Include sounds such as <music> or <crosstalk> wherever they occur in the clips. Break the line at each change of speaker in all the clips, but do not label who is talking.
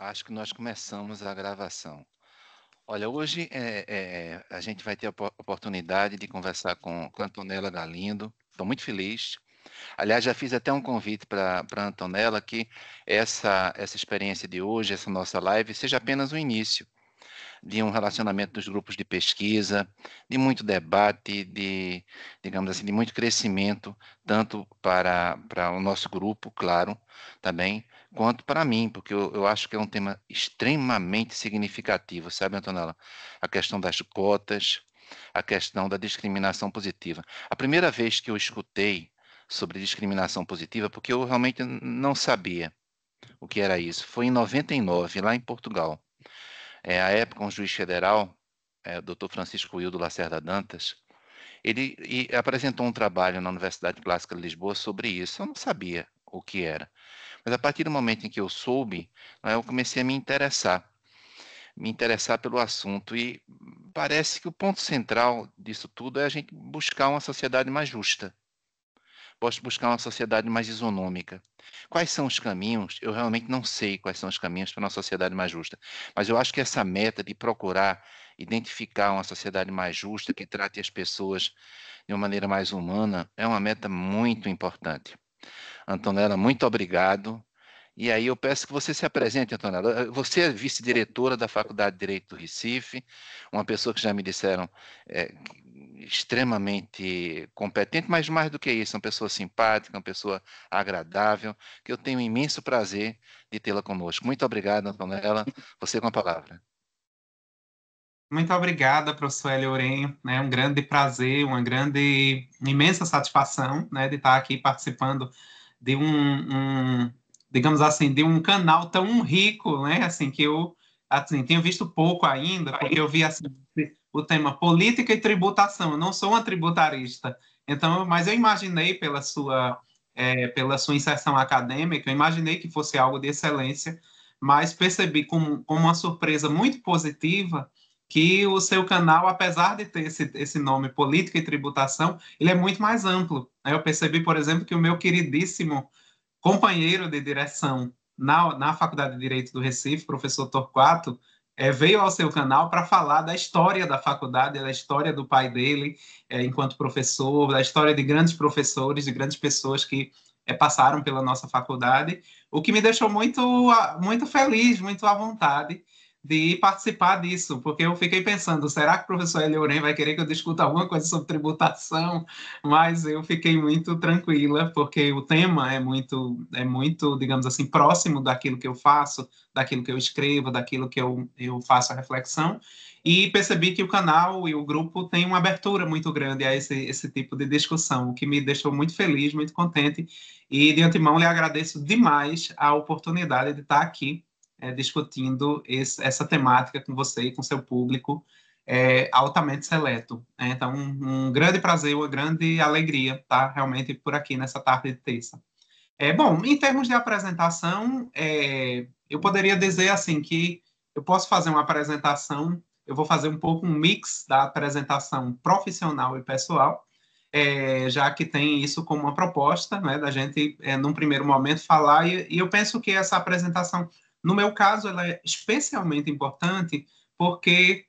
Acho que nós começamos a gravação. Olha, hoje é, é, a gente vai ter a oportunidade de conversar com, a Antonella Galindo. Estou muito feliz. Aliás, já fiz até um convite para a Antonella que essa, essa experiência de hoje, essa nossa live, seja apenas o início de um relacionamento dos grupos de pesquisa, de muito debate, de, digamos assim, de muito crescimento, tanto para, para o nosso grupo, claro, também, quanto para mim, porque eu, eu, acho que é um tema extremamente significativo, sabe, Antonella? A questão das cotas, a questão da discriminação positiva. A primeira vez que eu escutei sobre discriminação positiva, porque eu realmente não sabia o que era isso, foi em 99, lá em Portugal. É, à época, um juiz federal, é, o doutor Francisco Hildo Lacerda Dantas, ele e, apresentou um trabalho na Universidade Clássica de Lisboa sobre isso. Eu não sabia o que era. Mas a partir do momento em que eu soube, né, eu comecei a me interessar, me interessar pelo assunto. E parece que o ponto central disso tudo é a gente buscar uma sociedade mais justa. Posso buscar uma sociedade mais isonômica. Quais são os caminhos? Eu realmente não sei quais são os caminhos para uma sociedade mais justa. Mas eu acho que essa meta de procurar identificar uma sociedade mais justa, que trate as pessoas de uma maneira mais humana, é uma meta muito importante. Antonella, muito obrigado. E aí eu peço que você se apresente, Antonella. Você é vice-diretora da Faculdade de Direito do Recife, uma pessoa que já me disseram é, extremamente competente, mas mais do que isso, uma pessoa simpática, uma pessoa agradável, que eu tenho um imenso prazer de tê-la conosco. Muito obrigado, Antonella. Você com a palavra.
Muito obrigada, professor Hélio É um grande prazer, uma grande, imensa satisfação né, de estar aqui participando de um, um, digamos assim, um canal tão rico, né? Assim que eu assim, tenho visto pouco ainda, porque eu vi assim, o tema política e tributação. Eu não sou uma tributarista, então, mas eu imaginei pela sua é, pela sua inserção acadêmica, eu imaginei que fosse algo de excelência, mas percebi com uma surpresa muito positiva que o seu canal, apesar de ter esse, esse nome Política e Tributação, ele é muito mais amplo. Eu percebi, por exemplo, que o meu queridíssimo companheiro de direção na, na Faculdade de Direito do Recife, professor Torquato, é, veio ao seu canal para falar da história da faculdade, da história do pai dele é, enquanto professor, da história de grandes professores, de grandes pessoas que é, passaram pela nossa faculdade, o que me deixou muito, ah, muito feliz, muito à vontade de participar disso, porque eu fiquei pensando, será que o professor Eliorém vai querer que eu discuta alguma coisa sobre tributação? Mas eu fiquei muito tranquila, porque o tema é muito, é muito, digamos assim, próximo daquilo que eu faço, daquilo que eu escrevo, daquilo que eu, eu faço a reflexão, e percebi que o canal e o grupo têm uma abertura muito grande a esse, esse tipo de discussão, o que me deixou muito feliz, muito contente, e de antemão lhe agradeço demais a oportunidade de estar aqui é, discutindo esse, essa temática com você e com seu público é, altamente seleto. Né? Então, um, um grande prazer, uma grande alegria estar tá? realmente por aqui nessa tarde de terça. É, bom, em termos de apresentação, é, eu poderia dizer assim que eu posso fazer uma apresentação, eu vou fazer um pouco um mix da apresentação profissional e pessoal, é, já que tem isso como uma proposta, né, da gente, é, num primeiro momento, falar, e, e eu penso que essa apresentação no meu caso, ela é especialmente importante porque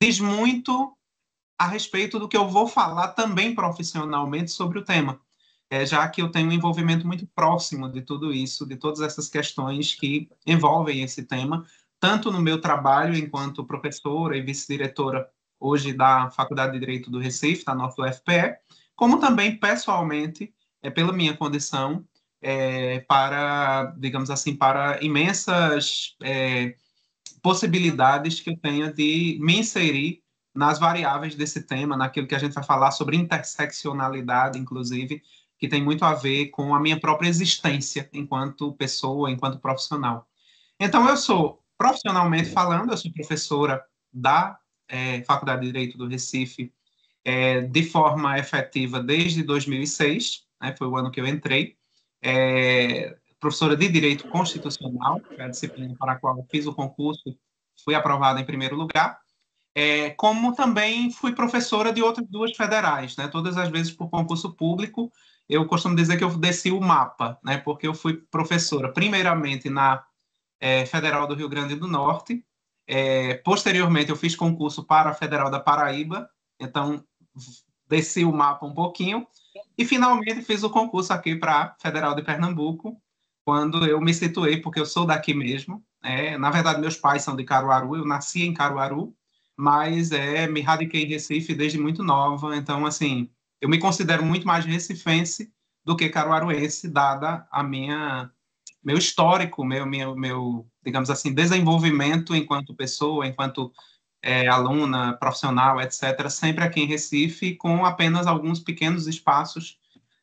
diz muito a respeito do que eu vou falar também profissionalmente sobre o tema, é, já que eu tenho um envolvimento muito próximo de tudo isso, de todas essas questões que envolvem esse tema, tanto no meu trabalho enquanto professora e vice-diretora hoje da Faculdade de Direito do Recife, da nossa UFPE, como também pessoalmente, é, pela minha condição é, para, digamos assim, para imensas é, possibilidades que eu tenho de me inserir nas variáveis desse tema, naquilo que a gente vai falar sobre interseccionalidade, inclusive, que tem muito a ver com a minha própria existência enquanto pessoa, enquanto profissional. Então, eu sou, profissionalmente falando, eu sou professora da é, Faculdade de Direito do Recife é, de forma efetiva desde 2006, né, foi o ano que eu entrei é, professora de Direito Constitucional, que é a disciplina para a qual fiz o concurso, fui aprovada em primeiro lugar, é, como também fui professora de outras duas federais, né? Todas as vezes por concurso público, eu costumo dizer que eu desci o mapa, né? Porque eu fui professora, primeiramente na é, Federal do Rio Grande do Norte, é, posteriormente eu fiz concurso para a Federal da Paraíba, então desci o mapa um pouquinho, e finalmente fiz o concurso aqui para Federal de Pernambuco, quando eu me situei, porque eu sou daqui mesmo. É, na verdade, meus pais são de Caruaru, eu nasci em Caruaru, mas é, me radiquei em Recife desde muito nova. Então, assim, eu me considero muito mais recifense do que caruaruense, dada a minha meu histórico, meu, meu, meu digamos assim, desenvolvimento enquanto pessoa, enquanto é, aluna, profissional, etc., sempre aqui em Recife, com apenas alguns pequenos espaços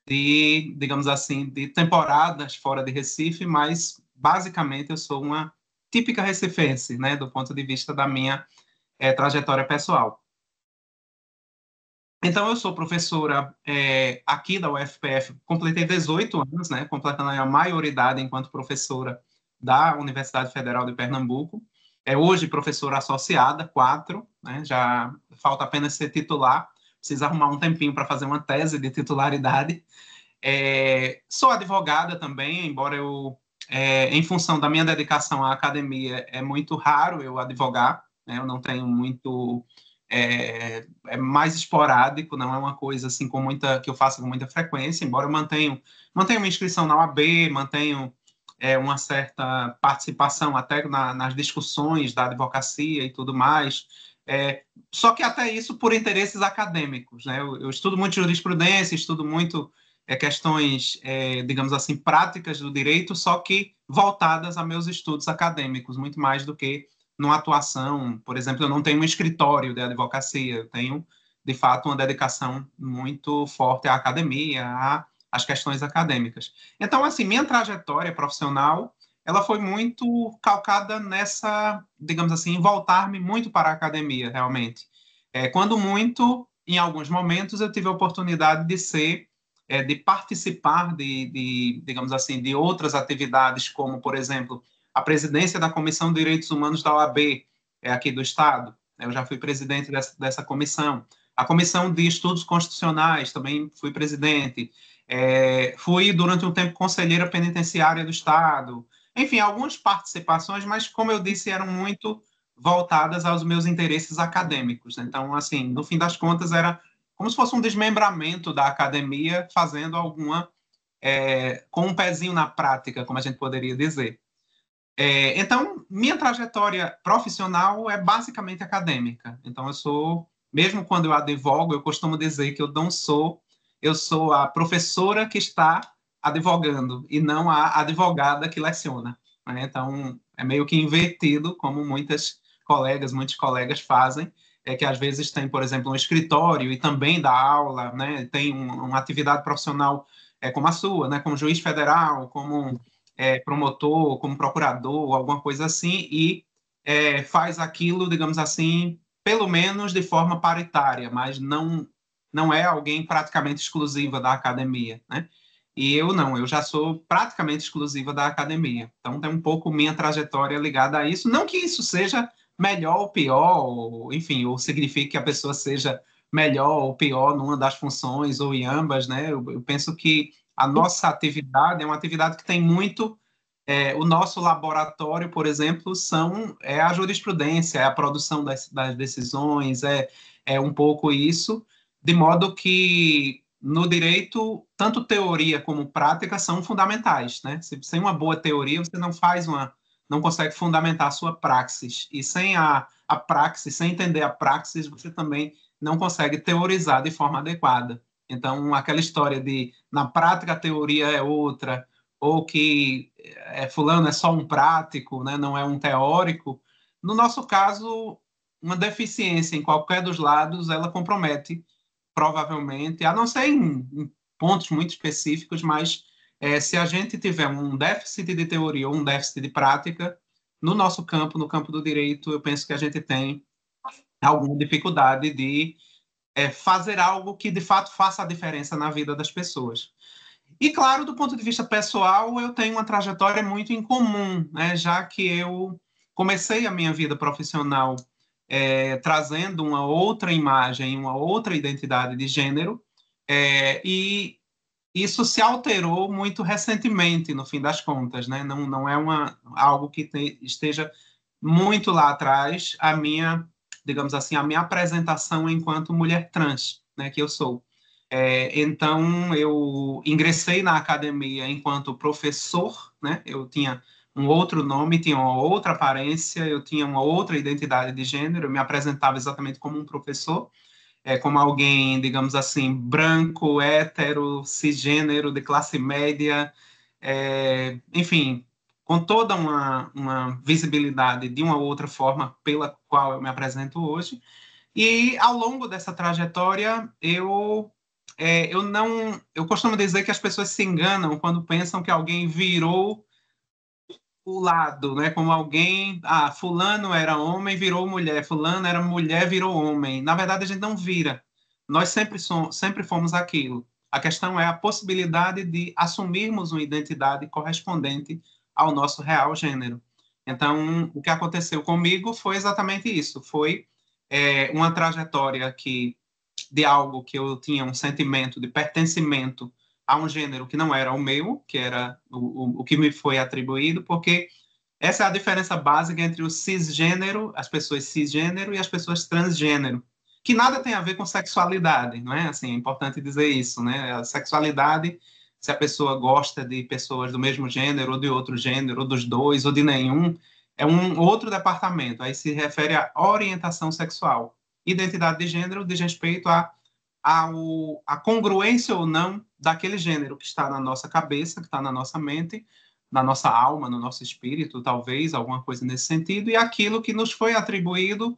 de, digamos assim, de temporadas fora de Recife, mas basicamente eu sou uma típica recifense, né, do ponto de vista da minha é, trajetória pessoal. Então, eu sou professora é, aqui da UFPF, completei 18 anos, né, completando a maioridade enquanto professora da Universidade Federal de Pernambuco, é hoje professora associada, quatro, né? já falta apenas ser titular, precisa arrumar um tempinho para fazer uma tese de titularidade. É, sou advogada também, embora eu, é, em função da minha dedicação à academia, é muito raro eu advogar, né? eu não tenho muito. É, é, mais esporádico, não é uma coisa assim com muita que eu faço com muita frequência, embora eu mantenho, mantenho minha inscrição na UAB, mantenho é, uma certa participação até na, nas discussões da advocacia e tudo mais. É, só que até isso por interesses acadêmicos. Né? Eu, eu estudo muito jurisprudência, estudo muito é, questões, é, digamos assim, práticas do direito, só que voltadas a meus estudos acadêmicos, muito mais do que numa atuação. Por exemplo, eu não tenho um escritório de advocacia, eu tenho, de fato, uma dedicação muito forte à academia, a as questões acadêmicas. Então, assim, minha trajetória profissional, ela foi muito calcada nessa, digamos assim, em voltar-me muito para a academia, realmente. É, quando muito, em alguns momentos, eu tive a oportunidade de ser, é, de participar de, de, digamos assim, de outras atividades, como, por exemplo, a presidência da Comissão de Direitos Humanos da OAB, é, aqui do Estado. Eu já fui presidente dessa, dessa comissão. A Comissão de Estudos Constitucionais, também fui presidente. É, fui durante um tempo conselheira penitenciária do Estado. Enfim, algumas participações, mas como eu disse, eram muito voltadas aos meus interesses acadêmicos. Então, assim, no fim das contas, era como se fosse um desmembramento da academia, fazendo alguma. É, com um pezinho na prática, como a gente poderia dizer. É, então, minha trajetória profissional é basicamente acadêmica. Então, eu sou, mesmo quando eu advogo, eu costumo dizer que eu não sou eu sou a professora que está advogando e não a advogada que leciona. Né? Então, é meio que invertido, como muitas colegas, muitos colegas fazem, é que às vezes tem, por exemplo, um escritório e também dá aula, né? tem um, uma atividade profissional é, como a sua, né? como juiz federal, como é, promotor, como procurador, alguma coisa assim, e é, faz aquilo, digamos assim, pelo menos de forma paritária, mas não não é alguém praticamente exclusiva da academia, né? E eu não, eu já sou praticamente exclusiva da academia. Então tem um pouco minha trajetória ligada a isso. Não que isso seja melhor ou pior, ou, enfim, ou signifique que a pessoa seja melhor ou pior numa das funções ou em ambas, né? Eu, eu penso que a nossa atividade é uma atividade que tem muito é, o nosso laboratório, por exemplo, são é a jurisprudência, é a produção das, das decisões, é, é um pouco isso de modo que no direito, tanto teoria como prática são fundamentais, né? sem uma boa teoria, você não faz uma, não consegue fundamentar a sua praxis. E sem a, a praxis, sem entender a praxis, você também não consegue teorizar de forma adequada. Então, aquela história de na prática a teoria é outra, ou que é, é fulano é só um prático, né? não é um teórico. No nosso caso, uma deficiência em qualquer dos lados, ela compromete provavelmente, a não ser em, em pontos muito específicos, mas é, se a gente tiver um déficit de teoria ou um déficit de prática, no nosso campo, no campo do direito, eu penso que a gente tem alguma dificuldade de é, fazer algo que de fato faça a diferença na vida das pessoas. E claro, do ponto de vista pessoal, eu tenho uma trajetória muito incomum, né? já que eu comecei a minha vida profissional é, trazendo uma outra imagem, uma outra identidade de gênero, é, e isso se alterou muito recentemente, no fim das contas, né? Não, não é uma, algo que te, esteja muito lá atrás a minha, digamos assim, a minha apresentação enquanto mulher trans, né? Que eu sou. É, então, eu ingressei na academia enquanto professor, né? Eu tinha um outro nome, tinha uma outra aparência, eu tinha uma outra identidade de gênero, eu me apresentava exatamente como um professor, é, como alguém, digamos assim, branco, hétero, cisgênero, de classe média, é, enfim, com toda uma, uma visibilidade de uma outra forma pela qual eu me apresento hoje. E ao longo dessa trajetória, eu é, eu não, eu costumo dizer que as pessoas se enganam quando pensam que alguém virou o lado, né? Como alguém, ah, fulano era homem, virou mulher, fulano era mulher, virou homem. Na verdade, a gente não vira. Nós sempre somos, sempre fomos aquilo. A questão é a possibilidade de assumirmos uma identidade correspondente ao nosso real gênero. Então, o que aconteceu comigo foi exatamente isso. Foi é, uma trajetória que de algo que eu tinha um sentimento de pertencimento a um gênero que não era o meu, que era o, o, o que me foi atribuído, porque essa é a diferença básica entre o cisgênero, as pessoas cisgênero e as pessoas transgênero, que nada tem a ver com sexualidade, não é? Assim, é importante dizer isso, né? A sexualidade, se a pessoa gosta de pessoas do mesmo gênero ou de outro gênero, ou dos dois, ou de nenhum, é um outro departamento. Aí se refere à orientação sexual. Identidade de gênero diz respeito a ao, a congruência ou não daquele gênero que está na nossa cabeça, que está na nossa mente, na nossa alma, no nosso espírito, talvez, alguma coisa nesse sentido, e aquilo que nos foi atribuído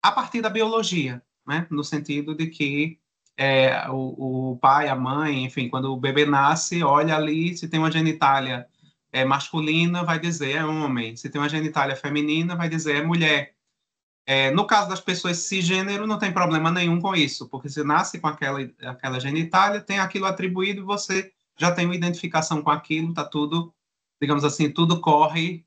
a partir da biologia, né? no sentido de que é, o, o, pai, a mãe, enfim, quando o bebê nasce, olha ali, se tem uma genitália é, masculina, vai dizer é homem, se tem uma genitália feminina, vai dizer é mulher. É, no caso das pessoas cisgênero, não tem problema nenhum com isso, porque você nasce com aquela, aquela genitália, tem aquilo atribuído e você já tem uma identificação com aquilo, tá tudo, digamos assim, tudo corre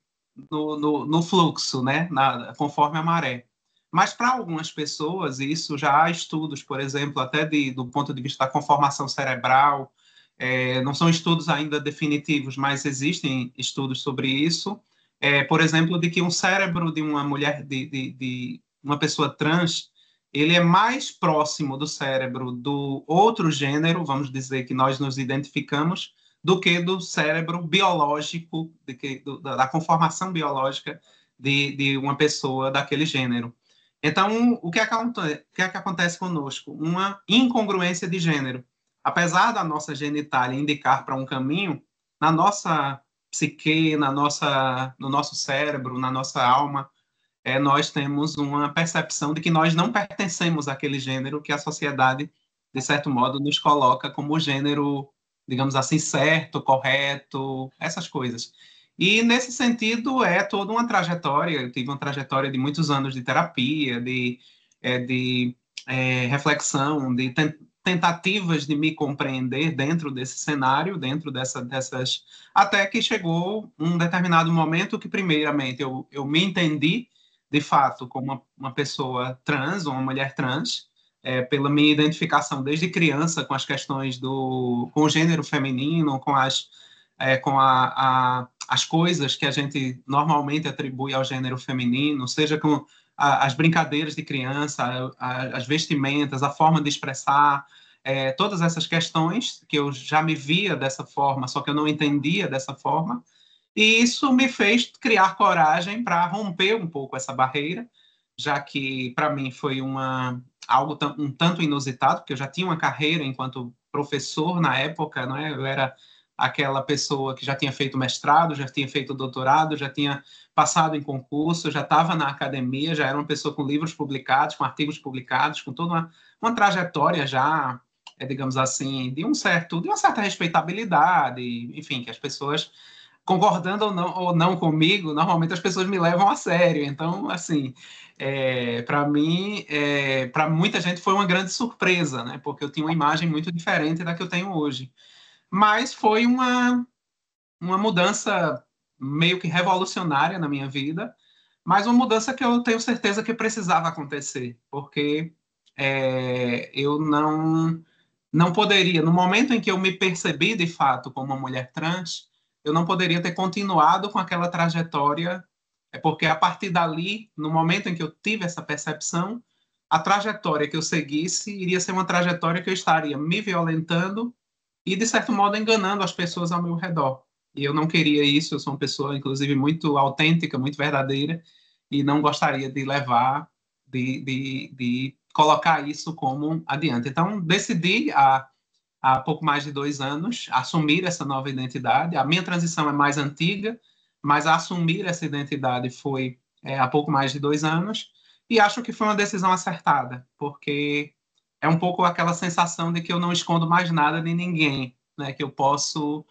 no, no, no fluxo, né? Na, conforme a maré. Mas para algumas pessoas, isso já há estudos, por exemplo, até de, do ponto de vista da conformação cerebral, é, não são estudos ainda definitivos, mas existem estudos sobre isso, é, por exemplo, de que um cérebro de uma mulher, de, de, de, uma pessoa trans, ele é mais próximo do cérebro do outro gênero, vamos dizer que nós nos identificamos, do que do cérebro biológico, que, do, da, conformação biológica de, de, uma pessoa daquele gênero. Então, o que, é que, o que, é que acontece conosco? Uma incongruência de gênero. Apesar da nossa genitália indicar para um caminho, na nossa psique, na nossa, no nosso cérebro, na nossa alma, é, nós temos uma percepção de que nós não pertencemos àquele gênero que a sociedade, de certo modo, nos coloca como gênero, digamos assim, certo, correto, essas coisas. E, nesse sentido, é toda uma trajetória, eu tive uma trajetória de muitos anos de terapia, de, é, de é, reflexão, de tentativas de me compreender dentro desse cenário, dentro dessa, dessas. Até que chegou um determinado momento que, primeiramente, eu, eu me entendi, de fato, como uma, uma pessoa trans, uma mulher trans, é, pela minha identificação desde criança com as questões do. com o gênero feminino, com as. É, com a, a, as coisas que a gente normalmente atribui ao gênero feminino, seja com as brincadeiras de criança, a, as vestimentas, a forma de expressar, é, todas essas questões que eu já me via dessa forma, só que eu não entendia dessa forma. E isso me fez criar coragem para romper um pouco essa barreira, já que para mim foi uma algo um tanto inusitado, porque eu já tinha uma carreira enquanto professor na época, não é? Eu era aquela pessoa que já tinha feito mestrado, já tinha feito doutorado, já tinha passado em concurso, já estava na academia, já era uma pessoa com livros publicados, com artigos publicados, com toda uma, uma trajetória já, é, digamos assim, de um certo, de uma certa respeitabilidade, enfim, que as pessoas concordando ou não, ou não comigo, normalmente as pessoas me levam a sério. Então, assim, é, para mim, é, para muita gente foi uma grande surpresa, né? Porque eu tinha uma imagem muito diferente da que eu tenho hoje mas foi uma, uma mudança meio que revolucionária na minha vida, mas uma mudança que eu tenho certeza que precisava acontecer, porque é, eu não não poderia, no momento em que eu me percebi de fato como uma mulher trans, eu não poderia ter continuado com aquela trajetória, é porque a partir dali, no momento em que eu tive essa percepção, a trajetória que eu seguisse iria ser uma trajetória que eu estaria me violentando e, de certo modo, enganando as pessoas ao meu redor. E eu não queria isso, eu sou uma pessoa, inclusive, muito autêntica, muito verdadeira, e não gostaria de levar, de, de, de colocar isso como adiante. Então, decidi há, há pouco mais de dois anos assumir essa nova identidade. A minha transição é mais antiga, mas assumir essa identidade foi é, há pouco mais de dois anos. E acho que foi uma decisão acertada, porque é um pouco aquela sensação de que eu não escondo mais nada de ninguém, né? Que eu posso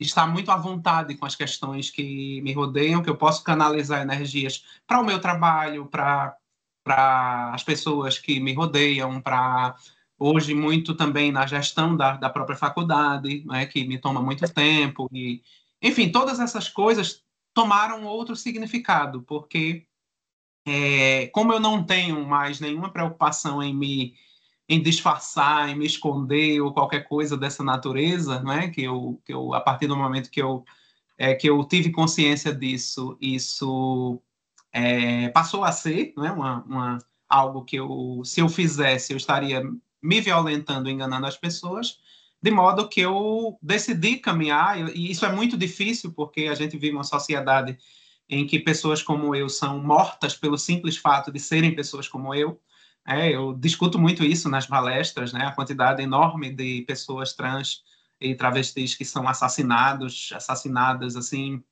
estar muito à vontade com as questões que me rodeiam, que eu posso canalizar energias para o meu trabalho, para para as pessoas que me rodeiam, para hoje muito também na gestão da, da própria faculdade, né, que me toma muito tempo e enfim todas essas coisas tomaram outro significado porque é, como eu não tenho mais nenhuma preocupação em me em disfarçar, em me esconder ou qualquer coisa dessa natureza, não é? Que eu, que eu a partir do momento que eu é, que eu tive consciência disso, isso é, passou a ser, não é? Uma, uma, algo que eu, se eu fizesse, eu estaria me violentando, enganando as pessoas, de modo que eu decidi caminhar. E isso é muito difícil porque a gente vive uma sociedade em que pessoas como eu são mortas pelo simples fato de serem pessoas como eu. É, eu discuto muito isso nas palestras, né? A quantidade enorme de pessoas trans e travestis que são assassinados, assassinadas assim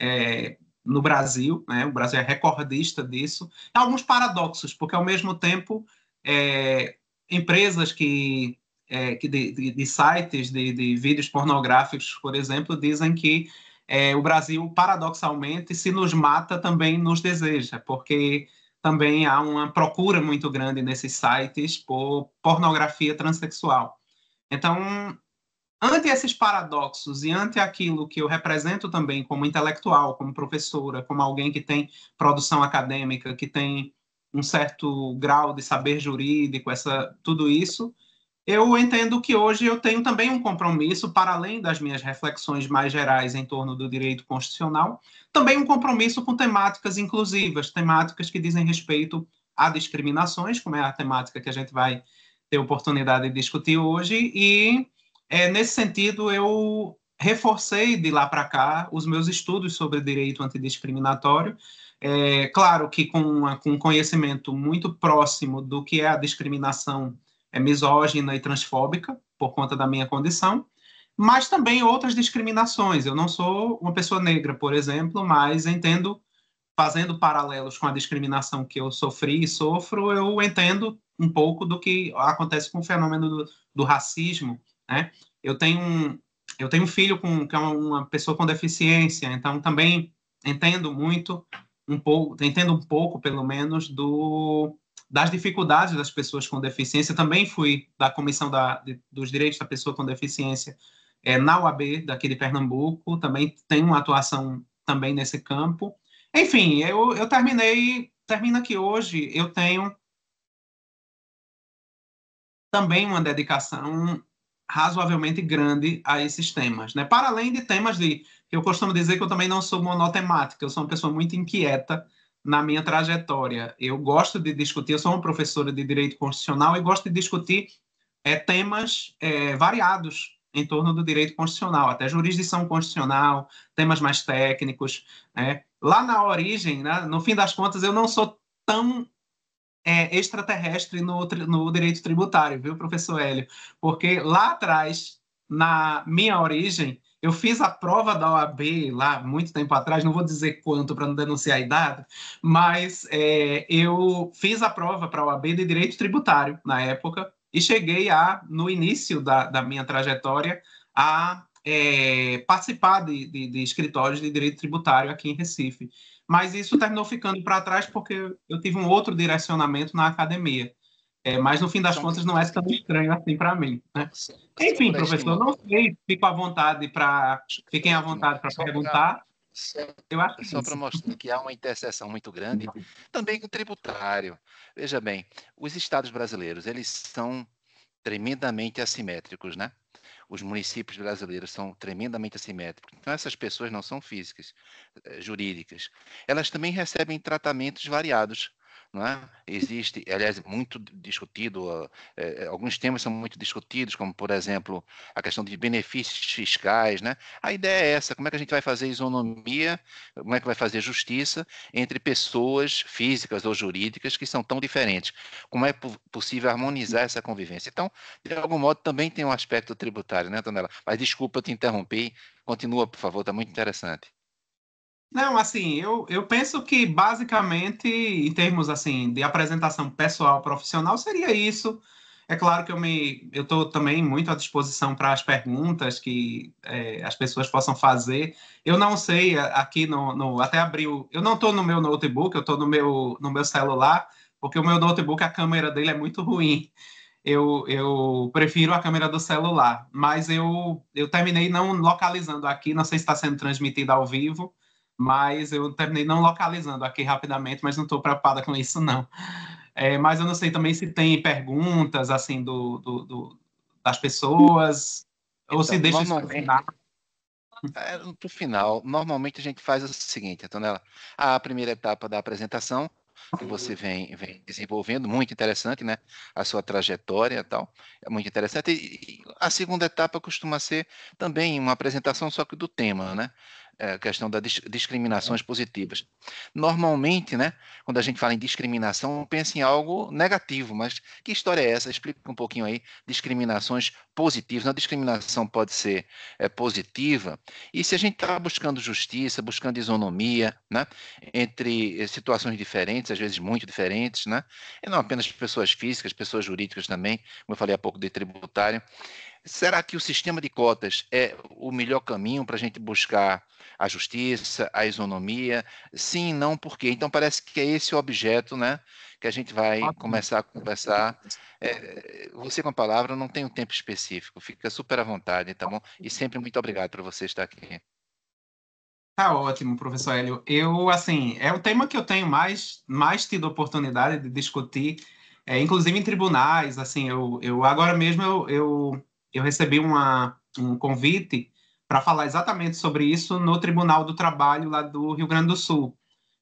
é, no Brasil, né? O Brasil é recordista disso. Há é alguns paradoxos, porque ao mesmo tempo é, empresas que, é, que de, de, de, sites de, de vídeos pornográficos, por exemplo, dizem que é, o Brasil, paradoxalmente, se nos mata, também nos deseja, porque também há uma procura muito grande nesses sites por pornografia transexual. Então, ante esses paradoxos e ante aquilo que eu represento também como intelectual, como professora, como alguém que tem produção acadêmica, que tem um certo grau de saber jurídico, essa, tudo isso, eu entendo que hoje eu tenho também um compromisso, para além das minhas reflexões mais gerais em torno do direito constitucional, também um compromisso com temáticas inclusivas, temáticas que dizem respeito a discriminações, como é a temática que a gente vai ter oportunidade de discutir hoje, e é, nesse sentido eu reforcei de lá para cá os meus estudos sobre direito antidiscriminatório, é, claro que com, com conhecimento muito próximo do que é a discriminação é misógina e transfóbica por conta da minha condição, mas também outras discriminações. Eu não sou uma pessoa negra, por exemplo, mas entendo, fazendo paralelos com a discriminação que eu sofri e sofro, eu entendo um pouco do que acontece com o fenômeno do, do racismo. Né? Eu tenho um, eu tenho um filho com, que é uma pessoa com deficiência, então também entendo muito um pouco, entendo um pouco, pelo menos, do das dificuldades das pessoas com deficiência. Também fui da Comissão da, de, dos Direitos da Pessoa com Deficiência é, na UAB, daqui de Pernambuco. Também tenho uma atuação também nesse campo. Enfim, eu, eu terminei, termino aqui hoje eu tenho também uma dedicação razoavelmente grande a esses temas, né? Para além de temas de eu costumo dizer que eu também não sou monotemática, eu sou uma pessoa muito inquieta na minha trajetória. Eu gosto de discutir, eu sou uma professora de direito constitucional e gosto de discutir é, temas é, variados em torno do direito constitucional, até jurisdição constitucional, temas mais técnicos. Né? Lá na origem, né, no fim das contas, eu não sou tão é, extraterrestre no, no direito tributário, viu, professor Hélio? Porque lá atrás, na minha origem, eu fiz a prova da OAB lá muito tempo atrás, não vou dizer quanto para não denunciar a idade, mas é, eu fiz a prova para a OAB de direito tributário na época e cheguei a, no início da, da minha trajetória, a é, participar de, de, de escritórios de direito tributário aqui em Recife. Mas isso terminou ficando para trás porque eu tive um outro direcionamento na academia. É, mas no fim das então, contas não é tão estranho assim para mim. Né? Enfim, professor, não sei. Fico à vontade para. Fiquem à vontade para perguntar.
Eu acho que só para mostrar que há uma interseção muito grande, também com o tributário. Veja bem, os estados brasileiros, eles são tremendamente assimétricos, né? Os municípios brasileiros são tremendamente assimétricos. Então essas pessoas não são físicas, eh, jurídicas. Elas também recebem tratamentos variados é? Existe, aliás, muito discutido, ah, é, é, alguns temas são muito discutidos, como, por exemplo, a questão de benefícios fiscais. Né? A ideia é essa: como é que a gente vai fazer isonomia, como é que vai fazer justiça entre pessoas físicas ou jurídicas que são tão diferentes? Como é possível harmonizar essa convivência? Então, de algum modo, também tem um aspecto tributário, né, Antonella? Mas desculpa, eu te interrompi. Continua, por favor, está muito interessante.
Não, assim, eu, eu penso que basicamente, em termos assim de apresentação pessoal profissional, seria isso. É claro que eu me eu estou também muito à disposição para as perguntas que é, as pessoas possam fazer. Eu não sei aqui no, no até abriu. Eu não estou no meu notebook, eu estou no meu no meu celular, porque o meu notebook a câmera dele é muito ruim. Eu, eu prefiro a câmera do celular, mas eu eu terminei não localizando aqui. Não sei se está sendo transmitido ao vivo, mas eu terminei não localizando aqui rapidamente, mas não estou preocupada com isso, não. É, mas eu não sei também se tem perguntas, assim, do, do, do
das pessoas, então, ou se então, deixa isso para o final. É, é para o final, normalmente a gente faz o seguinte, Antonella, a primeira etapa da apresentação, que você vem, vem desenvolvendo, muito interessante, né? A sua trajetória e tal, é muito interessante. E a segunda etapa costuma ser também uma apresentação, só que do tema, né? É, a questão das discriminações positivas. Normalmente, né, quando a gente fala em discriminação, pensa em algo negativo, mas que história é essa? Explica um pouquinho aí, discriminações positivas. A discriminação pode ser é, positiva, e se a gente está buscando justiça, buscando isonomia, né, entre é, situações diferentes, às vezes muito diferentes, né, e não apenas pessoas físicas, pessoas jurídicas também, como eu falei há pouco de tributário, Será que o sistema de cotas é o melhor caminho para a gente buscar a justiça, a isonomia? Sim, não, por quê? Então parece que é esse o objeto, né? Que a gente vai ah, começar a conversar. É, você com a palavra não tem um tempo específico, fica super à vontade, tá bom? E sempre muito obrigado por você estar aqui.
Tá ótimo, professor Hélio. Eu, assim, é o tema que eu tenho mais, mais tido oportunidade de discutir, é, inclusive em tribunais, assim, eu, eu agora mesmo eu, eu eu recebi uma, um convite para falar exatamente sobre isso no Tribunal do Trabalho lá do Rio Grande do Sul.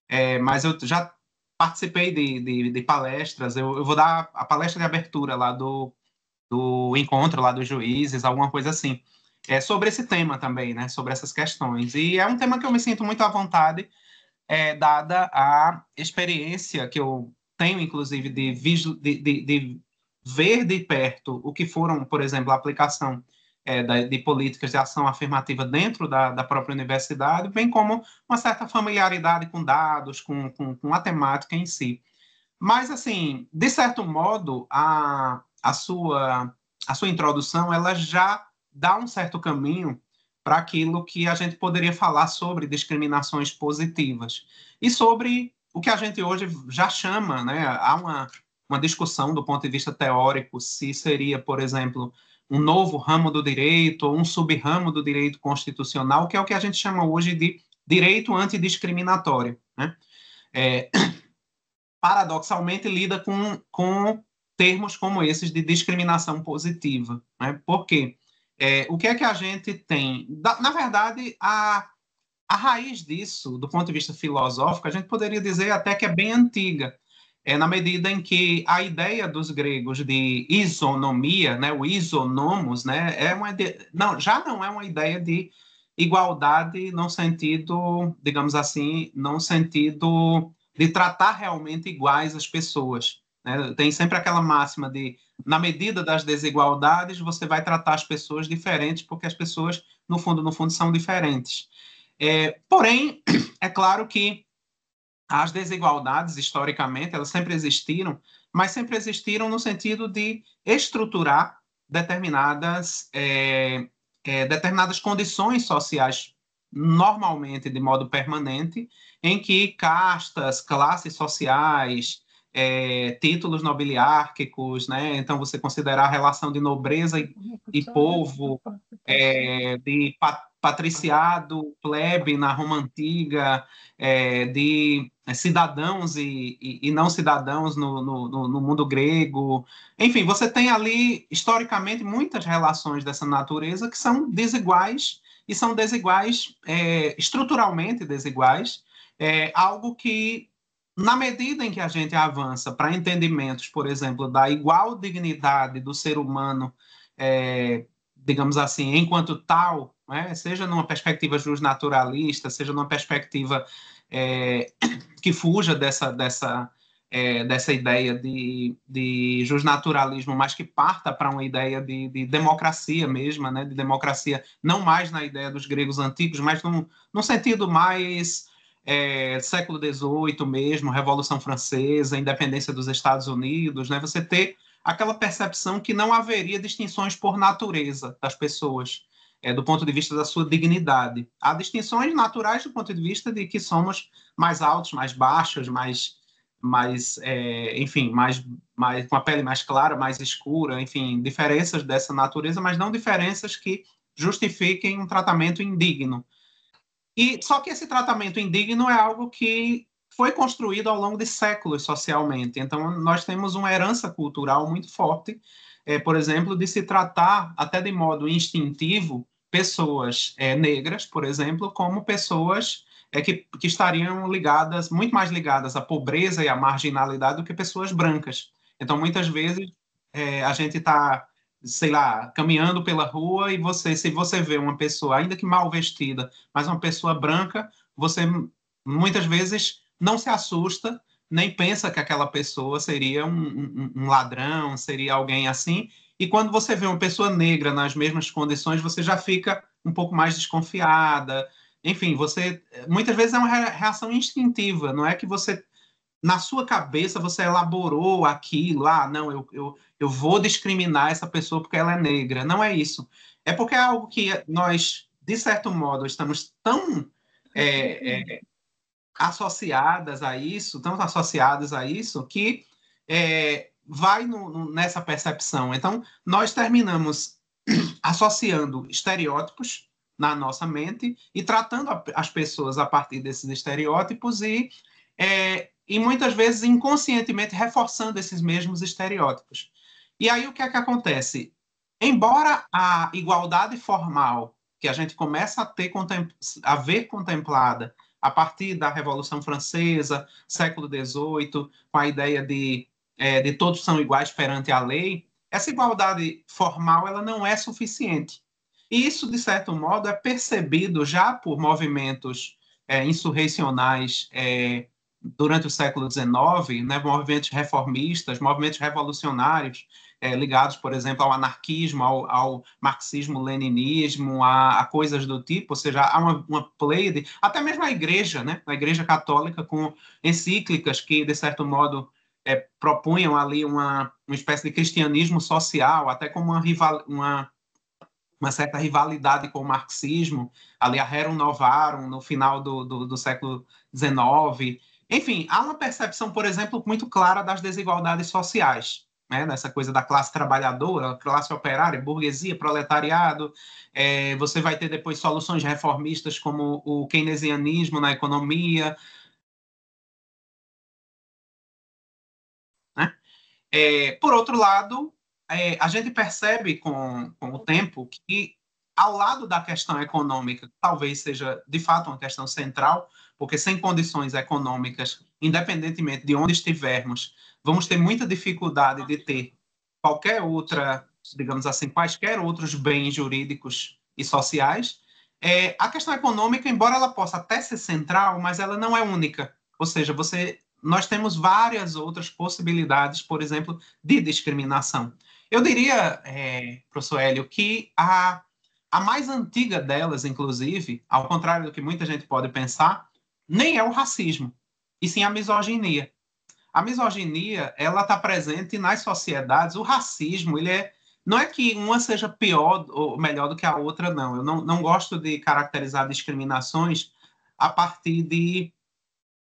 É, mas eu já participei de, de, de palestras, eu, eu, vou dar a palestra de abertura lá do, do encontro lá dos juízes, alguma coisa assim. É sobre esse tema também, né? Sobre essas questões. E é um tema que eu me sinto muito à vontade, é, dada a experiência que eu tenho, inclusive, de, de, de, de ver de perto o que foram, por exemplo, a aplicação é, da, de políticas de ação afirmativa dentro da, da, própria universidade, bem como uma certa familiaridade com dados, com, com, com a temática em si. Mas, assim, de certo modo, a, a, sua, a sua introdução ela já dá um certo caminho para aquilo que a gente poderia falar sobre discriminações positivas e sobre o que a gente hoje já chama, né? Há uma uma discussão do ponto de vista teórico se seria, por exemplo, um novo ramo do direito ou um subramo do direito constitucional, que é o que a gente chama hoje de direito antidiscriminatório. Né? É, <clears throat> paradoxalmente, lida com, com termos como esses de discriminação positiva. Né? Por quê? É, o que é que a gente tem? Da, na verdade, a, a raiz disso, do ponto de vista filosófico, a gente poderia dizer até que é bem antiga é na medida em que a ideia dos gregos de isonomia, né, o isonomos, né, é uma não, já não é uma ideia de igualdade no sentido, digamos assim, no sentido de tratar realmente iguais as pessoas. Né? Tem sempre aquela máxima de, na medida das desigualdades, você vai tratar as pessoas diferentes, porque as pessoas, no fundo, no fundo, são diferentes. É, porém, <clears throat> é claro que as desigualdades, historicamente, elas sempre existiram, mas sempre existiram no sentido de estruturar determinadas, é, é, determinadas condições sociais, normalmente de modo permanente, em que castas, classes sociais, é, títulos nobiliárquicos, né? Então você considerar a relação de nobreza e, e povo, é, de patriciado, plebe na Roma antiga, é, de é, cidadãos e, e, e não cidadãos no, no, no, mundo grego. Enfim, você tem ali historicamente muitas relações dessa natureza que são desiguais e são desiguais é, estruturalmente desiguais. É, algo que na medida em que a gente avança para entendimentos, por exemplo, da igual dignidade do ser humano, é, digamos assim, enquanto tal, né, seja numa perspectiva justnaturalista, seja numa perspectiva é, <coughs> que fuja dessa, dessa, é, dessa ideia de, de justnaturalismo, mas que parta para uma ideia de, de democracia mesma, né, de democracia não mais na ideia dos gregos antigos, mas num, num sentido mais é, século XVIII mesmo, Revolução Francesa, independência dos Estados Unidos, né? Você ter aquela percepção que não haveria distinções por natureza das pessoas, é, do ponto de vista da sua dignidade. Há distinções naturais do ponto de vista de que somos mais altos, mais baixos, mais, mais é, enfim, mais, mais, com a pele mais clara, mais escura, enfim, diferenças dessa natureza, mas não diferenças que justifiquem um tratamento indigno. E só que esse tratamento indigno é algo que foi construído ao longo de séculos socialmente. Então, nós temos uma herança cultural muito forte, é, por exemplo, de se tratar até de modo instintivo pessoas é, negras, por exemplo, como pessoas é, que, que estariam ligadas, muito mais ligadas à pobreza e à marginalidade do que pessoas brancas. Então, muitas vezes, é, a gente está sei lá, caminhando pela rua e você, se você vê uma pessoa, ainda que mal vestida, mas uma pessoa branca, você muitas vezes não se assusta, nem pensa que aquela pessoa seria um, um, um ladrão, seria alguém assim. E quando você vê uma pessoa negra nas mesmas condições, você já fica um pouco mais desconfiada. Enfim, você eh, muitas vezes é uma reação instintiva, não é que você na sua cabeça você elaborou aquilo, ah, não, eu, eu, eu vou discriminar essa pessoa porque ela é negra. Não é isso. É porque é algo que nós, de certo modo, estamos tão
é,
é, associadas a isso, tão associadas a isso, que é, vai no, no, nessa percepção. Então, nós terminamos <clears throat> associando estereótipos na nossa mente e tratando a, as pessoas a partir desses estereótipos e é, e muitas vezes inconscientemente reforçando esses mesmos estereótipos. E aí o que é que acontece? Embora a igualdade formal que a gente começa a ter a ver contemplada a partir da Revolução Francesa, século XVIII, com a ideia de, é, de todos são iguais perante a lei, essa igualdade formal ela não é suficiente. E isso, de certo modo, é percebido já por movimentos é, insurrecionais é, durante o século XIX, né, movimentos reformistas, movimentos revolucionários, é, ligados, por exemplo, ao anarquismo, ao, ao marxismo-leninismo, a, a, coisas do tipo, ou seja, há uma, uma até mesmo a igreja, né, a igreja católica com encíclicas que, de certo modo, é, propunham ali uma, uma espécie de cristianismo social, até como uma, rival, uma, uma certa rivalidade com o marxismo, ali a Rerum Novarum, no final do, do, do século XIX, enfim, há uma percepção, por exemplo, muito clara das desigualdades sociais, né? nessa coisa da classe trabalhadora, classe operária, burguesia, proletariado. É, você vai ter depois soluções reformistas como o keynesianismo na economia. Né? É, por outro lado, é, a gente percebe com, com o tempo que ao lado da questão econômica, que talvez seja de fato uma questão central, porque sem condições econômicas, independentemente de onde estivermos, vamos ter muita dificuldade de ter qualquer outra, digamos assim, quaisquer outros bens jurídicos e sociais. É, a questão econômica, embora ela possa até ser central, mas ela não é única. Ou seja, você, nós temos várias outras possibilidades, por exemplo, de discriminação. Eu diria, é, professor Hélio, que a a mais antiga delas, inclusive, ao contrário do que muita gente pode pensar, nem é o racismo, e sim a misoginia. A misoginia, ela está presente nas sociedades. O racismo, ele é não é que uma seja pior ou melhor do que a outra, não. Eu não, não gosto de caracterizar discriminações a partir de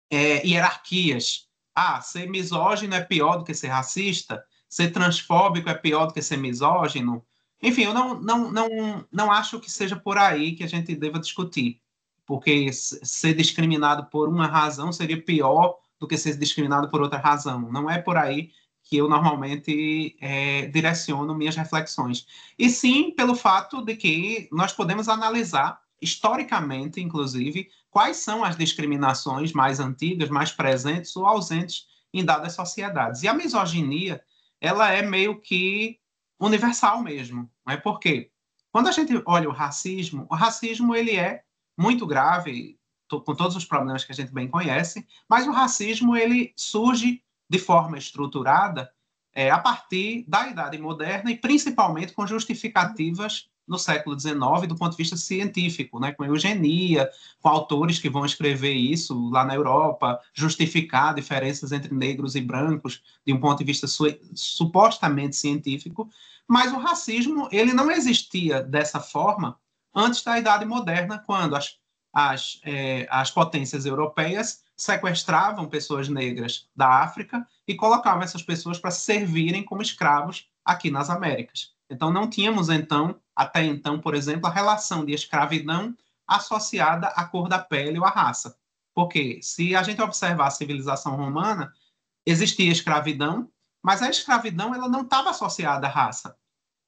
é, hierarquias. Ah, ser misógino é pior do que ser racista? Ser transfóbico é pior do que ser misógino? Enfim, eu não, não, não, não acho que seja por aí que a gente deva discutir, porque ser discriminado por uma razão seria pior do que ser discriminado por outra razão. Não é por aí que eu normalmente é, direciono minhas reflexões. E sim pelo fato de que nós podemos analisar, historicamente, inclusive, quais são as discriminações mais antigas, mais presentes ou ausentes em dadas sociedades. E a misoginia, ela é meio que universal mesmo, não é? Porque quando a gente olha o racismo, o racismo ele é muito grave, com todos os problemas que a gente bem conhece, mas o racismo ele surge de forma estruturada é, a partir da idade moderna e principalmente com justificativas no século XIX do ponto de vista científico, né, com eugenia, com autores que vão escrever isso lá na Europa, justificar diferenças entre negros e brancos de um ponto de vista su supostamente científico, mas o racismo ele não existia dessa forma antes da Idade Moderna, quando as, as, é, as potências europeias sequestravam pessoas negras da África e colocavam essas pessoas para servirem como escravos aqui nas Américas. Então, não tínhamos, então, até então, por exemplo, a relação de escravidão associada à cor da pele ou à raça. Porque se a gente observar a civilização romana, existia escravidão, mas a escravidão ela não estava associada à raça.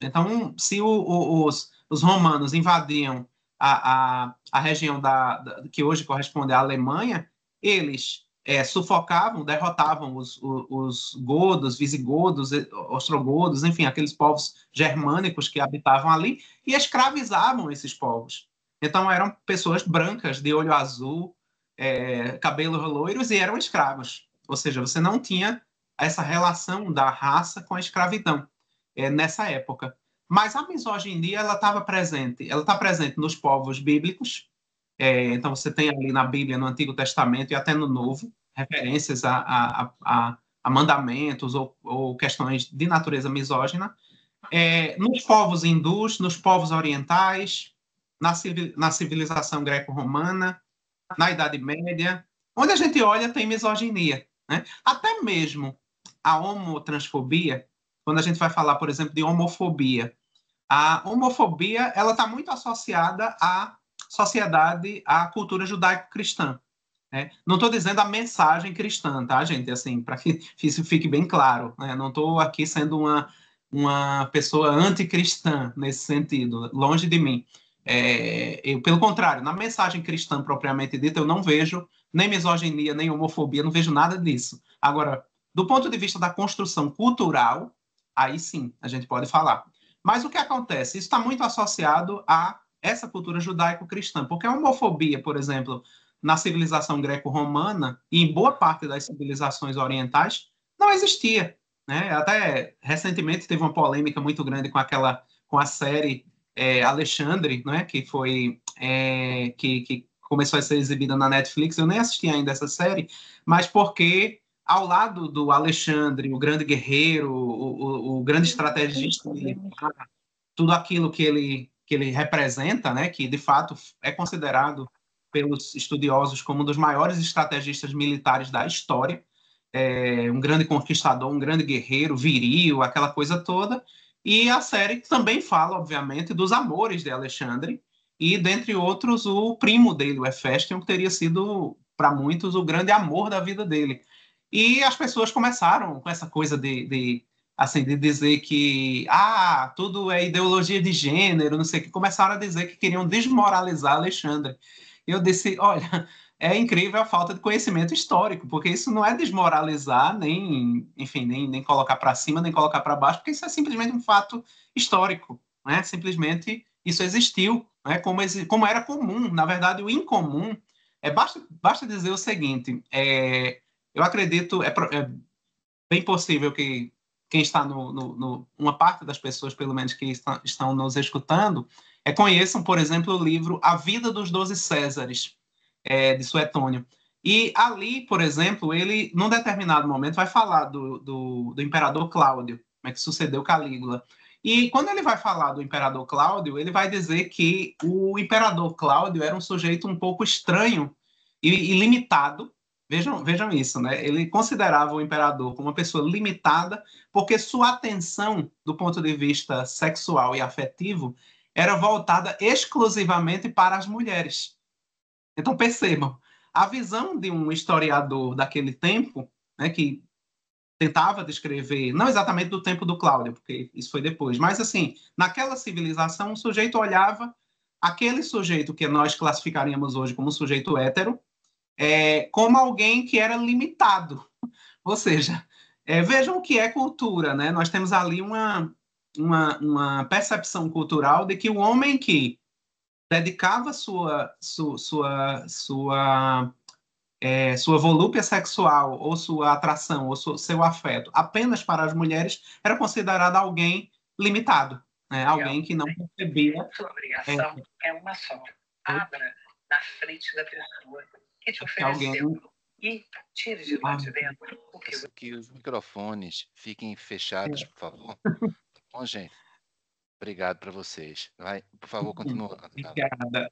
Então, se o, o, os, os, romanos invadiam a, a, a região da, da, que hoje corresponde à Alemanha, eles é, sufocavam, derrotavam os, os, os godos, visigodos, eh, ostrogodos, enfim, aqueles povos germânicos que habitavam ali e escravizavam esses povos. Então eram pessoas brancas, de olho azul, é, cabelos loiros e eram escravos. Ou seja, você não tinha essa relação da raça com a escravidão é, nessa época. Mas a misoginia ela estava presente, ela está presente nos povos bíblicos, é, então, você tem ali na Bíblia, no Antigo Testamento e até no Novo, referências a, a, a, a mandamentos ou, ou, questões de natureza misógina. É, nos povos hindus, nos povos orientais, na, civil, na civilização greco-romana, na Idade Média, onde a gente olha tem misoginia. Né? Até mesmo a homotransfobia, quando a gente vai falar, por exemplo, de homofobia, a homofobia ela está muito associada a sociedade, a cultura judaico-cristã. Né? Não estou dizendo a mensagem cristã, tá, gente? Assim, para que <laughs> isso fique bem claro. Né? Não estou aqui sendo uma, uma pessoa anticristã nesse sentido, longe de mim. É, eu, pelo contrário, na mensagem cristã propriamente dita, eu não vejo nem misoginia, nem homofobia, não vejo nada disso. Agora, do ponto de vista da construção cultural, aí sim a gente pode falar. Mas o que acontece? Isso está muito associado à essa cultura judaico-cristã. Porque a homofobia, por exemplo, na civilização greco-romana e em boa parte das civilizações orientais, não existia. Né? Até recentemente teve uma polêmica muito grande com aquela com a série é, Alexandre, é que foi é, que, que começou a ser exibida na Netflix. Eu nem assisti ainda essa série, mas porque ao lado do Alexandre, o grande guerreiro, o, o, o grande estrategista tudo aquilo que ele que ele representa, né, que de fato é considerado pelos estudiosos como um dos maiores estrategistas militares da história, é, um grande conquistador, um grande guerreiro, viril, aquela coisa toda. E a série também fala, obviamente, dos amores de Alexandre e, dentre outros, o primo dele, o Hefestion, que teria sido, para muitos, o grande amor da vida dele. E as pessoas começaram com essa coisa de, de assim, de dizer que ah, tudo é ideologia de gênero, não sei o que, começaram a dizer que queriam desmoralizar Alexandre. Eu disse, olha, <laughs> é incrível a falta de conhecimento histórico, porque isso não é desmoralizar, nem, enfim, nem, nem colocar para cima, nem colocar para baixo, porque isso é simplesmente um fato histórico, né? Simplesmente isso existiu, né? Como, como era comum, na verdade, o incomum é basta, basta dizer o seguinte, é, eu acredito, é, é bem possível que quem está no, no, no, uma parte das pessoas, pelo menos, que está, estão nos escutando, é, conheçam, por exemplo, o livro A Vida dos Doze Césares, é, de Suetônio. E ali, por exemplo, ele, num determinado momento, vai falar do, do, do imperador Cláudio, como é que sucedeu Calígula. E quando ele vai falar do imperador Cláudio, ele vai dizer que o imperador Cláudio era um sujeito um pouco estranho e, e limitado, Vejam, vejam isso, né? Ele considerava o imperador como uma pessoa limitada, porque sua atenção, do ponto de vista sexual e afetivo, era voltada exclusivamente para as mulheres. Então percebam, a visão de um historiador daquele tempo, né, que tentava descrever, não exatamente do tempo do Cláudio, porque isso foi depois, mas assim, naquela civilização, o sujeito olhava aquele sujeito que nós classificaríamos hoje como sujeito hétero, é, como alguém que era limitado. Ou seja, é, vejam o que é cultura, né? Nós temos ali uma, uma, uma percepção cultural de que o homem que dedicava sua, su, sua, sua, é, sua volúpia sexual ou sua atração ou su, seu afeto apenas para as mulheres era considerado alguém limitado, né? alguém que não percebia. Sua obrigação é, é uma só. Abra
na frente da pessoa que te ofereceu alguém... e tire de lá de ah, dentro que eu... Que os microfones fiquem fechados, é. por favor. Tá bom, gente, obrigado para vocês. Vai, por favor, continua. <laughs> Obrigada.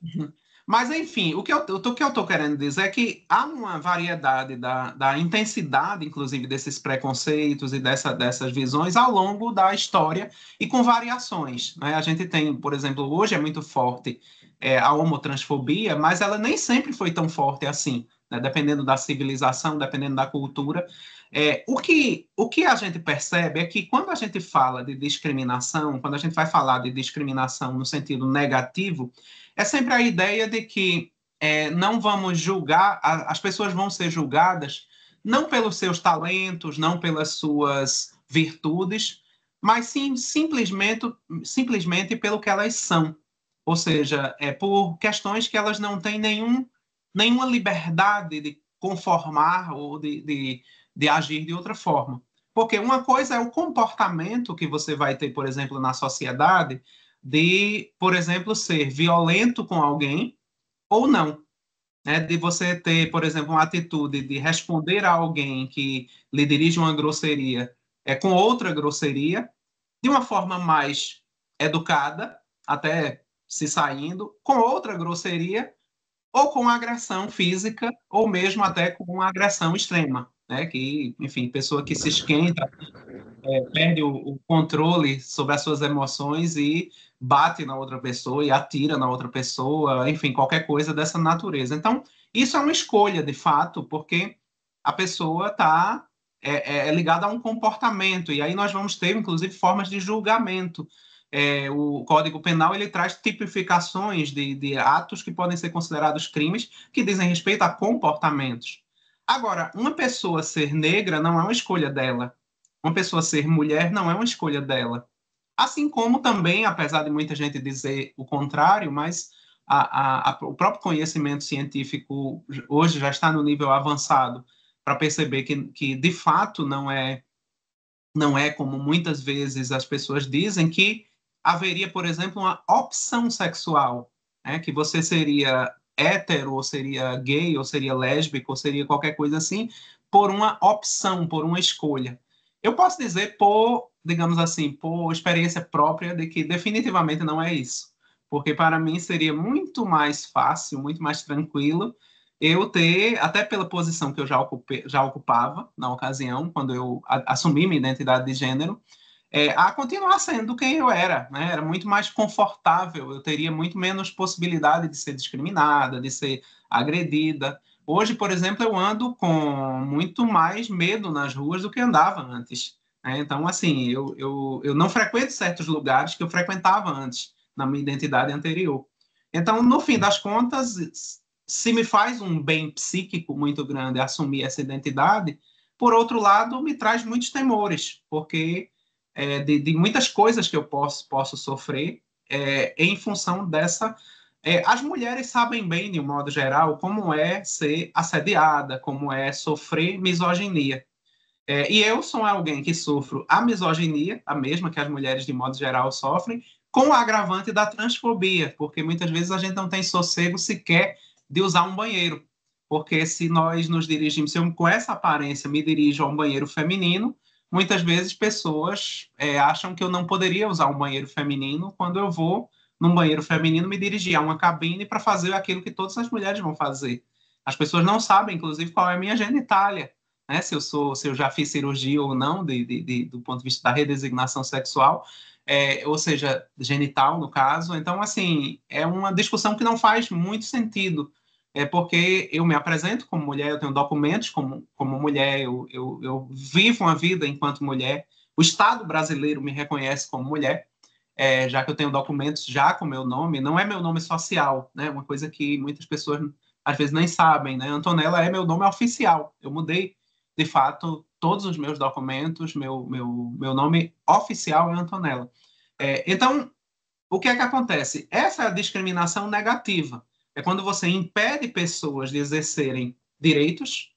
Mas,
enfim, o que eu estou querendo dizer é que há uma variedade da, da intensidade, inclusive, desses preconceitos e dessa, dessas visões ao longo da história e com variações. Né? A gente tem, por exemplo, hoje é muito forte é, a homotransfobia, mas ela nem sempre foi tão forte assim, né? dependendo da civilização, dependendo da cultura. É, o, que, o que a gente percebe é que quando a gente fala de discriminação, quando a gente vai falar de discriminação no sentido negativo, é sempre a ideia de que é, não vamos julgar, a, as pessoas vão ser julgadas não pelos seus talentos, não pelas suas virtudes, mas sim simplesmente, simplesmente pelo que elas são. Ou seja, é por questões que elas não têm nenhum, nenhuma liberdade de conformar ou de, de, de agir de outra forma. Porque uma coisa é o comportamento que você vai ter, por exemplo, na sociedade, de, por exemplo, ser violento com alguém ou não. Né? De você ter, por exemplo, uma atitude de responder a alguém que lhe dirige uma grosseria é, com outra grosseria, de uma forma mais educada, até se saindo, com outra grosseria, ou com agressão física, ou mesmo até com agressão extrema, né? Que, enfim, pessoa que se esquenta, é, perde o, o, controle sobre as suas emoções e bate na outra pessoa e atira na outra pessoa, enfim, qualquer coisa dessa natureza. Então, isso é uma escolha, de fato, porque a pessoa está é, é, é, ligada a um comportamento, e aí nós vamos ter, inclusive, formas de julgamento é, o Código Penal ele traz tipificações de, de atos que podem ser considerados crimes que dizem respeito a comportamentos. Agora, uma pessoa ser negra não é uma escolha dela. Uma pessoa ser mulher não é uma escolha dela. Assim como também, apesar de muita gente dizer o contrário, mas a, a, a, o próprio conhecimento científico hoje já está no nível avançado para perceber que, que de fato não é não é como muitas vezes as pessoas dizem que haveria, por exemplo, uma opção sexual, né? que você seria hétero, ou seria gay, ou seria lésbico, ou seria qualquer coisa assim, por uma opção, por uma escolha. Eu posso dizer por, digamos assim, por experiência própria de que definitivamente não é isso. Porque para mim seria muito mais fácil, muito mais tranquilo eu ter, até pela posição que eu já, ocupei, já ocupava na ocasião, quando eu assumi minha identidade de gênero, é, a continuar sendo quem eu era. Né? Era muito mais confortável, eu teria muito menos possibilidade de ser discriminada, de ser agredida. Hoje, por exemplo, eu ando com muito mais medo nas ruas do que andava antes. Né? Então, assim, eu, eu, eu não frequento certos lugares que eu frequentava antes, na minha identidade anterior. Então, no fim das contas, se me faz um bem psíquico muito grande assumir essa identidade, por outro lado, me traz muitos temores, porque é, de, de, muitas coisas que eu posso, posso sofrer é, em função dessa. É, as mulheres sabem bem, de um modo geral, como é ser assediada, como é sofrer misoginia. É, e eu sou alguém que sofro a misoginia, a mesma que as mulheres, de modo geral, sofrem, com o agravante da transfobia, porque muitas vezes a gente não tem sossego sequer de usar um banheiro. Porque se nós nos dirigimos, se eu com essa aparência me dirijo a um banheiro feminino, muitas vezes pessoas é, acham que eu não poderia usar um banheiro feminino quando eu vou num banheiro feminino me dirigir a uma cabine para fazer aquilo que todas as mulheres vão fazer. As pessoas não sabem, inclusive, qual é a minha genitália, né? Se eu sou, se eu já fiz cirurgia ou não, de, de, de, do ponto de vista da redesignação sexual, é, ou seja, genital no caso. Então, assim, é uma discussão que não faz muito sentido é porque eu me apresento como mulher, eu tenho documentos como, como mulher, eu, eu, eu vivo uma vida enquanto mulher, o Estado brasileiro me reconhece como mulher, é, já que eu tenho documentos já com meu nome, não é meu nome social, né? É uma coisa que muitas pessoas às vezes nem sabem, né? Antonella é meu nome oficial. Eu mudei, de fato, todos os meus documentos, meu, meu, meu nome oficial é Antonella. É, então, o que é que acontece? Essa é a discriminação negativa, é quando você impede pessoas de exercerem direitos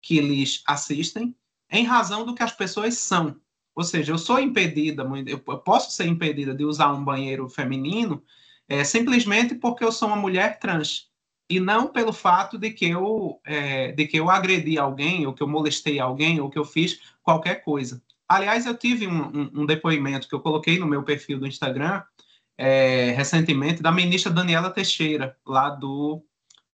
que lhes assistem em razão do que as pessoas são. Ou seja, eu sou impedida, eu posso ser impedida de usar um banheiro feminino é, simplesmente porque eu sou uma mulher trans e não pelo fato de que eu é, de que eu agredi alguém ou que eu molestei alguém ou que eu fiz qualquer coisa. Aliás, eu tive um, um, um depoimento que eu coloquei no meu perfil do Instagram é, recentemente da ministra Daniela Teixeira, lá do,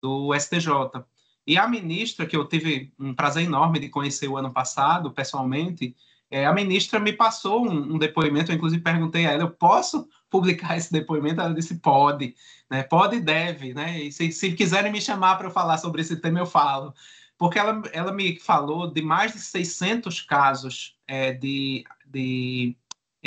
do STJ. E a ministra, que eu tive um prazer enorme de conhecer o ano passado, pessoalmente, é, a ministra me passou um, um, depoimento, eu inclusive perguntei a ela, eu posso publicar esse depoimento? Ela disse, pode, né? pode e deve, né? E se, se quiserem me chamar para falar sobre esse tema, eu falo. Porque ela, ela me falou de mais de 600 casos é, de, de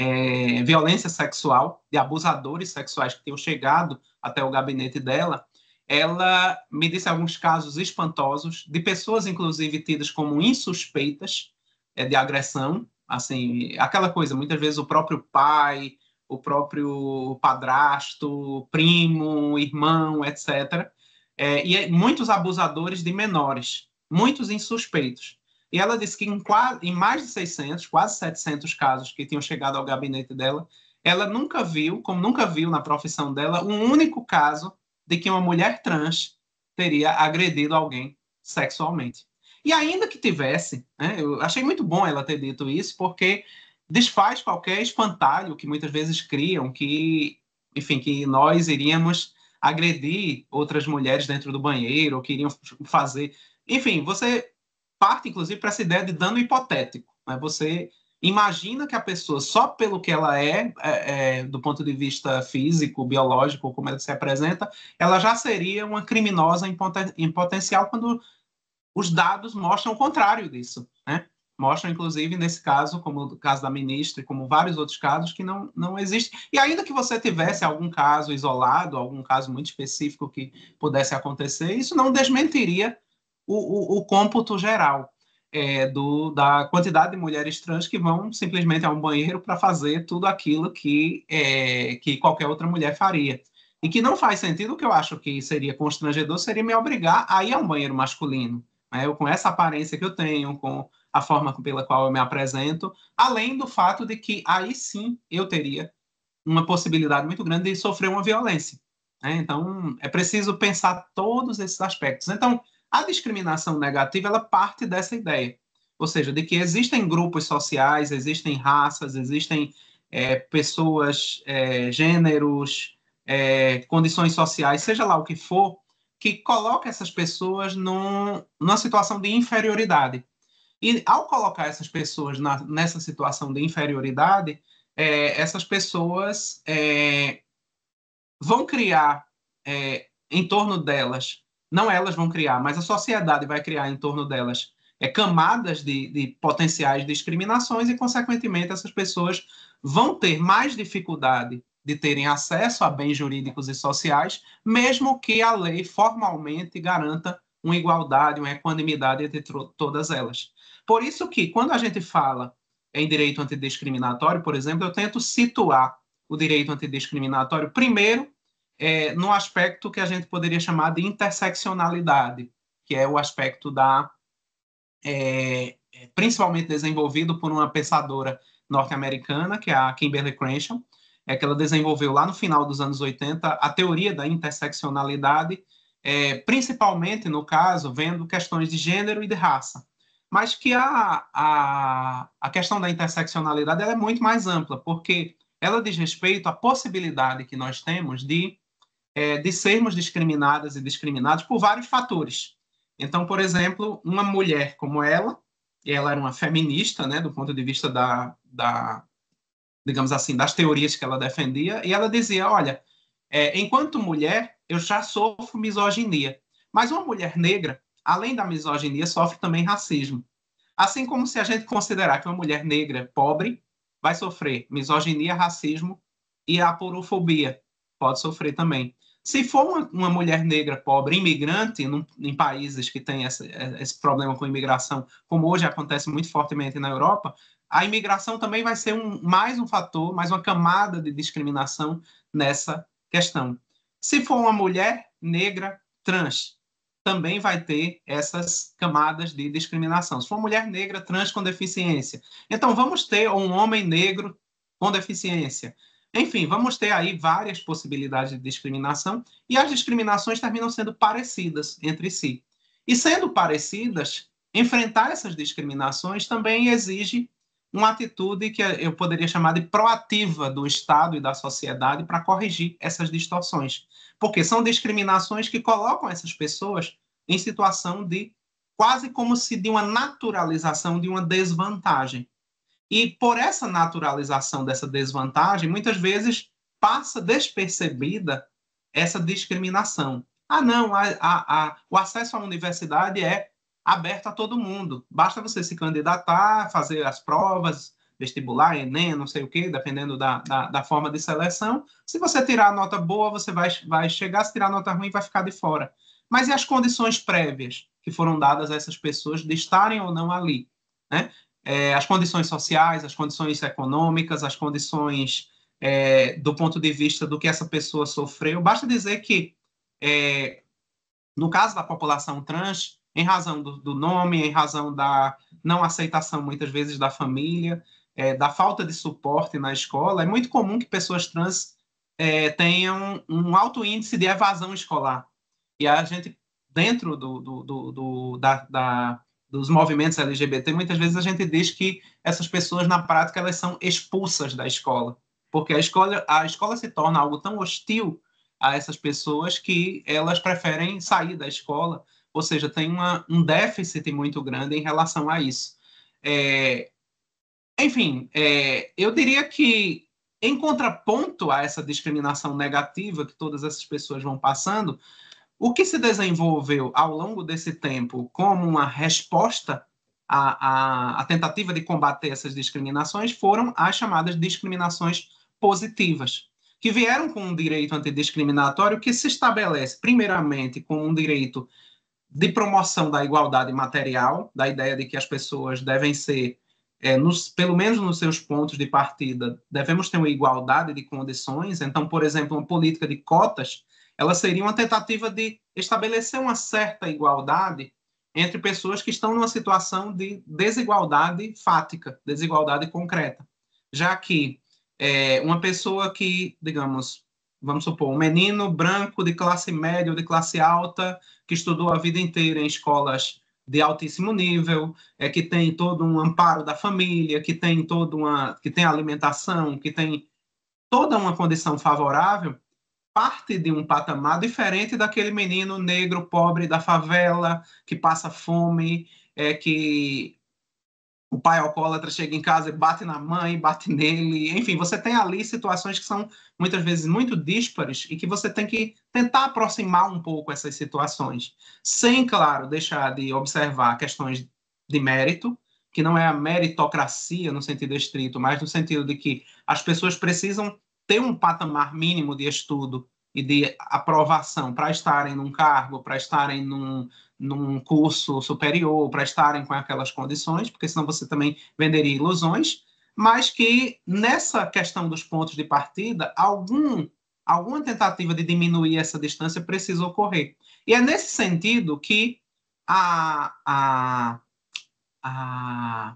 é, violência sexual, de abusadores sexuais que tinham chegado até o gabinete dela, ela me disse alguns casos espantosos de pessoas, inclusive, tidas como insuspeitas é, de agressão, assim, aquela coisa, muitas vezes o próprio pai, o próprio padrasto, primo, irmão, etc. É, e é muitos abusadores de menores, muitos insuspeitos. E ela disse que em, quase, em mais de 600, quase 700 casos que tinham chegado ao gabinete dela, ela nunca viu, como nunca viu na profissão dela, um único caso de que uma mulher trans teria agredido alguém sexualmente. E ainda que tivesse, né, eu achei muito bom ela ter dito isso, porque desfaz qualquer espantalho que muitas vezes criam, que, enfim, que nós iríamos agredir outras mulheres dentro do banheiro, ou que iriam fazer. Enfim, você parte, inclusive, para essa ideia de dano hipotético. Né? Você imagina que a pessoa, só pelo que ela é, é, é, do ponto de vista físico, biológico, como é ela se apresenta, ela já seria uma criminosa em, poten em potencial quando os dados mostram o contrário disso, né? Mostram, inclusive, nesse caso, como o caso da ministra, como vários outros casos, que não, não existe. E ainda que você tivesse algum caso isolado, algum caso muito específico que pudesse acontecer, isso não desmentiria o, o, o cômputo geral é, do, da quantidade de mulheres trans que vão simplesmente a um banheiro para fazer tudo aquilo que, é, que qualquer outra mulher faria. E que não faz sentido, o que eu acho que seria constrangedor seria me obrigar a ir a um banheiro masculino. Né? Eu, com essa aparência que eu tenho, com a forma pela qual eu me apresento, além do fato de que aí sim eu teria uma possibilidade muito grande de sofrer uma violência. Né? Então, é preciso pensar todos esses aspectos. Então, a discriminação negativa ela parte dessa ideia, ou seja, de que existem grupos sociais, existem raças, existem é, pessoas, é, gêneros, é, condições sociais, seja lá o que for, que coloca essas pessoas num, numa situação de inferioridade. E ao colocar essas pessoas na, nessa situação de inferioridade, é, essas pessoas é, vão criar é, em torno delas não elas vão criar, mas a sociedade vai criar em torno delas é, camadas de, de potenciais discriminações e, consequentemente, essas pessoas vão ter mais dificuldade de terem acesso a bens jurídicos e sociais, mesmo que a lei formalmente garanta uma igualdade, uma equanimidade entre todas elas. Por isso que, quando a gente fala em direito antidiscriminatório, por exemplo, eu tento situar o direito antidiscriminatório primeiro é, no aspecto que a gente poderia chamar de interseccionalidade, que é o aspecto da é, é, principalmente desenvolvido por uma pensadora norte-americana, que é a Kimberly Crenshaw, é que ela desenvolveu lá no final dos anos 80 a teoria da interseccionalidade, é, principalmente, no caso, vendo questões de gênero e de raça. Mas que a, a, a questão da interseccionalidade é muito mais ampla, porque ela diz respeito à possibilidade que nós temos de é, de sermos discriminadas e discriminados por vários fatores. Então, por exemplo, uma mulher como ela, ela era uma feminista, né, do ponto de vista da, da digamos assim, das teorias que ela defendia, e ela dizia, olha, é, enquanto mulher, eu já sofro misoginia. Mas uma mulher negra, além da misoginia, sofre também racismo. Assim como se a gente considerar que uma mulher negra pobre vai sofrer misoginia, racismo e aporofobia, pode sofrer também. Se for uma, uma mulher negra pobre, imigrante, num, em países que tem é, esse problema com imigração, como hoje acontece muito fortemente na Europa, a imigração também vai ser um, mais um fator, mais uma camada de discriminação nessa questão. Se for uma mulher negra trans, também vai ter essas camadas de discriminação. Se for uma mulher negra trans com deficiência, então vamos ter um homem negro com deficiência. Enfim, vamos ter aí várias possibilidades de discriminação e as discriminações terminam sendo parecidas entre si. E sendo parecidas, enfrentar essas discriminações também exige uma atitude que eu poderia chamar de proativa do Estado e da sociedade para corrigir essas distorções, porque são discriminações que colocam essas pessoas em situação de quase como se de uma naturalização de uma desvantagem. E por essa naturalização dessa desvantagem, muitas vezes passa despercebida essa discriminação. Ah, não, a, a, a, o acesso à universidade é aberto a todo mundo. Basta você se candidatar, fazer as provas, vestibular, Enem, não sei o quê, dependendo da, da, da, forma de seleção. Se você tirar nota boa, você vai, vai chegar, se tirar nota ruim, vai ficar de fora. Mas e as condições prévias que foram dadas a essas pessoas de estarem ou não ali? Né? é, as condições sociais, as condições econômicas, as condições é, do ponto de vista do que essa pessoa sofreu. Basta dizer que, é, no caso da população trans, em razão do, do, nome, em razão da não aceitação muitas vezes da família, é, da falta de suporte na escola, é muito comum que pessoas trans é, tenham um alto índice de evasão escolar. E a gente, dentro do, do, do da, da dos movimentos LGBT, muitas vezes a gente diz que essas pessoas, na prática, elas são expulsas da escola, porque a escola, a escola se torna algo tão hostil a essas pessoas que elas preferem sair da escola, ou seja, tem uma, um déficit muito grande em relação a isso. É, enfim, é, eu diria que, em contraponto a essa discriminação negativa que todas essas pessoas vão passando, o que se desenvolveu ao longo desse tempo como uma resposta à, à, à tentativa de combater essas discriminações foram as chamadas discriminações positivas, que vieram com um direito antidiscriminatório que se estabelece, primeiramente, como um direito de promoção da igualdade material, da ideia de que as pessoas devem ser, é, nos, pelo menos nos seus pontos de partida, devemos ter uma igualdade de condições. Então, por exemplo, uma política de cotas ela seria uma tentativa de estabelecer uma certa igualdade entre pessoas que estão numa situação de desigualdade fática, desigualdade concreta. Já que é, uma pessoa que, digamos, vamos supor, um menino branco de classe média ou de classe alta, que estudou a vida inteira em escolas de altíssimo nível, é que tem todo um amparo da família, que tem toda uma, que tem alimentação, que tem toda uma condição favorável, parte de um patamar diferente daquele menino negro pobre da favela que passa fome, é que o pai alcoólatra chega em casa e bate na mãe, bate nele. Enfim, você tem ali situações que são muitas vezes muito díspares e que você tem que tentar aproximar um pouco essas situações, sem, claro, deixar de observar questões de mérito, que não é a meritocracia no sentido estrito, mas no sentido de que as pessoas precisam ter um patamar mínimo de estudo e de aprovação para estarem num cargo, para estarem num, num curso superior, para estarem com aquelas condições, porque senão você também venderia ilusões, mas que nessa questão dos pontos de partida, algum, alguma tentativa de diminuir essa distância precisa ocorrer. E é nesse sentido que a, a, a,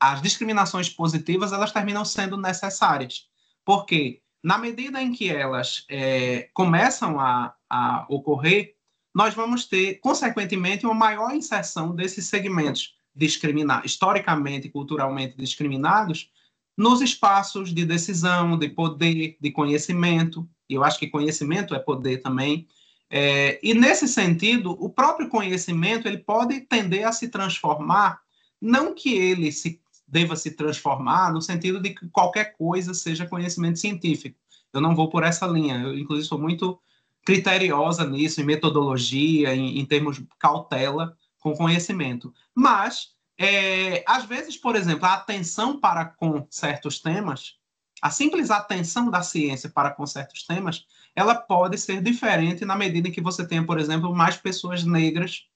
as discriminações positivas elas terminam sendo necessárias porque na medida em que elas é, começam a, a ocorrer, nós vamos ter, consequentemente, uma maior inserção desses segmentos discriminados, historicamente e culturalmente discriminados, nos espaços de decisão, de poder, de conhecimento. E eu acho que conhecimento é poder também. É, e nesse sentido, o próprio conhecimento ele pode tender a se transformar, não que ele se deva se transformar no sentido de que qualquer coisa seja conhecimento científico. Eu não vou por essa linha. Eu, inclusive, sou muito criteriosa nisso, em metodologia, em, em termos de cautela com conhecimento. Mas, é, às vezes, por exemplo, a atenção para com certos temas, a simples atenção da ciência para com certos temas, ela pode ser diferente na medida em que você tem, por exemplo, mais pessoas negras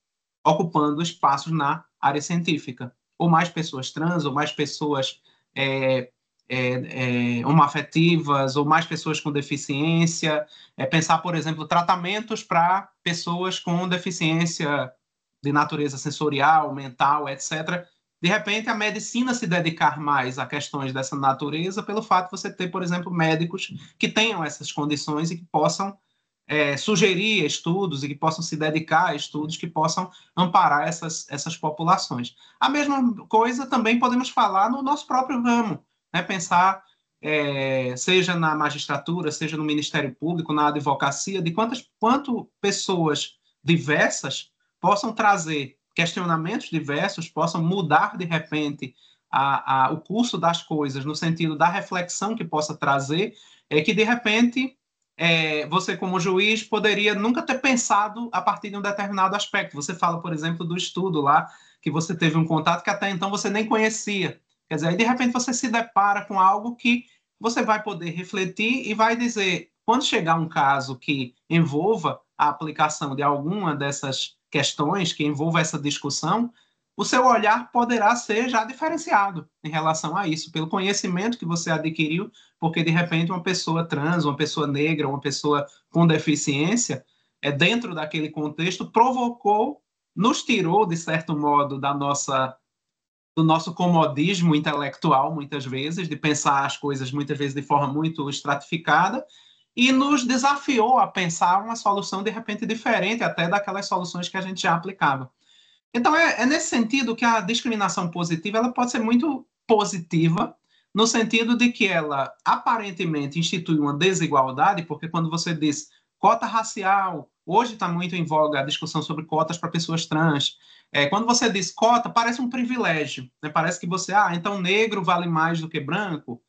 ocupando espaços na área científica ou mais pessoas trans, ou mais pessoas é, é, é, homoafetivas, ou mais pessoas com deficiência. É pensar, por exemplo, tratamentos para pessoas com deficiência de natureza sensorial, mental, etc. De repente, a medicina se dedicar mais a questões dessa natureza, pelo fato de você ter, por exemplo, médicos que tenham essas condições e que possam é, sugerir estudos e que possam se dedicar a estudos que possam amparar essas, essas populações. A mesma coisa também podemos falar no nosso próprio ramo, né? pensar, é, seja na magistratura, seja no Ministério Público, na advocacia, de quantas quanto pessoas diversas possam trazer questionamentos diversos, possam mudar de repente a, a, o curso das coisas, no sentido da reflexão que possa trazer, é que de repente é, você, como juiz, poderia nunca ter pensado a partir de um determinado aspecto. Você fala, por exemplo, do estudo lá, que você teve um contato que até então você nem conhecia. Quer dizer, aí de repente você se depara com algo que você vai poder refletir e vai dizer, quando chegar um caso que envolva a aplicação de alguma dessas questões, que envolva essa discussão, o seu olhar poderá ser já diferenciado em relação a isso, pelo conhecimento que você adquiriu, porque de repente uma pessoa trans, uma pessoa negra, uma pessoa com deficiência, é dentro daquele contexto provocou, nos tirou de certo modo da nossa do nosso comodismo intelectual muitas vezes, de pensar as coisas muitas vezes de forma muito estratificada e nos desafiou a pensar uma solução de repente diferente até daquelas soluções que a gente já aplicava. Então, é, é, nesse sentido que a discriminação positiva ela pode ser muito positiva, no sentido de que ela aparentemente institui uma desigualdade, porque quando você diz cota racial, hoje está muito em voga a discussão sobre cotas para pessoas trans. É, quando você diz cota, parece um privilégio, né? parece que você, ah, então negro vale mais do que branco.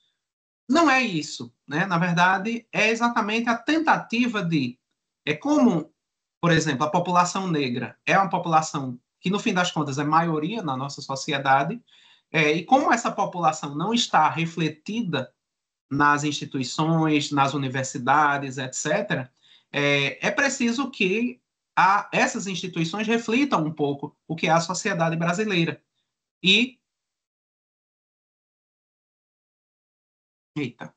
Não é isso, né? Na verdade, é exatamente a tentativa de, é como, por exemplo, a população negra é uma população que no fim das contas é maioria na nossa sociedade, é, e como essa população não está refletida nas instituições, nas universidades, etc., é, é preciso que a, essas instituições reflitam um pouco o que é a sociedade brasileira. E. Eita.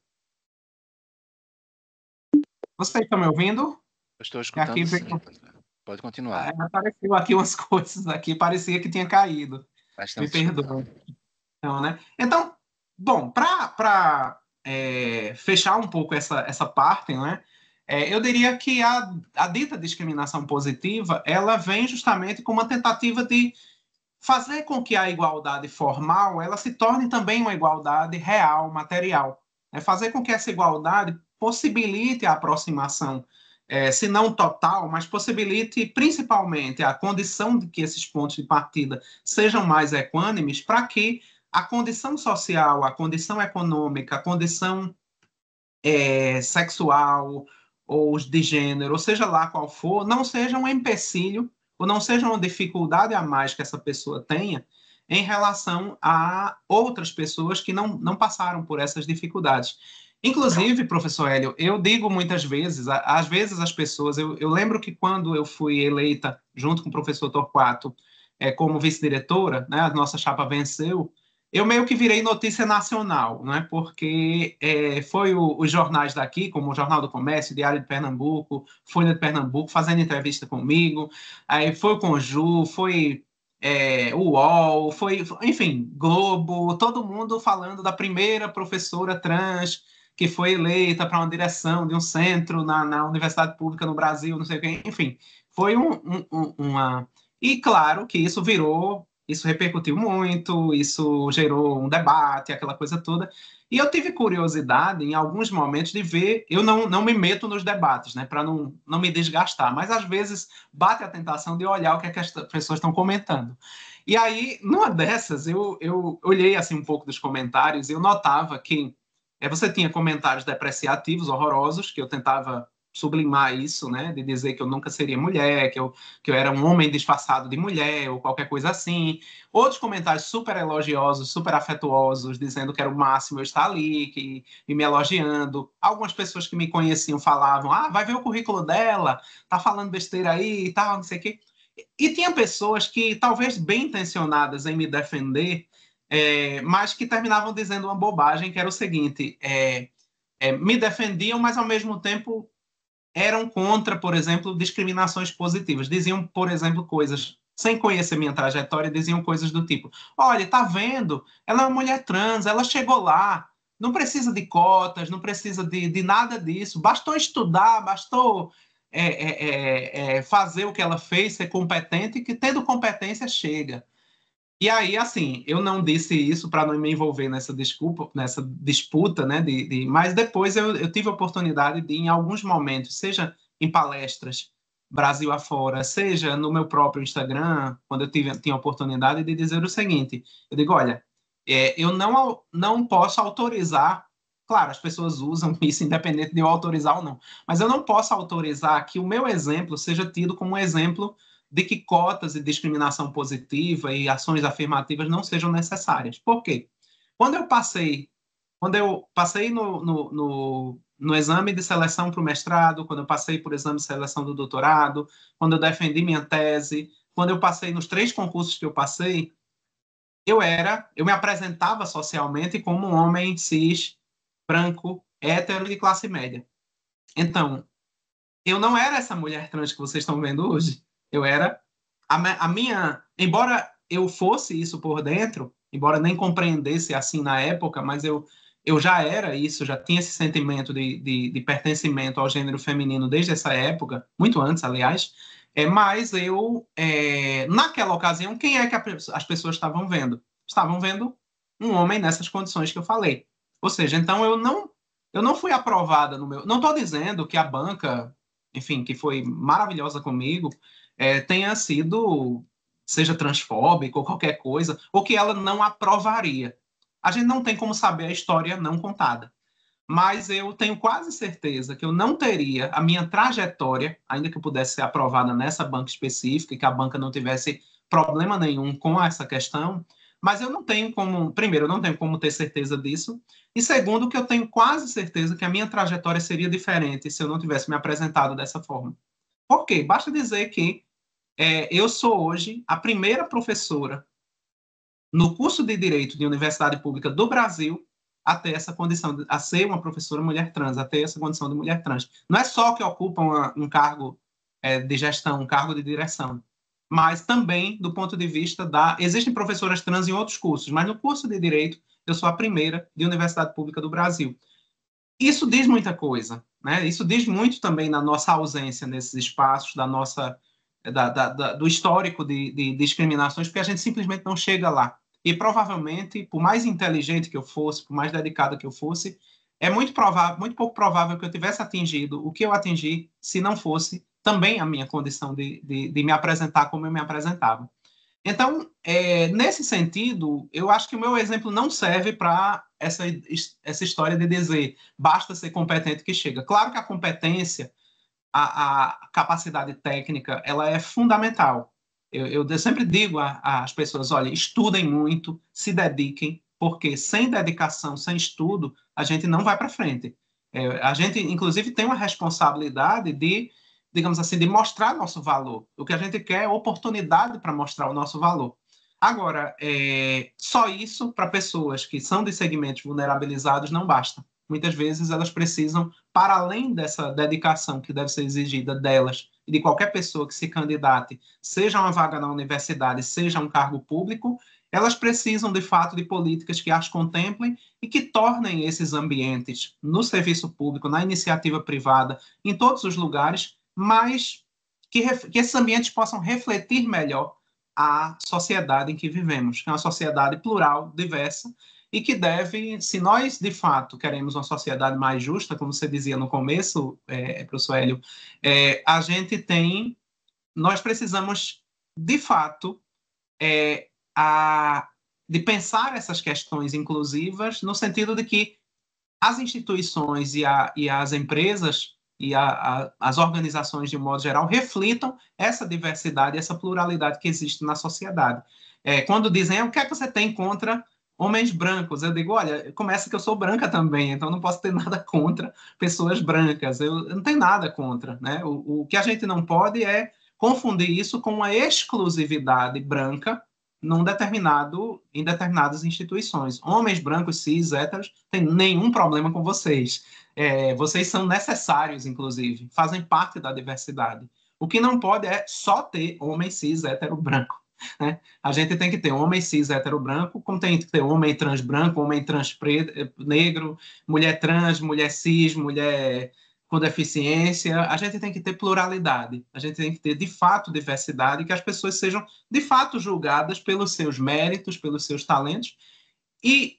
Vocês estão me ouvindo?
Eu estou escutando. Aqui... Pode continuar.
Aí apareceu aqui umas <laughs> coisas aqui, parecia que tinha caído. Bastante Me perdoa. Então, né? então, bom, para é, fechar um pouco essa, essa parte, né? É, eu diria que a, a dita discriminação positiva ela vem justamente com uma tentativa de fazer com que a igualdade formal ela se torne também uma igualdade real, material. É fazer com que essa igualdade possibilite a aproximação é, se não total, mas possibilite principalmente a condição de que esses pontos de partida sejam mais equânimes, para que a condição social, a condição econômica, a condição é, sexual ou de gênero, ou seja lá qual for, não seja um empecilho ou não seja uma dificuldade a mais que essa pessoa tenha em relação a outras pessoas que não, não passaram por essas dificuldades. Inclusive, professor Hélio, eu digo muitas vezes, às vezes as pessoas, eu, eu lembro que quando eu fui eleita junto com o professor Torquato é, como vice-diretora, né, a nossa chapa venceu, eu meio que virei notícia nacional, né, porque é, foi o, os jornais daqui, como o Jornal do Comércio, Diário de Pernambuco, Folha de Pernambuco, fazendo entrevista comigo, aí foi o Ju, foi é, o UOL, foi, enfim, Globo, todo mundo falando da primeira professora trans que foi eleita para uma direção de um centro na, na, universidade pública no Brasil, não sei o quê, enfim. Foi um, um, uma. E claro que isso virou, isso repercutiu muito, isso gerou um debate, aquela coisa toda. E eu tive curiosidade em alguns momentos de ver, eu não, não me meto nos debates, né, para não, não me desgastar, mas às vezes bate a tentação de olhar o que, é que as pessoas estão comentando. E aí, numa dessas, eu, eu olhei assim um pouco dos comentários e eu notava que é, você tinha comentários depreciativos, horrorosos, que eu tentava sublimar isso, né, de dizer que eu nunca seria mulher, que eu, que eu era um homem disfarçado de mulher, ou qualquer coisa assim. Outros comentários super elogiosos, super afetuosos, dizendo que era o máximo eu estar ali, que, e me elogiando. Algumas pessoas que me conheciam falavam, ah, vai ver o currículo dela, tá falando besteira aí e tal, não sei o quê. E, e tinha pessoas que, talvez bem intencionadas em me defender, é, mas que terminavam dizendo uma bobagem que era o seguinte: é, é, me defendiam, mas ao mesmo tempo eram contra, por exemplo, discriminações positivas. Diziam, por exemplo, coisas sem conhecer minha trajetória, diziam coisas do tipo: olha, tá vendo? Ela é uma mulher trans, ela chegou lá, não precisa de cotas, não precisa de, de nada disso, bastou estudar, bastou é, é, é, é fazer o que ela fez, ser competente, que tendo competência chega. E aí, assim, eu não disse isso para não me envolver nessa desculpa, nessa disputa, né? De, de... mas depois eu, eu, tive a oportunidade de, em alguns momentos, seja em palestras Brasil afora, seja no meu próprio Instagram, quando eu tive, tinha a oportunidade de dizer o seguinte: eu digo, olha, é, eu não, não posso autorizar. Claro, as pessoas usam <laughs> isso independente de eu autorizar ou não, mas eu não posso autorizar que o meu exemplo seja tido como um exemplo de que cotas e discriminação positiva e ações afirmativas não sejam necessárias. Por quê? Quando eu passei, quando eu passei no, no, no, no exame de seleção para o mestrado, quando eu passei por exame de seleção do doutorado, quando eu defendi minha tese, quando eu passei nos três concursos que eu passei, eu era, eu me apresentava socialmente como um homem cis, branco, hétero de classe média. Então, eu não era essa mulher trans que vocês estão vendo hoje. Eu era. A, a minha. Embora eu fosse isso por dentro, embora nem compreendesse assim na época, mas eu, eu já era isso, já tinha esse sentimento de, de, de pertencimento ao gênero feminino desde essa época, muito antes, aliás. É, mas eu, é, naquela ocasião, quem é que a, as pessoas estavam vendo? Estavam vendo um homem nessas condições que eu falei. Ou seja, então eu não, eu não fui aprovada no meu. Não estou dizendo que a banca, enfim, que foi maravilhosa comigo, é, tenha sido, seja transfóbico ou qualquer coisa, ou que ela não aprovaria. A gente não tem como saber a história não contada. Mas eu tenho quase certeza que eu não teria a minha trajetória, ainda que eu pudesse ser aprovada nessa banca específica e que a banca não tivesse problema nenhum com essa questão, mas eu não tenho como, primeiro, eu não tenho como ter certeza disso, e segundo, que eu tenho quase certeza que a minha trajetória seria diferente se eu não tivesse me apresentado dessa forma. Ok, basta dizer que é, eu sou hoje a primeira professora no curso de Direito de Universidade Pública do Brasil a ter essa condição, de, a ser uma professora mulher trans, a ter essa condição de mulher trans. Não é só que ocupa uma, um cargo é, de gestão, um cargo de direção, mas também do ponto de vista da... Existem professoras trans em outros cursos, mas no curso de Direito eu sou a primeira de Universidade Pública do Brasil. Isso diz muita coisa, né? Isso diz muito também na nossa ausência nesses espaços, da nossa, da, da, da, do histórico de, de discriminações, porque a gente simplesmente não chega lá. E provavelmente, por mais inteligente que eu fosse, por mais dedicada que eu fosse, é muito provável, muito pouco provável que eu tivesse atingido o que eu atingi se não fosse também a minha condição de, de, de me apresentar como eu me apresentava. Então, é, nesse sentido, eu acho que o meu exemplo não serve para essa, essa história de dizer basta ser competente que chega. Claro que a competência, a, a capacidade técnica, ela é fundamental. Eu, eu, eu sempre digo às pessoas: olha, estudem muito, se dediquem, porque sem dedicação, sem estudo, a gente não vai para frente. É, a gente, inclusive, tem uma responsabilidade de digamos assim, de mostrar nosso valor. O que a gente quer é oportunidade para mostrar o nosso valor. Agora, é, só isso para pessoas que são de segmentos vulnerabilizados não basta. Muitas vezes elas precisam, para além dessa dedicação que deve ser exigida delas e de qualquer pessoa que se candidate, seja uma vaga na universidade, seja um cargo público, elas precisam de fato de políticas que as contemplem e que tornem esses ambientes no serviço público, na iniciativa privada, em todos os lugares mas que, que esses ambientes possam refletir melhor a sociedade em que vivemos, que é uma sociedade plural, diversa, e que deve, se nós de fato queremos uma sociedade mais justa, como você dizia no começo, é, professor Hélio, é, a gente tem, nós precisamos de fato é, a, de pensar essas questões inclusivas no sentido de que as instituições e, a, e as empresas e a, a, as organizações, de modo geral, reflitam essa diversidade, essa pluralidade que existe na sociedade. É, quando dizem, ah, o que é que você tem contra homens brancos? Eu digo, olha, começa que eu sou branca também, então não posso ter nada contra pessoas brancas, eu, eu não tenho nada contra. Né? O, o que a gente não pode é confundir isso com uma exclusividade branca num determinado, em determinadas instituições. Homens brancos, cis, héteros, tem nenhum problema com vocês. É, vocês são necessários, inclusive, fazem parte da diversidade. O que não pode é só ter homem cis, hétero, branco. Né? A gente tem que ter homem cis, hétero, branco, como tem que ter homem trans branco, homem trans preto, eh, negro, mulher trans, mulher cis, mulher com deficiência, a gente tem que ter pluralidade, a gente tem que ter de fato diversidade, que as pessoas sejam de fato julgadas pelos seus méritos, pelos seus talentos. E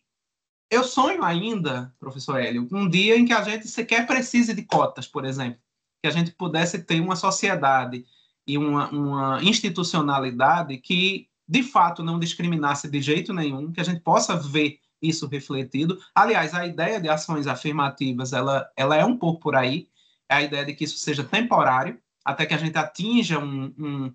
eu sonho ainda, professor Hélio, um dia em que a gente sequer precise de cotas, por exemplo, que a gente pudesse ter uma sociedade e uma, uma institucionalidade que de fato não discriminasse de jeito nenhum, que a gente possa ver isso refletido. Aliás, a ideia de ações afirmativas, ela, ela é um pouco por aí, é a ideia de que isso seja temporário, até que a gente atinja um, um,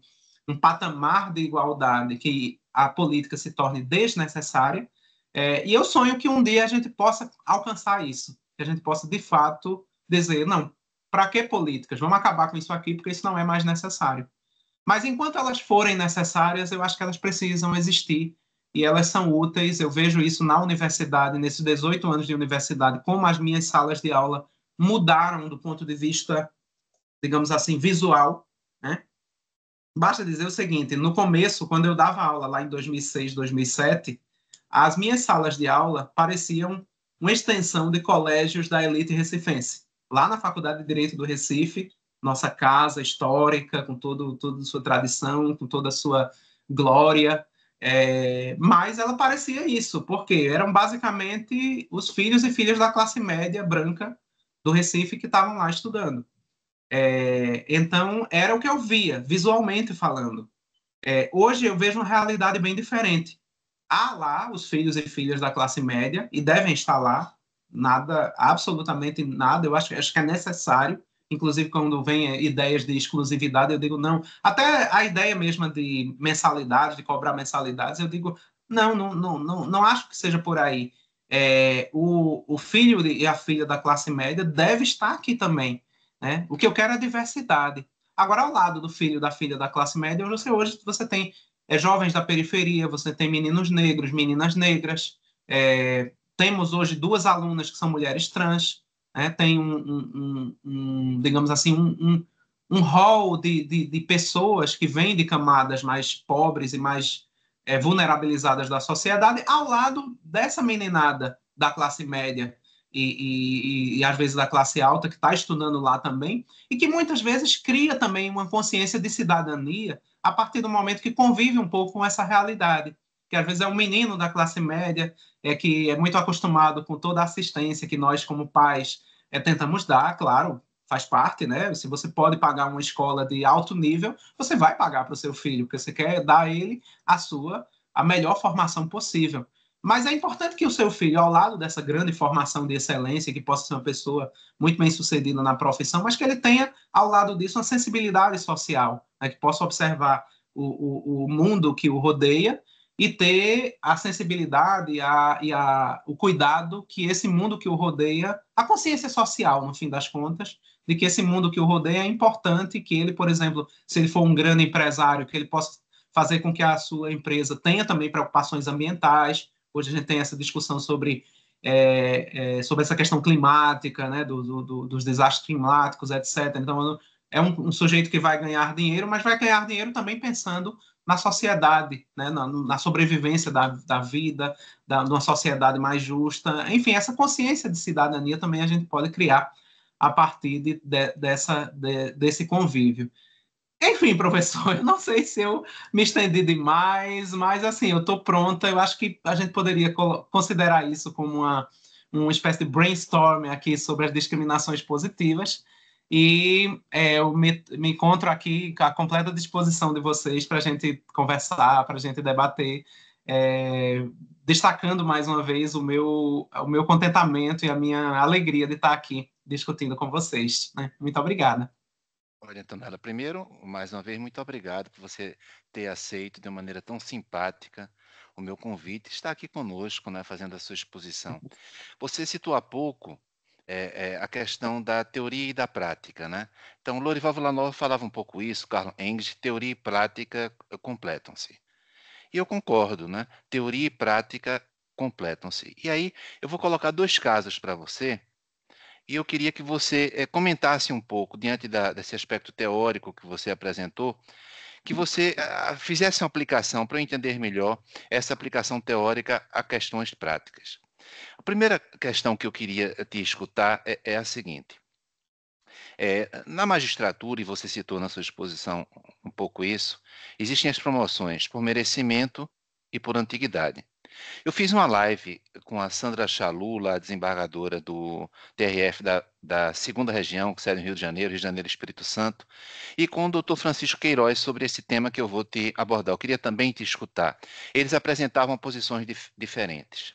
um patamar de igualdade que a política se torne desnecessária. É, e eu sonho que um dia a gente possa alcançar isso, que a gente possa, de fato, dizer, não, para que políticas? Vamos acabar com isso aqui, porque isso não é mais necessário. Mas enquanto elas forem necessárias, eu acho que elas precisam existir e elas são úteis. Eu vejo isso na universidade, nesses 18 anos de universidade, como as minhas salas de aula mudaram do ponto de vista, digamos assim, visual. Né? Basta dizer o seguinte: no começo, quando eu dava aula lá em 2006, 2007, as minhas salas de aula pareciam uma extensão de colégios da elite recifense. Lá na Faculdade de Direito do Recife, nossa casa histórica, com todo, toda a sua tradição, com toda a sua glória, é, mas ela parecia isso, porque eram basicamente os filhos e filhas da classe média branca do Recife que estavam lá estudando. É, então, era o que eu via, visualmente falando. É, hoje eu vejo uma realidade bem diferente. Há lá os filhos e filhas da classe média, e devem estar lá, nada, absolutamente nada, eu acho, acho que é necessário inclusive quando vem eh, ideias de exclusividade, eu digo não. Até a ideia mesmo de mensalidades, de cobrar mensalidades, eu digo não, não, não, não, não acho que seja por aí. É, o, o filho e a filha da classe média deve estar aqui também. Né? O que eu quero é diversidade. Agora, ao lado do filho da filha da classe média, você, hoje você tem é, jovens da periferia, você tem meninos negros, meninas negras. É, temos hoje duas alunas que são mulheres trans né, tem um, um, um, digamos assim, um, um, hall de, de, de, pessoas que vêm de camadas mais pobres e mais é, vulnerabilizadas da sociedade, ao lado dessa meninada da classe média e, e, e às vezes da classe alta que está estudando lá também, e que muitas vezes cria também uma consciência de cidadania a partir do momento que convive um pouco com essa realidade que às vezes é um menino da classe média, é que é muito acostumado com toda a assistência que nós, como pais, é, tentamos dar, claro, faz parte, né? Se você pode pagar uma escola de alto nível, você vai pagar para o seu filho, porque você quer dar a ele a sua, a melhor formação possível. Mas é importante que o seu filho, ao lado dessa grande formação de excelência, que possa ser uma pessoa muito bem sucedida na profissão, mas que ele tenha, ao lado disso, uma sensibilidade social, né? que possa observar o, o, o mundo que o rodeia e ter a sensibilidade e, a, e a, o cuidado que esse mundo que o rodeia, a consciência social, no fim das contas, de que esse mundo que o rodeia é importante que ele, por exemplo, se ele for um grande empresário, que ele possa fazer com que a sua empresa tenha também preocupações ambientais. Hoje a gente tem essa discussão sobre, é, é, sobre essa questão climática, né, do, do, dos desastres climáticos, etc. Então, é um, um sujeito que vai ganhar dinheiro, mas vai ganhar dinheiro também pensando na sociedade, né, na, na sobrevivência da, da vida, da, sociedade mais justa. Enfim, essa consciência de cidadania também a gente pode criar a partir de, de, dessa, de, desse convívio. Enfim, professor, <laughs> eu não sei se eu me estendi demais, mas assim, eu estou pronta. Eu acho que a gente poderia considerar isso como uma, uma espécie de brainstorming aqui sobre as discriminações positivas. E é, eu me, me, encontro aqui à completa disposição de vocês para a gente conversar, para a gente debater, é, destacando mais uma vez o meu, o meu contentamento e a minha alegria de estar aqui discutindo com vocês. Né? Muito obrigada.
Olha, Antonella, primeiro, mais uma vez, muito obrigado por você ter aceito de uma maneira tão simpática o meu convite, está aqui conosco, né, fazendo a sua exposição. Uhum. Você citou há pouco é, é, a questão da teoria e da prática, né? Então, Lorival Villanova falava um pouco isso, Carl Engels, teoria e prática eh, completam-se. E eu concordo, né? Teoria e prática completam-se. E aí, eu vou colocar dois casos para você, e eu queria que você é, comentasse um pouco, diante da, desse aspecto teórico que você apresentou, que você a, eh, fizesse uma aplicação para entender melhor essa aplicação teórica a questões práticas. A primeira questão que eu queria te escutar é, é a seguinte. É, na magistratura, e você citou na sua exposição um pouco isso, existem as promoções por merecimento e por antiguidade. Eu fiz uma live com a Sandra Chalula, a desembargadora do TRF da, da segunda região, que serve no Rio de Janeiro, Rio de Janeiro Espírito Santo, e com o doutor Francisco Queiroz sobre esse tema que eu vou te abordar. Eu queria também te escutar. Eles apresentavam posições dif diferentes.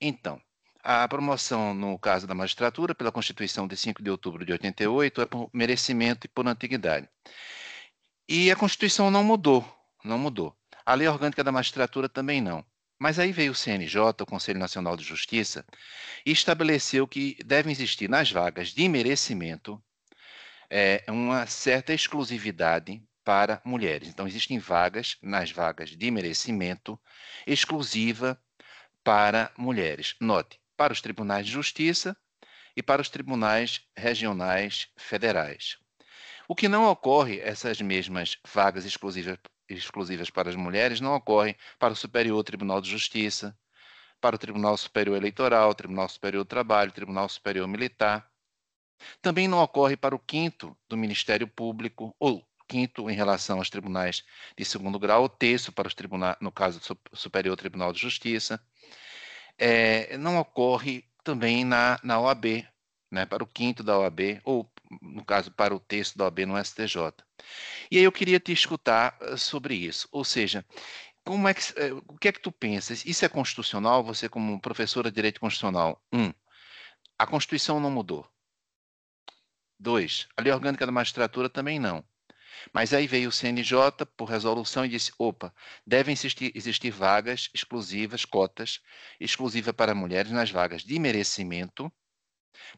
Então, a promoção, no caso da magistratura, pela Constituição de 5 de outubro de 88, é por merecimento e por antiguidade. E a Constituição não mudou, não mudou. A lei orgânica da magistratura também não. Mas aí veio o CNJ, o Conselho Nacional de Justiça, e estabeleceu que devem existir nas vagas de merecimento é, uma certa exclusividade para mulheres. Então, existem vagas, nas vagas de merecimento, exclusiva para mulheres. Note, para os tribunais de justiça e para os tribunais regionais federais. O que não ocorre, essas mesmas vagas exclusivas, exclusivas para as mulheres, não ocorrem para o Superior Tribunal de Justiça, para o Tribunal Superior Eleitoral, Tribunal Superior do Trabalho, Tribunal Superior Militar. Também não ocorre para o quinto do Ministério Público, ou quinto em relação aos tribunais de segundo grau, o terço para os tribunais, no caso do Superior Tribunal de Justiça. É, não ocorre também na, na OAB, né, para o quinto da OAB, ou no caso para o terço da OAB no STJ. E aí eu queria te escutar eh, sobre isso, ou seja, como é que, eh, o que é que tu pensas? Isso é constitucional? Você como professora de Direito Constitucional, um, a Constituição não mudou. Dois, a Lei Orgânica da Magistratura também não. Mas aí veio o CNJ por resolução e disse: opa, devem existir, existir vagas exclusivas, cotas exclusiva para mulheres nas vagas de merecimento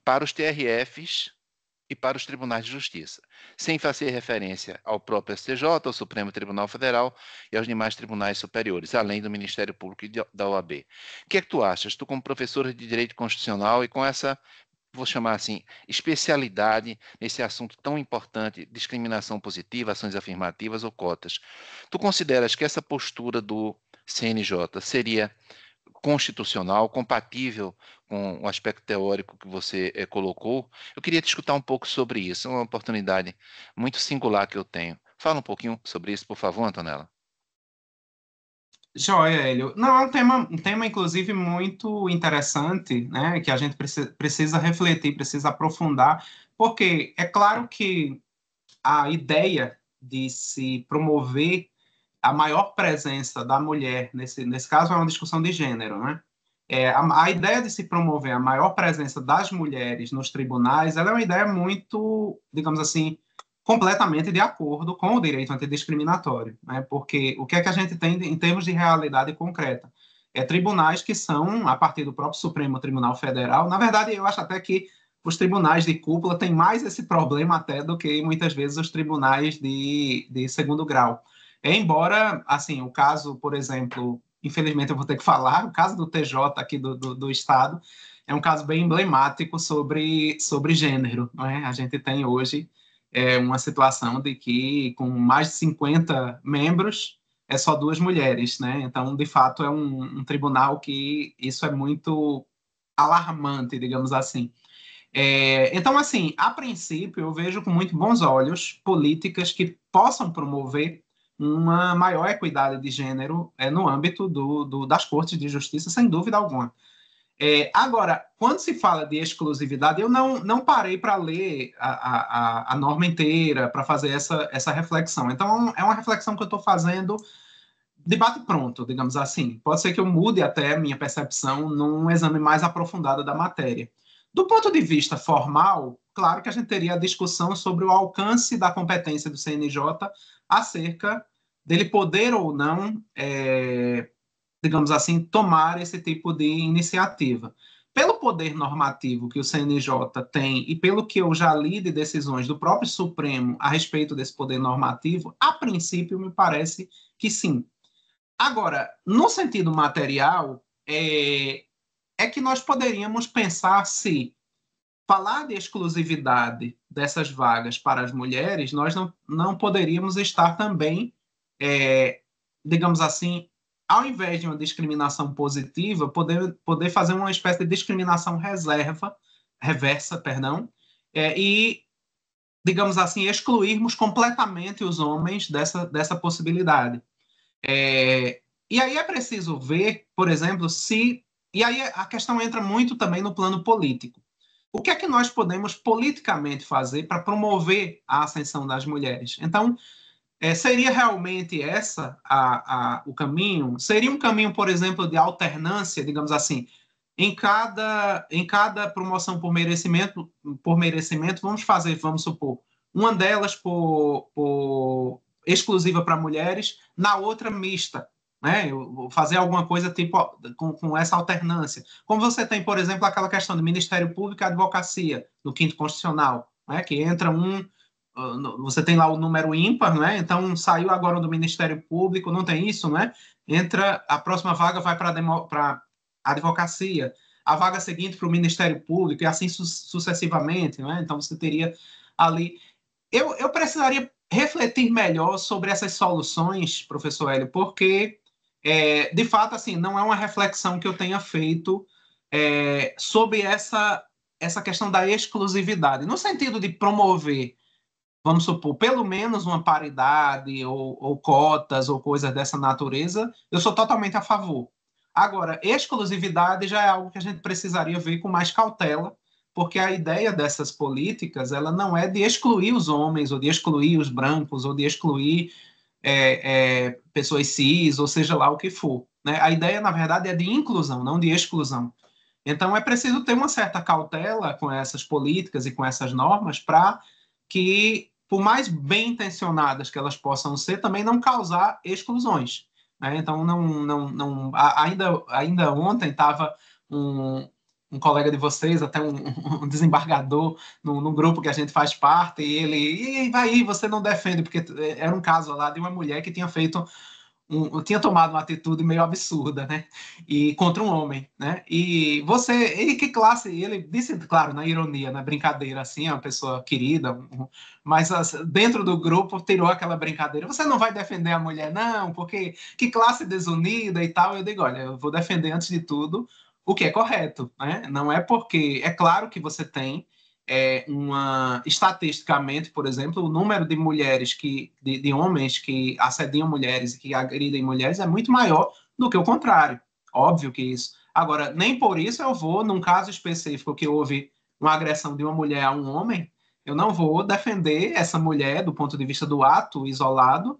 para os TRFs e para os tribunais de justiça, sem fazer referência ao próprio STJ, ao Supremo Tribunal Federal e aos demais tribunais superiores, além do Ministério Público e da OAB. O que é que tu achas, tu como professora de Direito Constitucional e com essa vou chamar assim, especialidade nesse assunto tão importante, discriminação positiva, ações afirmativas ou cotas. Tu consideras que essa postura do CNJ seria constitucional, compatível com o aspecto teórico que você é, colocou? Eu queria te escutar um pouco sobre isso, é uma oportunidade muito singular que eu tenho. Fala um pouquinho sobre isso, por favor, Antonella.
Joia, Hélio. Não, é um tema, um tema, inclusive, muito interessante, né? Que a gente precisa, precisa refletir, precisa aprofundar, porque é claro que a ideia de se promover a maior presença da mulher, nesse, nesse caso é uma discussão de gênero, né? É, a, a, ideia de se promover a maior presença das mulheres nos tribunais, ela é uma ideia muito, digamos assim, completamente de acordo com o direito antidiscriminatório, né? porque o que é que a gente tem em termos de realidade concreta? É tribunais que são, a partir do próprio Supremo Tribunal Federal, na verdade, eu acho até que os tribunais de cúpula têm mais esse problema até do que muitas vezes os tribunais de, de segundo grau. Embora, assim, o caso, por exemplo, infelizmente eu vou ter que falar, o caso do TJ aqui do, do, do Estado é um caso bem emblemático sobre, sobre gênero. Né? A gente tem hoje é uma situação de que com mais de 50 membros é só duas mulheres, né? Então, de fato, é um, um tribunal que isso é muito alarmante, digamos assim. É, então, assim, a princípio, eu vejo com muito bons olhos políticas que possam promover uma maior equidade de gênero é, no âmbito do, do, das cortes de justiça, sem dúvida alguma. É, agora, quando se fala de exclusividade, eu não, não parei para ler a, a, a, norma inteira, para fazer essa, essa reflexão. Então, é uma reflexão que eu estou fazendo debate pronto, digamos assim. Pode ser que eu mude até a minha percepção num exame mais aprofundado da matéria. Do ponto de vista formal, claro que a gente teria a discussão sobre o alcance da competência do CNJ acerca dele poder ou não é, digamos assim, tomar esse tipo de iniciativa. Pelo poder normativo que o CNJ tem e pelo que eu já li de decisões do próprio Supremo a respeito desse poder normativo, a princípio me parece que sim. Agora, no sentido material, é, é que nós poderíamos pensar se falar de exclusividade dessas vagas para as mulheres, nós não, não poderíamos estar também, é, digamos assim, ao invés de uma discriminação positiva, poder, poder fazer uma espécie de discriminação reserva, reversa, perdão, é, e, digamos assim, excluirmos completamente os homens dessa, dessa possibilidade. É, e aí é preciso ver, por exemplo, se. E aí a questão entra muito também no plano político. O que é que nós podemos politicamente fazer para promover a ascensão das mulheres? Então, é, seria realmente essa a, a, o caminho? Seria um caminho, por exemplo, de alternância, digamos assim, em cada, em cada promoção por merecimento, por merecimento, vamos fazer, vamos supor, uma delas por, por exclusiva para mulheres, na outra mista, né? Fazer alguma coisa tipo com, com, essa alternância. Como você tem, por exemplo, aquela questão do Ministério Público e Advocacia no quinto constitucional, né? Que entra um você tem lá o número ímpar, né? Então saiu agora do Ministério Público, não tem isso, né? Entra a próxima vaga vai para para advocacia, a vaga seguinte para o Ministério Público e assim su sucessivamente, né? Então você teria ali eu, eu precisaria refletir melhor sobre essas soluções, professor Hélio, porque é, de fato assim não é uma reflexão que eu tenha feito é, sobre essa essa questão da exclusividade, no sentido de promover vamos supor, pelo menos uma paridade ou, ou cotas ou coisas dessa natureza, eu sou totalmente a favor. Agora, exclusividade já é algo que a gente precisaria ver com mais cautela, porque a ideia dessas políticas ela não é de excluir os homens, ou de excluir os brancos, ou de excluir é, é, pessoas cis, ou seja lá o que for. Né? A ideia, na verdade, é de inclusão, não de exclusão. Então, é preciso ter uma certa cautela com essas políticas e com essas normas para que por mais bem intencionadas que elas possam ser, também não causar exclusões. Né? Então, não, não, não, ainda, ainda ontem estava um, um colega de vocês, até um, <laughs> um desembargador no, no, grupo que a gente faz parte, e ele, e vai aí, você não defende, porque é, era um caso lá de uma mulher que tinha feito um, tinha tomado uma atitude meio absurda, né? E contra um homem, né? E você, ele que classe, ele disse, claro, na ironia, na brincadeira, assim, é uma pessoa querida, mas assim, dentro do grupo tirou aquela brincadeira. Você não vai defender a mulher, não, porque que classe desunida e tal. Eu digo, olha, eu vou defender antes de tudo o que é correto, né? Não é porque é claro que você tem é, uma estatisticamente, por exemplo, o número de mulheres que de, de homens que assediam mulheres e que agridem mulheres é muito maior do que o contrário. Óbvio que isso. Agora, nem por isso eu vou, num caso específico que houve uma agressão de uma mulher a um homem, eu não vou defender essa mulher do ponto de vista do ato isolado,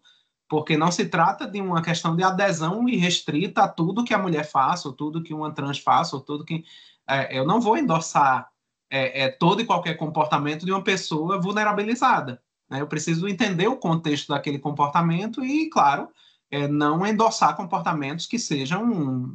porque não se trata de uma questão de adesão irrestrita a tudo que a mulher faça, ou tudo que uma trans faça, ou tudo que. É, eu não vou endossar é, é, todo e qualquer comportamento de uma pessoa vulnerabilizada. Né? Eu preciso entender o contexto daquele comportamento e, claro, é, não endossar comportamentos que sejam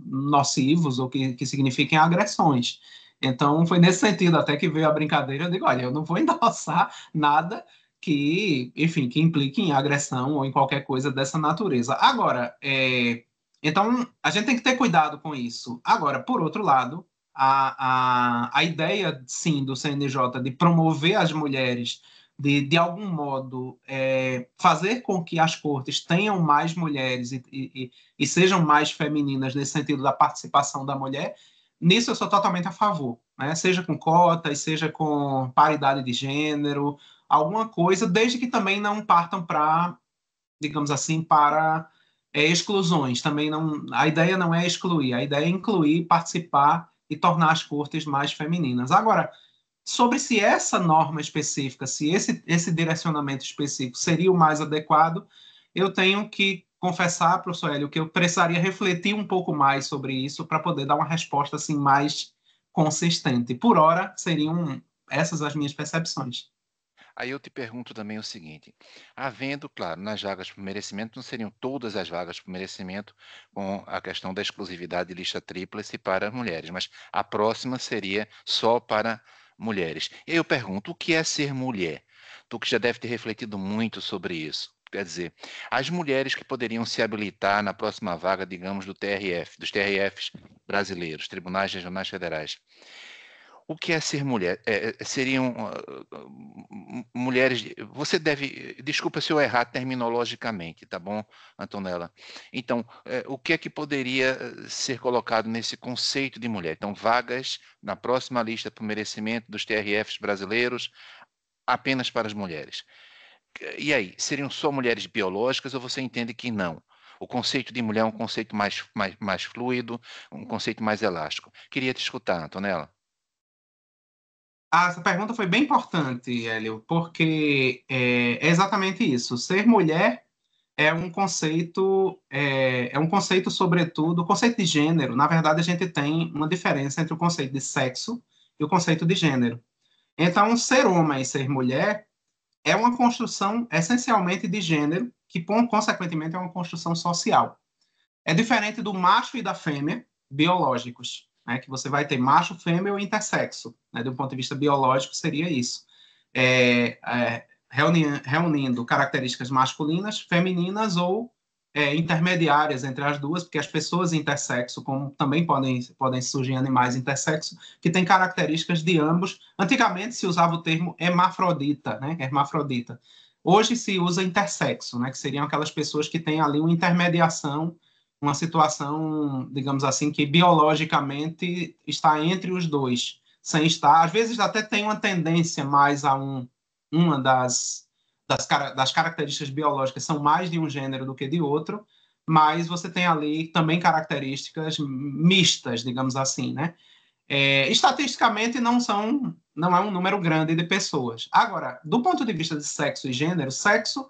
nocivos ou que, que signifiquem agressões. Então, foi nesse sentido até que veio a brincadeira. Eu digo, olha, eu não vou <laughs> endossar nada que, enfim, que implique em agressão ou em qualquer coisa dessa natureza. Agora, é, então, a gente tem que ter cuidado com isso. Agora, por outro lado, a, a, a ideia, sim, do CNJ de promover as mulheres, de, de algum modo, é, fazer com que as cortes tenham mais mulheres e, e, e sejam mais femininas nesse sentido da participação da mulher, nisso eu sou totalmente a favor, né? seja com cotas, seja com paridade de gênero, alguma coisa, desde que também não partam para, digamos assim, para é, exclusões. Também não, a ideia não é excluir, a ideia é incluir, participar e tornar as cortes mais femininas. Agora, sobre se essa norma específica, se esse, esse direcionamento específico seria o mais adequado, eu tenho que confessar, professor Hélio, que eu precisaria refletir um pouco mais sobre isso para poder dar uma resposta assim mais consistente. Por hora, seriam essas as minhas percepções.
Aí eu te pergunto também o seguinte: havendo, claro, nas vagas por merecimento, não seriam todas as vagas por merecimento com a questão da exclusividade de lista tríplice para mulheres, mas a próxima seria só para mulheres. E eu pergunto: o que é ser mulher? Tu que já deve ter refletido muito sobre isso. Quer dizer, as mulheres que poderiam se habilitar na próxima vaga, digamos, do TRF, dos TRFs brasileiros, Tribunais Regionais Federais, o que é ser mulher? É, é seriam uh, mulheres. você deve. Desculpa se eu errar terminologicamente, tá bom, Antonella? Então, é, o que é que poderia ser colocado nesse conceito de mulher? Então, vagas na próxima lista para o merecimento dos TRFs brasileiros apenas para as mulheres. E aí, seriam só mulheres biológicas ou você entende que não? O conceito de mulher é um conceito mais, mais, mais fluido, um conceito mais elástico. Queria te escutar, Antonella.
Ah, essa pergunta foi bem importante, Hélio, porque é, é exatamente isso. Ser mulher é um conceito, é, é um conceito, sobretudo, o conceito de gênero. Na verdade, a gente tem uma diferença entre o conceito de sexo e o conceito de gênero. Então, ser homem e ser mulher é uma construção essencialmente de gênero, que, consequentemente, é uma construção social. É diferente do macho e da fêmea biológicos né, que você vai ter macho, fêmea ou intersexo. Né, do ponto de vista biológico, seria isso. É, é, reunindo, reunindo características masculinas, femininas ou é, intermediárias entre as duas, porque as pessoas intersexo, como também podem, podem surgir animais intersexo, que têm características de ambos. Antigamente se usava o termo hermafrodita, né? Hermafrodita. Hoje se usa intersexo, né? Que seriam aquelas pessoas que têm ali uma intermediação uma situação, digamos assim, que biologicamente está entre os dois, sem estar. Às vezes até tem uma tendência mais a um, uma das, das, das características biológicas são mais de um gênero do que de outro, mas você tem ali também características mistas, digamos assim, né? É, estatisticamente não são, não é um número grande de pessoas. Agora, do ponto de vista de sexo e gênero, sexo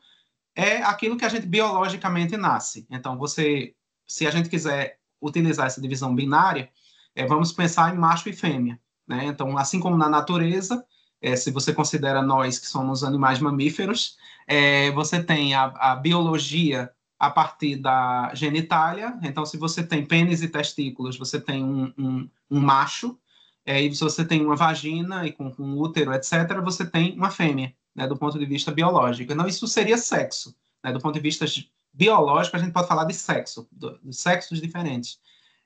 é aquilo que a gente biologicamente nasce. Então, você se a gente quiser utilizar essa divisão binária, é, vamos pensar em macho e fêmea. Né? Então, assim como na natureza, é, se você considera nós que somos animais mamíferos, é, você tem a, a, biologia a partir da genitália. Então, se você tem pênis e testículos, você tem um, um, um macho. É, e se você tem uma vagina e com, com um útero, etc., você tem uma fêmea, né, do ponto de vista biológico. Então, isso seria sexo. Né, do ponto de vista biológico, a gente pode falar de sexo, de sexos diferentes.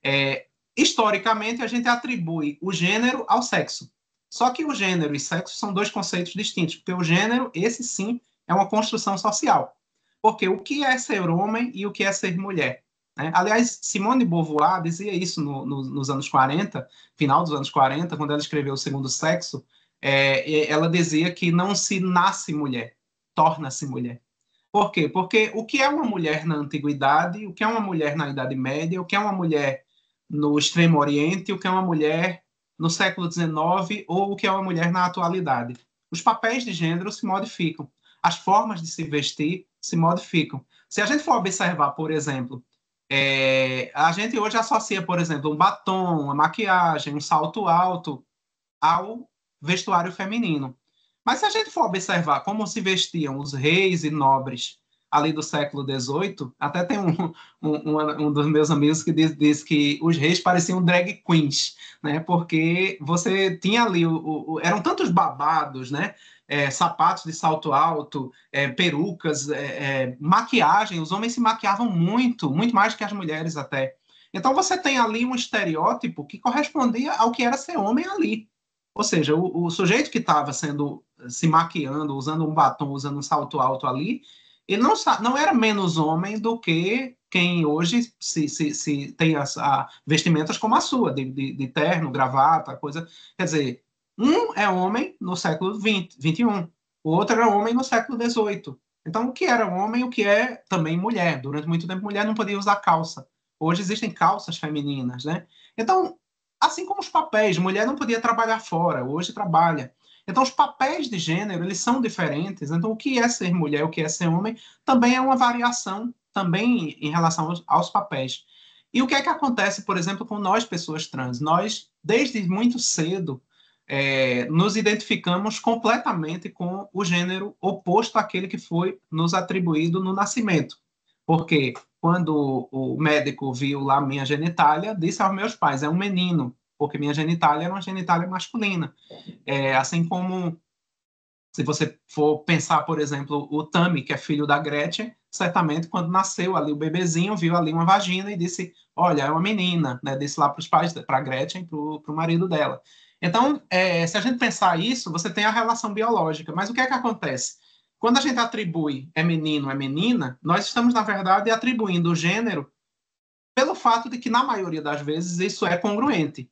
É, historicamente, a gente atribui o gênero ao sexo. Só que o gênero e sexo são dois conceitos distintos, porque o gênero, esse sim, é uma construção social. Porque o que é ser homem e o que é ser mulher? Né? Aliás, Simone de Beauvoir dizia isso no, no, nos anos 40, final dos anos 40, quando ela escreveu O Segundo Sexo, é, ela dizia que não se nasce mulher, torna-se mulher. Por quê? Porque o que é uma mulher na antiguidade, o que é uma mulher na Idade Média, o que é uma mulher no Extremo Oriente, o que é uma mulher no século XIX ou o que é uma mulher na atualidade. Os papéis de gênero se modificam, as formas de se vestir se modificam. Se a gente for observar, por exemplo, é, a gente hoje associa, por exemplo, um batom, uma maquiagem, um salto alto ao vestuário feminino. Mas se a gente for observar como se vestiam os reis e nobres ali do século XVIII, até tem um, um, um, dos meus amigos que diz, diz, que os reis pareciam drag queens, né? Porque você tinha ali, o, o, eram tantos babados, né? É, sapatos de salto alto, é, perucas, é, é, maquiagem, os homens se maquiavam muito, muito mais que as mulheres até. Então você tem ali um estereótipo que correspondia ao que era ser homem ali. Ou seja, o, o sujeito que estava sendo se maquiando, usando um batom, usando um salto alto ali, ele não, não era menos homem do que quem hoje se, se, se tem as, a, vestimentas como a sua, de, de, de, terno, gravata, coisa. Quer dizer, um é homem no século XXI, o outro era homem no século XVIII. Então, o que era homem, o que é também mulher. Durante muito tempo, mulher não podia usar calça. Hoje existem calças femininas, né? Então, assim como os papéis, mulher não podia trabalhar fora, hoje trabalha. Então, os papéis de gênero, eles são diferentes. Então, o que é ser mulher, o que é ser homem, também é uma variação, também em relação aos, aos papéis. E o que é que acontece, por exemplo, com nós, pessoas trans? Nós, desde muito cedo, é, nos identificamos completamente com o gênero oposto àquele que foi nos atribuído no nascimento. Porque quando o médico viu lá minha genitália, disse aos meus pais: é um menino porque minha genitália era uma genitália masculina. É, assim como se você for pensar, por exemplo, o Tami, que é filho da Gretchen, certamente quando nasceu ali o bebezinho, viu ali uma vagina e disse, olha, é uma menina, né? Disse lá para os pais, para a Gretchen, para o marido dela. Então, é, se a gente pensar isso, você tem a relação biológica, mas o que é que acontece? Quando a gente atribui é menino, é menina, nós estamos, na verdade, atribuindo o gênero pelo fato de que, na maioria das vezes, isso é congruente.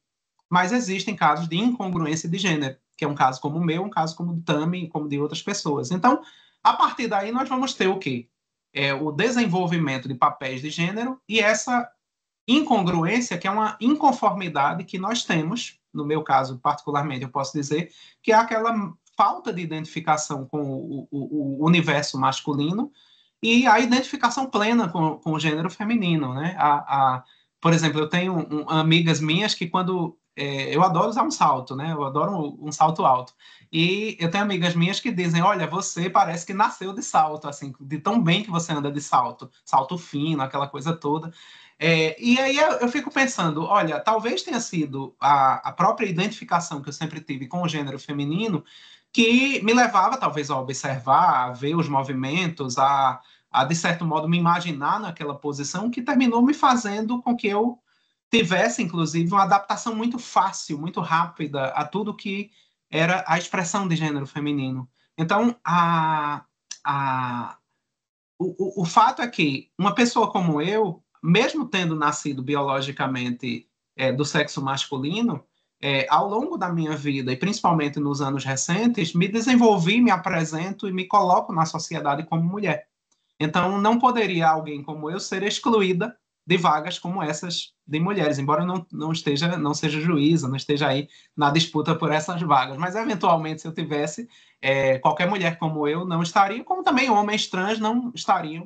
Mas existem casos de incongruência de gênero, que é um caso como o meu, um caso como o Tami, como de outras pessoas. Então, a partir daí, nós vamos ter o quê? É, o desenvolvimento de papéis de gênero e essa incongruência, que é uma inconformidade que nós temos, no meu caso particularmente, eu posso dizer, que é aquela falta de identificação com o, o, o universo masculino e a identificação plena com, com o gênero feminino, né? A, a, por exemplo, eu tenho um, amigas minhas que quando é, eu adoro usar um salto, né? Eu adoro um, um, salto alto. E eu tenho amigas minhas que dizem: olha, você parece que nasceu de salto, assim, de tão bem que você anda de salto, salto fino, aquela coisa toda. É, e aí eu, eu, fico pensando: olha, talvez tenha sido a, a própria identificação que eu sempre tive com o gênero feminino que me levava, talvez, a observar, a ver os movimentos, a, a de certo modo, me imaginar naquela posição que terminou me fazendo com que eu tivesse, inclusive, uma adaptação muito fácil, muito rápida a tudo que era a expressão de gênero feminino. Então, a, a, o, o, fato é que uma pessoa como eu, mesmo tendo nascido biologicamente é, do sexo masculino, é, ao longo da minha vida, e principalmente nos anos recentes, me desenvolvi, me apresento e me coloco na sociedade como mulher. Então, não poderia alguém como eu ser excluída de vagas como essas de mulheres, embora não, não esteja não seja juíza, não esteja aí na disputa por essas vagas, mas eventualmente se eu tivesse é, qualquer mulher como eu não estaria, como também homens trans não estariam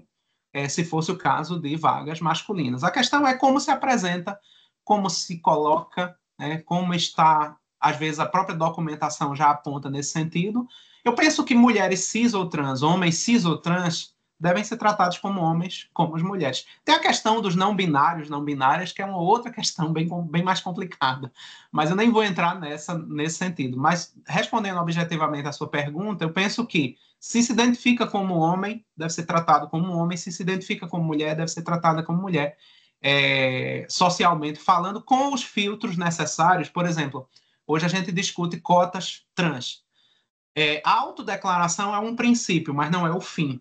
é, se fosse o caso de vagas masculinas. A questão é como se apresenta, como se coloca, né, como está às vezes a própria documentação já aponta nesse sentido. Eu penso que mulheres cis ou trans, homens cis ou trans devem ser tratados como homens, como as mulheres. Tem a questão dos não binários, não binárias, que é uma outra <laughs> questão bem, bem mais complicada, mas eu nem vou entrar nessa nesse sentido. Mas respondendo objetivamente à sua pergunta, eu penso que se se identifica como homem, deve ser tratado como homem, se se identifica como mulher, deve ser tratada como mulher. É, socialmente falando, com os filtros necessários. Por exemplo, hoje a gente discute cotas trans. É, a autodeclaração é um princípio, mas não é o fim.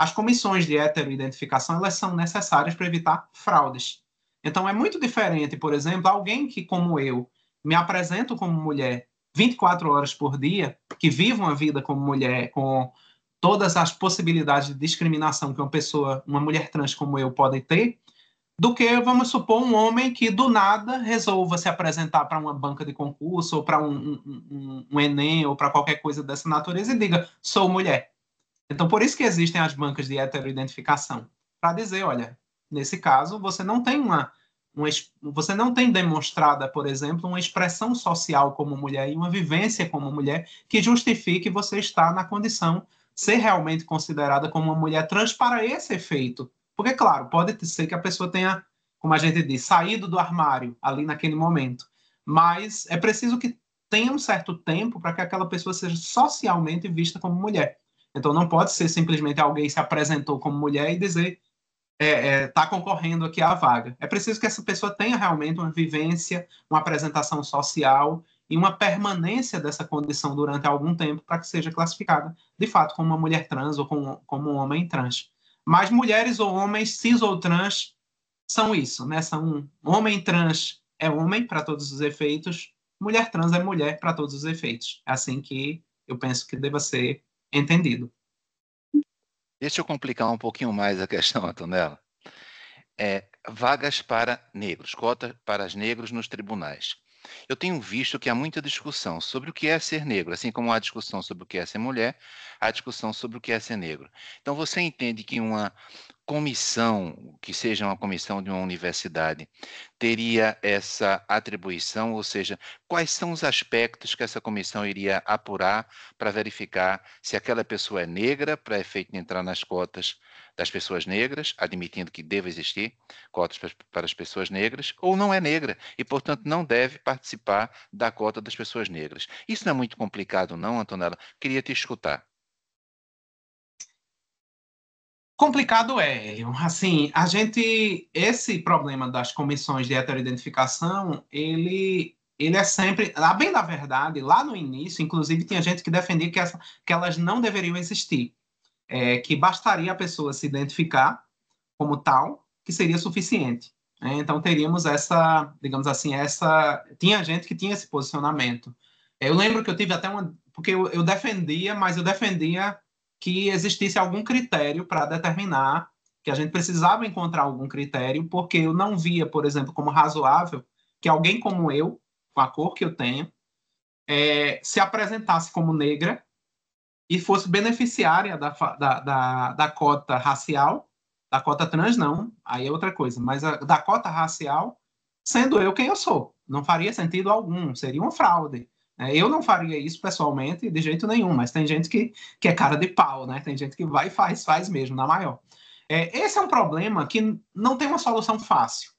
As comissões de heteroidentificação elas são necessárias para evitar fraudes. Então é muito diferente, por exemplo, alguém que, como eu, me apresento como mulher 24 horas por dia, que vivo uma vida como mulher, com todas as possibilidades de discriminação que uma pessoa, uma mulher trans como eu, pode ter, do que, vamos supor, um homem que do nada resolva se apresentar para uma banca de concurso, ou para um, um, um, um Enem, ou para qualquer coisa dessa natureza e diga: sou mulher. Então, por isso que existem as bancas de heteroidentificação, para dizer, olha, nesse caso, você não tem uma, uma, você não tem demonstrada, por exemplo, uma expressão social como mulher e uma vivência como mulher que justifique você estar na condição de ser realmente considerada como uma mulher trans para esse efeito. Porque, claro, pode ser que a pessoa tenha, como a gente diz, saído do armário ali naquele momento, mas é preciso que tenha um certo tempo para que aquela pessoa seja socialmente vista como mulher. Então não pode ser simplesmente alguém se apresentou como mulher e dizer está é, é, tá concorrendo aqui à vaga. É preciso que essa pessoa tenha realmente uma vivência, uma apresentação social e uma permanência dessa condição durante algum tempo para que seja classificada de fato como uma mulher trans ou como, como um homem trans. Mas mulheres ou homens, cis ou trans, são isso, né? São um homem trans é homem para todos os efeitos, mulher trans é mulher para todos os efeitos. É assim que eu penso que deva ser entendido.
Deixa eu complicar um pouquinho mais a questão, Antonella. É, vagas para negros, cota para as negros nos tribunais. Eu tenho visto que há muita discussão sobre o que é ser negro, assim como há discussão sobre o que é ser mulher, há discussão sobre o que é ser negro. Então, você entende que uma, comissão, que seja uma comissão de uma universidade, teria essa atribuição, ou seja, quais são os aspectos que essa comissão iria apurar para verificar se aquela pessoa é negra, para efeito de entrar nas cotas das pessoas negras, admitindo que deva existir cotas para as pessoas negras, ou não é negra e, portanto, não deve participar da cota das pessoas negras. Isso não é muito complicado, não, Antonella? Queria te escutar. Complicado é, assim, a gente,
esse problema das comissões de heteroidentificação, ele, ele é sempre, bem da verdade, lá no início, inclusive tinha gente que defendia que, essa, que elas não deveriam existir, é, que bastaria a pessoa se identificar como tal, que seria suficiente. Né? Então teríamos essa, digamos assim, essa, tinha gente que tinha esse posicionamento. Eu lembro que eu tive até uma, porque eu, eu defendia, mas eu defendia que existisse algum critério para determinar que a gente precisava encontrar algum critério, porque eu não via, por exemplo, como razoável que alguém como eu, com a cor que eu tenho, é, se apresentasse como negra e fosse beneficiária da, da, da, da, cota racial, da cota trans, não, aí é outra coisa, mas a, da cota racial, sendo eu quem eu sou. Não faria sentido algum, seria uma fraude. É, eu não faria isso pessoalmente de jeito nenhum, mas tem gente que, que é cara de pau, né? Tem gente que vai e faz, faz mesmo, na maior. É, esse é um problema que não tem uma solução fácil.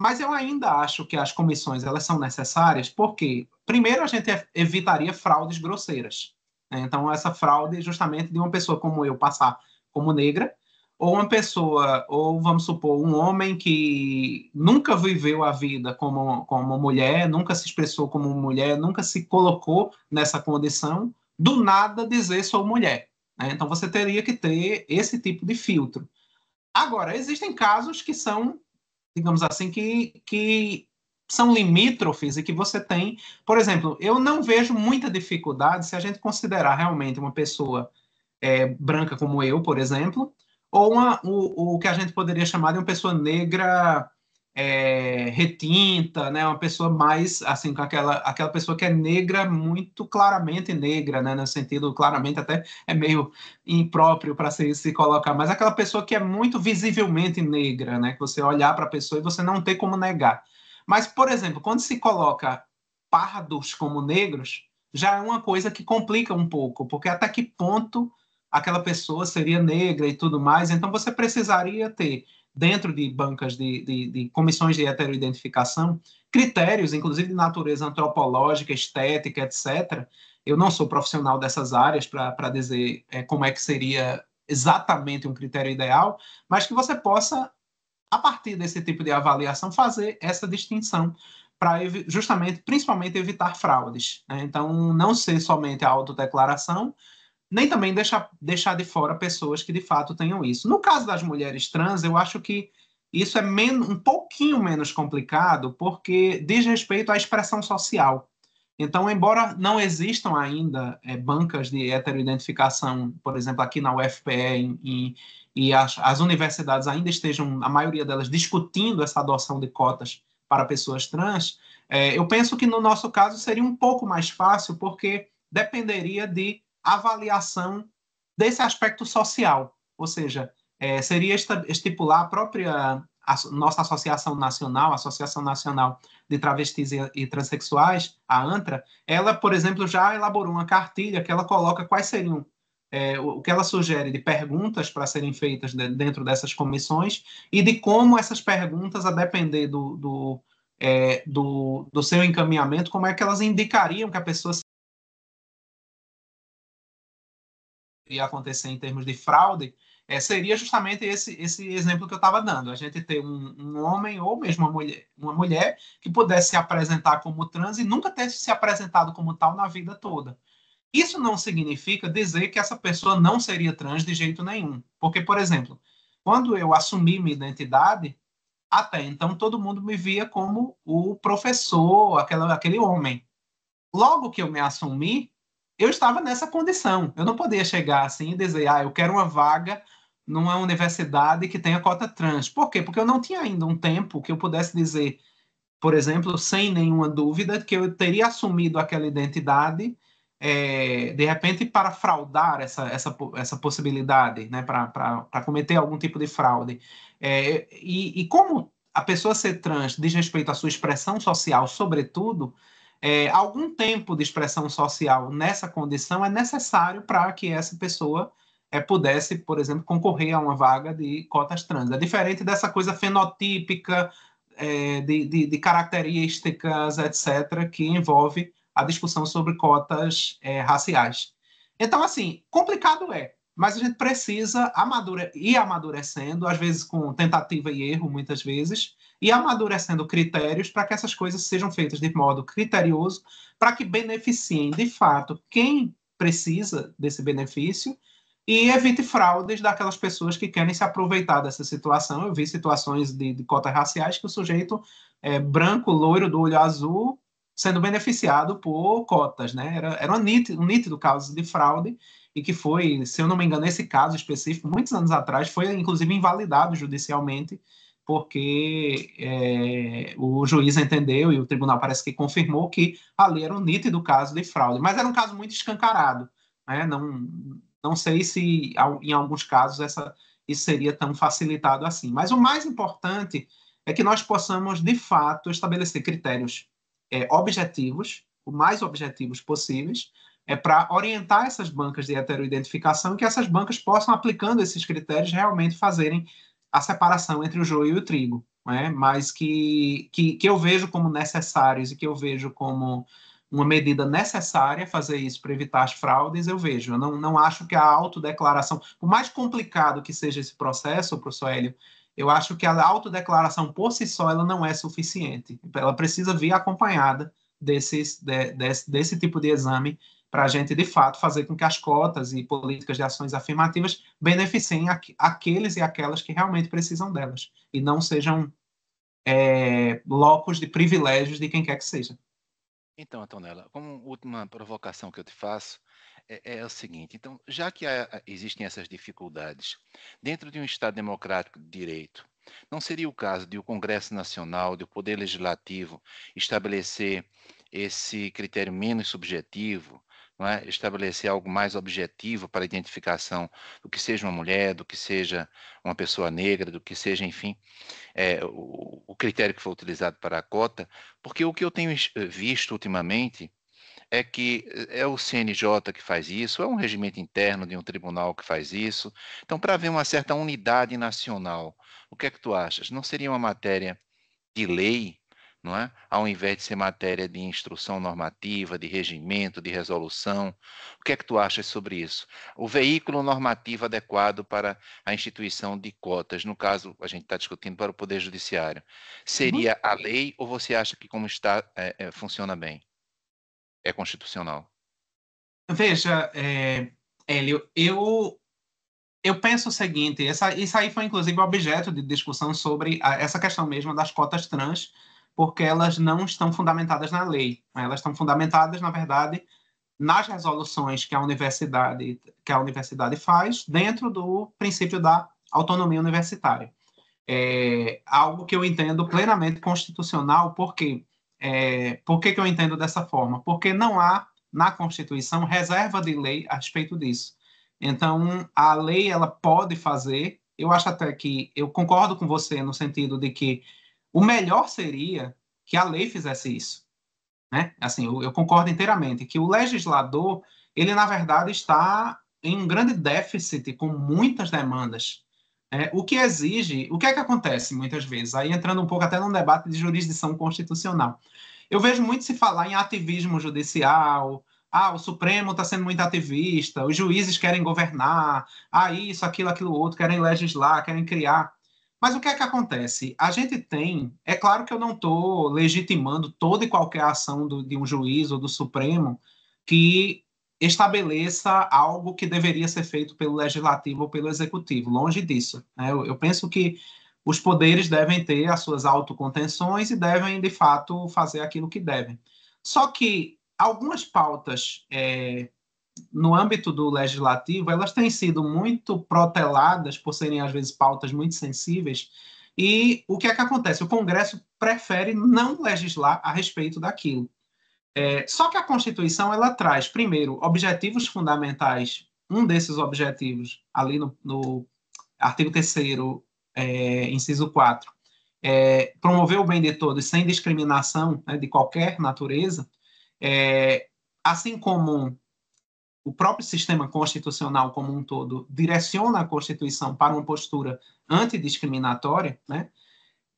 Mas eu ainda acho que as comissões elas são necessárias porque, primeiro, a gente evitaria fraudes grosseiras. Né? Então, essa fraude, é justamente, de uma pessoa como eu passar como negra, ou uma pessoa, ou vamos supor, um homem que nunca viveu a vida como, como mulher, nunca se expressou como mulher, nunca se colocou nessa condição, do nada dizer sou mulher. Né? Então você teria que ter esse tipo de filtro. Agora, existem casos que são, digamos assim, que, que são limítrofes e que você tem. Por exemplo, eu não vejo muita dificuldade se a gente considerar realmente uma pessoa é, branca como eu, por exemplo, ou uma, o, o que a gente poderia chamar de uma pessoa negra é, retinta, né? Uma pessoa mais assim, com aquela, aquela pessoa que é negra, muito claramente negra, né? No sentido, claramente até é meio impróprio para se, se colocar, mas aquela pessoa que é muito visivelmente negra, né? Que você olhar para a pessoa e você não tem como negar. Mas, por exemplo, quando se coloca pardos como negros, já é uma coisa que complica um pouco, porque até que ponto aquela pessoa seria negra e tudo mais. Então, você precisaria ter, dentro de bancas de, de, de comissões de heteroidentificação, critérios, inclusive de natureza antropológica, estética, etc. Eu não sou profissional dessas áreas para dizer é, como é que seria exatamente um critério ideal, mas que você possa, a partir desse tipo de avaliação, fazer essa distinção para justamente, principalmente, evitar fraudes. Né? Então, não ser somente a autodeclaração, nem também deixar, deixar de fora pessoas que de fato tenham isso. No caso das mulheres trans, eu acho que isso é um pouquinho menos complicado, porque diz respeito à expressão social. Então, embora não existam ainda é, bancas de heteroidentificação, por exemplo, aqui na UFPE, em, em, e as, as universidades ainda estejam, a maioria delas, discutindo essa adoção de cotas para pessoas trans, é, eu penso que no nosso caso seria um pouco mais fácil, porque dependeria de avaliação desse aspecto social, ou seja, é, seria estipular a própria a nossa associação nacional, a Associação Nacional de Travestis e, Transsexuais, a ANTRA, ela, por exemplo, já elaborou uma cartilha que ela coloca quais seriam é, o que ela sugere de perguntas para serem feitas de, dentro dessas comissões e de como essas perguntas, a depender do, do, é, do, do seu encaminhamento, como é que elas indicariam que a pessoa ia acontecer em termos de fraude, é, seria justamente esse, esse exemplo que eu estava dando. A gente ter um, um, homem ou mesmo uma mulher, uma mulher que pudesse se apresentar como trans e nunca ter se apresentado como tal na vida toda. Isso não significa dizer que essa pessoa não seria trans de jeito nenhum. Porque, por exemplo, quando eu assumi minha identidade, até então todo mundo me via como o professor, aquela, aquele homem. Logo que eu me assumi, eu estava nessa condição. Eu não podia chegar assim e dizer, ah, eu quero uma vaga numa universidade que tenha cota trans. Por quê? Porque eu não tinha ainda um tempo que eu pudesse dizer, por exemplo, sem nenhuma dúvida, que eu teria assumido aquela identidade, é, de repente, para fraudar essa, essa, essa possibilidade, né, para cometer algum tipo de fraude. É, e, e como a pessoa ser trans diz respeito à sua expressão social, sobretudo, é, algum tempo de expressão social nessa condição é necessário para que essa pessoa é, pudesse, por exemplo, concorrer a uma vaga de cotas trans. É diferente dessa coisa fenotípica, é, de, de, de, características, etc., que envolve a discussão sobre cotas é, raciais. Então, assim, complicado é, mas a gente precisa amadure ir amadurecendo, às vezes com tentativa e erro, muitas vezes, e amadurecendo critérios para que essas coisas sejam feitas de modo criterioso, para que beneficiem de fato quem precisa desse benefício e evite fraudes daquelas pessoas que querem se aproveitar dessa situação. Eu vi situações de, de cotas raciais que o sujeito é branco, loiro, do olho azul, sendo beneficiado por cotas, né? Era, era um, nítido, um nítido caso de fraude e que foi, se eu não me engano, esse caso específico, muitos anos atrás, foi inclusive invalidado judicialmente porque é, o juiz entendeu e o tribunal parece que confirmou que ali era um nítido caso de fraude, mas era um caso muito escancarado. Né? Não, não sei se em alguns casos essa, isso seria tão facilitado assim. Mas o mais importante é que nós possamos, de fato, estabelecer critérios é, objetivos, o mais objetivos possíveis, é para orientar essas bancas de heteroidentificação e que essas bancas possam, aplicando esses critérios, realmente fazerem a separação entre o joio e o trigo, né? mas que, que, que eu vejo como necessários e que eu vejo como uma medida necessária fazer isso para evitar as fraudes, eu vejo. Eu não, não acho que a autodeclaração, por mais complicado que seja esse processo, professor Hélio, eu acho que a autodeclaração por si só ela não é suficiente. Ela precisa vir acompanhada desses, de, desse, desse tipo de exame para a gente, de fato, fazer com que as cotas e políticas de ações afirmativas beneficiem aqu aqueles e aquelas que realmente precisam delas, e não sejam é, locos de privilégios de quem quer que seja.
Então, Antonella, como última provocação que eu te faço, é, é o seguinte: então, já que há, existem essas dificuldades dentro de um Estado democrático de direito, não seria o caso de o Congresso Nacional, de o Poder Legislativo, estabelecer esse critério menos subjetivo, é? estabelecer algo mais objetivo para a identificação do que seja uma mulher, do que seja uma pessoa negra, do que seja, enfim, é, o, o, critério que foi utilizado para a cota, porque o que eu tenho eh, visto ultimamente é que eh, é o CNJ que faz isso, é um regimento interno de um tribunal que faz isso. Então, para haver uma certa unidade nacional, o que é que tu achas? Não seria uma matéria de lei não é? Ao invés de ser matéria de instrução normativa, de regimento, de resolução. O que é que tu achas sobre isso? O veículo normativo adequado para a instituição de cotas, no caso, a gente está discutindo para o Poder Judiciário, seria uhum. a lei ou você acha que como está é, é, funciona bem? É constitucional?
Veja, é, Hélio, eu eu penso o seguinte, essa, isso aí foi inclusive objeto de discussão sobre a, essa questão mesmo das cotas trans porque elas não estão fundamentadas na lei. Né? Elas estão fundamentadas, na verdade, nas resoluções que a universidade que a universidade faz dentro do princípio da autonomia universitária. É algo que eu entendo plenamente constitucional, porque é, por que, que eu entendo dessa forma? Porque não há na Constituição reserva de lei a respeito disso. Então, a lei ela pode fazer. Eu acho até que eu concordo com você no sentido de que o melhor seria que a lei fizesse isso. Né? Assim, eu, eu concordo inteiramente que o legislador, ele na verdade está em um grande déficit com muitas demandas. É, o que exige, o que é que acontece muitas vezes? Aí entrando um pouco até num debate de jurisdição constitucional. Eu vejo muito se falar em ativismo judicial, ah, o Supremo está sendo muito ativista, os juízes querem governar, ah, isso, aquilo, aquilo outro, querem legislar, querem criar. Mas o que é que acontece? A gente tem, é claro que eu não estou legitimando toda e qualquer ação do, de um juiz ou do Supremo que estabeleça algo que deveria ser feito pelo legislativo ou pelo executivo. Longe disso. Né? Eu, eu penso que os poderes devem ter as suas autocontenções e devem, de fato, fazer aquilo que devem. Só que algumas pautas é, no âmbito do legislativo, elas têm sido muito proteladas por serem, às vezes, pautas muito sensíveis. E o que é que acontece? O Congresso prefere não legislar a respeito daquilo. É, só que a Constituição ela traz, primeiro, objetivos fundamentais. Um desses objetivos, ali no, no artigo 3, é, inciso 4, é, promover o bem de todos sem discriminação né, de qualquer natureza, é, assim como o próprio sistema constitucional como um todo direciona a Constituição para uma postura antidiscriminatória, né?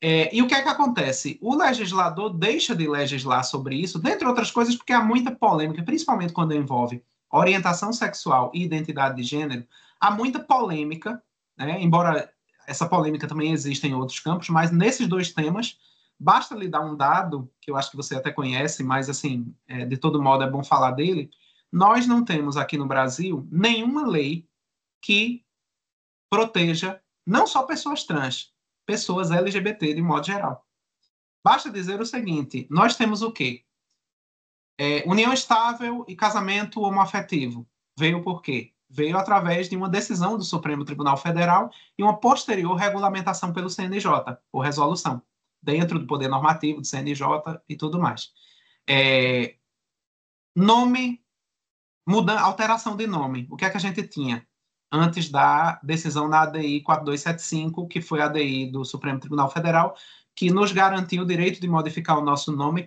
É, e o que é que acontece? O legislador deixa de legislar sobre isso, dentre outras coisas, porque há muita polêmica, principalmente quando envolve orientação sexual e identidade de gênero, há muita polêmica, né? embora essa polêmica também exista em outros campos, mas nesses dois temas, basta lhe dar um dado, que eu acho que você até conhece, mas assim, é, de todo modo é bom falar dele, nós não temos aqui no Brasil nenhuma lei que proteja não só pessoas trans, pessoas LGBT de modo geral. Basta dizer o seguinte: nós temos o quê? É, união estável e casamento homoafetivo. Veio por quê? Veio através de uma decisão do Supremo Tribunal Federal e uma posterior regulamentação pelo CNJ, ou resolução, dentro do poder normativo do CNJ e tudo mais. É, nome mudança, alteração de nome. O que é que a gente tinha antes da decisão na ADI 4275, que foi a ADI do Supremo Tribunal Federal, que nos garantiu o direito de modificar o nosso nome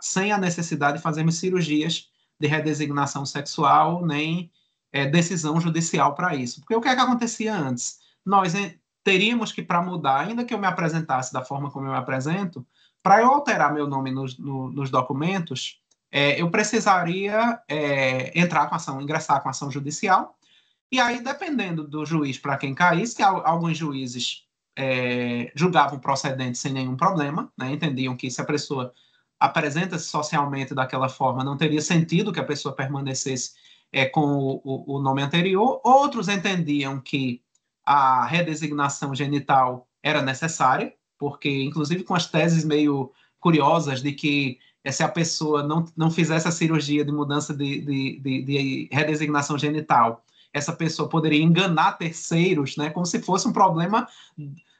sem a necessidade de fazermos cirurgias de redesignação sexual, nem é, decisão judicial para isso. Porque o que é que acontecia antes? Nós eh, teríamos que, para mudar, ainda que eu me apresentasse da forma como eu me apresento, para eu alterar meu nome no, nos documentos, é, eu precisaria é, entrar com ação, ingressar com ação judicial, e aí, dependendo do juiz para quem caísse, alguns juízes é, julgavam procedente sem nenhum problema, né? entendiam que se a pessoa apresenta-se socialmente daquela forma, não teria sentido que a pessoa permanecesse é, com o, o nome anterior. Outros entendiam que a redesignação genital era necessária, porque, inclusive, com as teses meio curiosas de que é se a pessoa não, não fizesse a cirurgia de mudança de, de, de, de redesignação genital. Essa pessoa poderia enganar terceiros, né? Como se fosse um problema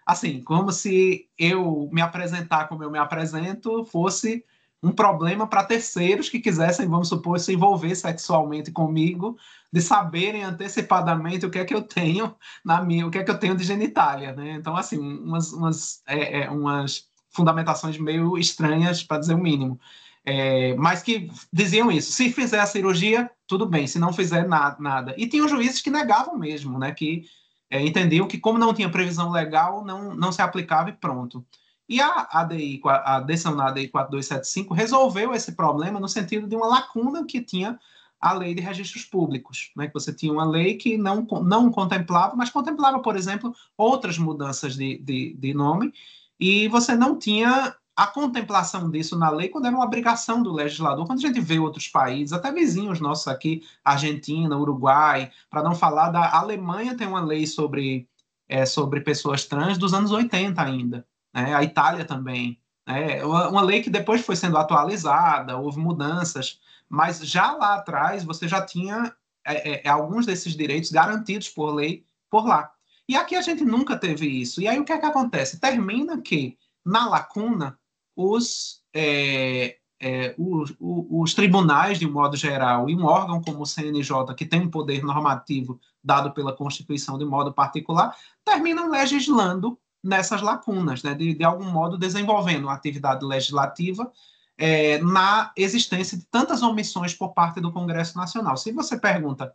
assim, como se eu me apresentar como eu me apresento fosse um problema para terceiros que quisessem, vamos supor, se envolver sexualmente comigo, de saberem antecipadamente o que é que eu tenho na minha, o que é que eu tenho de genitália, né? Então, assim, umas, umas, é, é, umas fundamentações meio estranhas, para dizer o mínimo. É, mas que diziam isso: se fizer a cirurgia, tudo bem, se não fizer, na, nada. E tinham juízes que negavam mesmo, né, que é, entendiam que, como não tinha previsão legal, não, não se aplicava e pronto. E a ADI, a decisão da ADI 4275 resolveu esse problema no sentido de uma lacuna que tinha a lei de registros públicos, né? que você tinha uma lei que não, não contemplava, mas contemplava, por exemplo, outras mudanças de, de, de nome, e você não tinha a contemplação disso na lei quando era uma obrigação do legislador. Quando a gente vê outros países, até vizinhos nossos aqui, Argentina, Uruguai, para não falar da Alemanha, tem uma lei sobre, é, sobre pessoas trans dos anos 80 ainda. Né? A Itália também. Né? Uma lei que depois foi sendo atualizada, houve mudanças, mas já lá atrás você já tinha é, é, alguns desses direitos garantidos por lei por lá. E aqui a gente nunca teve isso. E aí o que é que acontece? Termina que, na lacuna, os, é, é, os, os, tribunais, de um modo geral, e um órgão como o CNJ, que tem um poder normativo dado pela Constituição de modo particular, terminam legislando nessas lacunas, né? de, de algum modo desenvolvendo uma atividade legislativa é, na existência de tantas omissões por parte do Congresso Nacional. Se você pergunta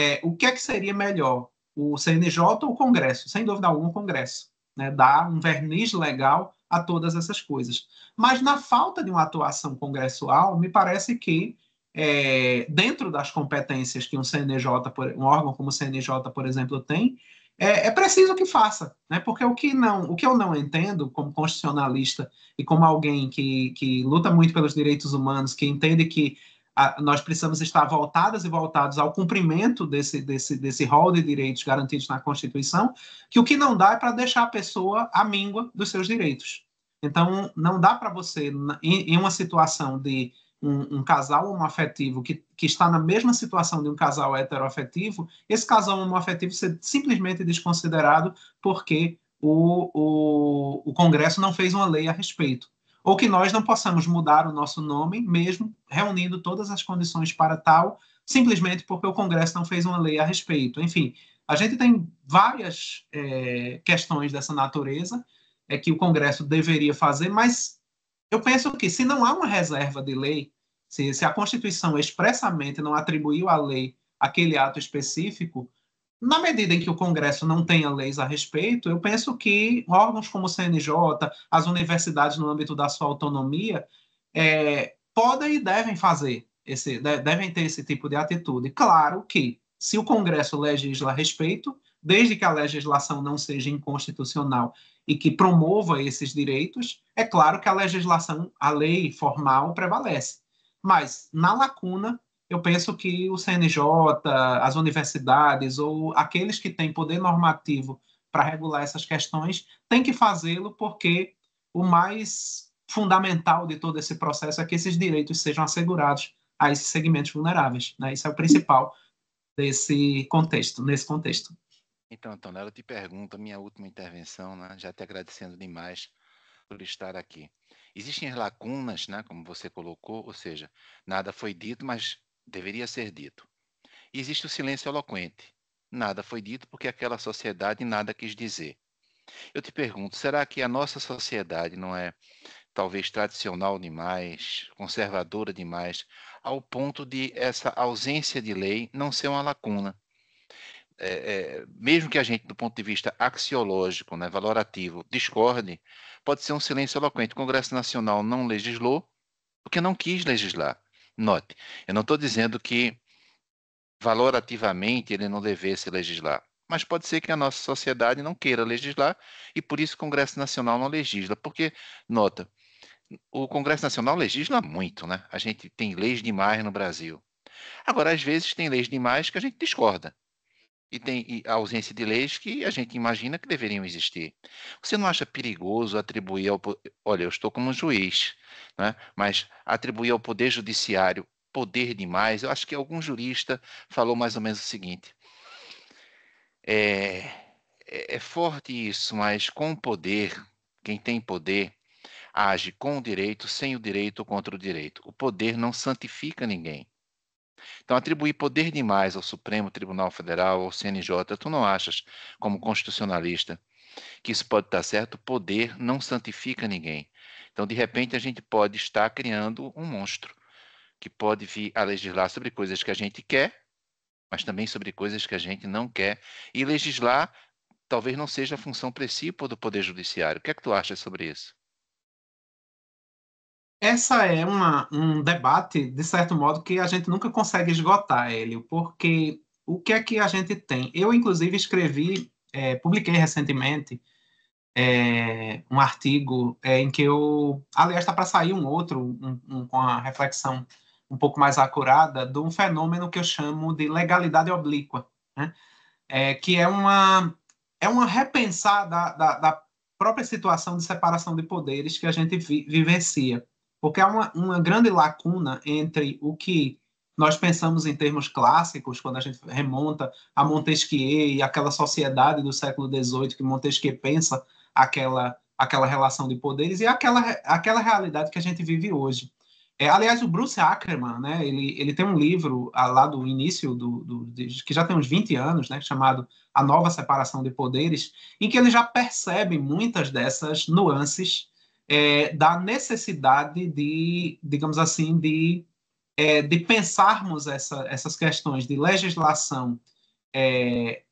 é, o que é que seria melhor, o CNJ ou o Congresso, sem dúvida alguma, o Congresso. Né, dá um verniz legal a todas essas coisas. Mas na falta de uma atuação congressual, me parece que é, dentro das competências que um CNJ, um órgão como o CNJ, por exemplo, tem, é, é, preciso que faça, né? Porque o que não, o que eu não entendo como constitucionalista e como alguém que, que luta muito pelos direitos humanos, que entende que a, nós precisamos estar voltadas e voltados ao cumprimento desse, desse, desse rol de direitos garantidos na Constituição, que o que não dá é para deixar a pessoa à míngua dos seus direitos. Então, não dá para você, em, em, uma situação de um, um casal homoafetivo que, que está na mesma situação de um casal heteroafetivo, esse casal homoafetivo ser simplesmente desconsiderado porque o, o, o Congresso não fez uma lei a respeito ou que nós não possamos mudar o nosso nome, mesmo reunindo todas as condições para tal, simplesmente porque o Congresso não fez uma lei a respeito. Enfim, a gente tem várias é, questões dessa natureza é que o Congresso deveria fazer, mas eu penso que se não há uma reserva de lei, se, se a Constituição expressamente não atribuiu à lei aquele ato específico, na medida em que o Congresso não tenha leis a respeito, eu penso que órgãos como o CNJ, as universidades no âmbito da sua autonomia, é, podem e devem fazer, esse, devem ter esse tipo de atitude. Claro que, se o Congresso legisla a respeito, desde que a legislação não seja inconstitucional e que promova esses direitos, é claro que a legislação, a lei formal prevalece. Mas, na lacuna, eu penso que o CNJ, as universidades ou aqueles que têm poder normativo para regular essas questões têm que fazê-lo porque o mais fundamental de todo esse processo é que esses direitos sejam assegurados a esses segmentos vulneráveis. Né? Isso é o principal desse contexto, nesse contexto.
Então, Antônio, eu te pergunto, minha última intervenção, né? já te agradecendo demais por estar aqui. Existem lacunas, né, como você colocou, ou seja, nada foi dito, mas deveria ser dito. existe o silêncio eloquente. Nada foi dito porque aquela sociedade nada quis dizer. Eu te pergunto, será que a nossa sociedade não é talvez tradicional demais, conservadora demais, ao ponto de essa ausência de lei não ser uma lacuna? É, é, mesmo que a gente, do ponto de vista axiológico, né, valorativo, discorde, pode ser um silêncio eloquente. O Congresso Nacional não legislou porque não quis legislar. Note, eu não estou dizendo que valorativamente ele não devesse legislar, mas pode ser que a nossa sociedade não queira legislar e por isso o Congresso Nacional não legisla, porque, nota, o Congresso Nacional legisla muito, né? A gente tem leis demais no Brasil. Agora, às vezes, tem leis demais que a gente discorda e tem a ausência de leis que a gente imagina que deveriam existir. Você não acha perigoso atribuir ao. Olha, eu estou como um juiz, né? mas atribuir ao Poder Judiciário poder demais. Eu acho que algum jurista falou mais ou menos o seguinte. É, é, é forte isso, mas com poder, quem tem poder age com o direito, sem o direito ou contra o direito. O poder não santifica ninguém. Então, atribuir poder demais ao Supremo Tribunal Federal, ao CNJ, tu não achas, como constitucionalista, que isso pode estar certo? Poder não santifica ninguém. Então, de repente, a gente pode estar criando um monstro que pode vir a legislar sobre coisas que a gente quer, mas também sobre coisas que a gente não quer. E legislar talvez não seja a função principal do Poder Judiciário. O que é que tu achas sobre isso?
Essa é uma, um debate, de certo modo, que a gente nunca consegue esgotar, Hélio, porque o que é que a gente tem? Eu, inclusive, escrevi, é, publiquei recentemente é, um artigo é, em que eu. Aliás, está para sair um outro, um, um, com a reflexão um pouco mais acurada, de um fenômeno que eu chamo de legalidade oblíqua, né? É, que é uma, é uma repensar da, da, da própria situação de separação de poderes que a gente vi, vivencia. Porque há uma, uma grande lacuna entre o que nós pensamos em termos clássicos, quando a gente remonta a Montesquieu e aquela sociedade do século XVIII que Montesquieu pensa aquela, aquela relação de poderes e aquela, aquela realidade que a gente vive hoje. É, aliás, o Bruce Ackerman, né, ele, ele tem um livro ah, lá do início, do, do de, que já tem uns 20 anos, né, chamado A Nova Separação de Poderes, em que ele já percebe muitas dessas nuances é, da necessidade de, digamos assim, de, é, de pensarmos essa, essas questões de legislação, é,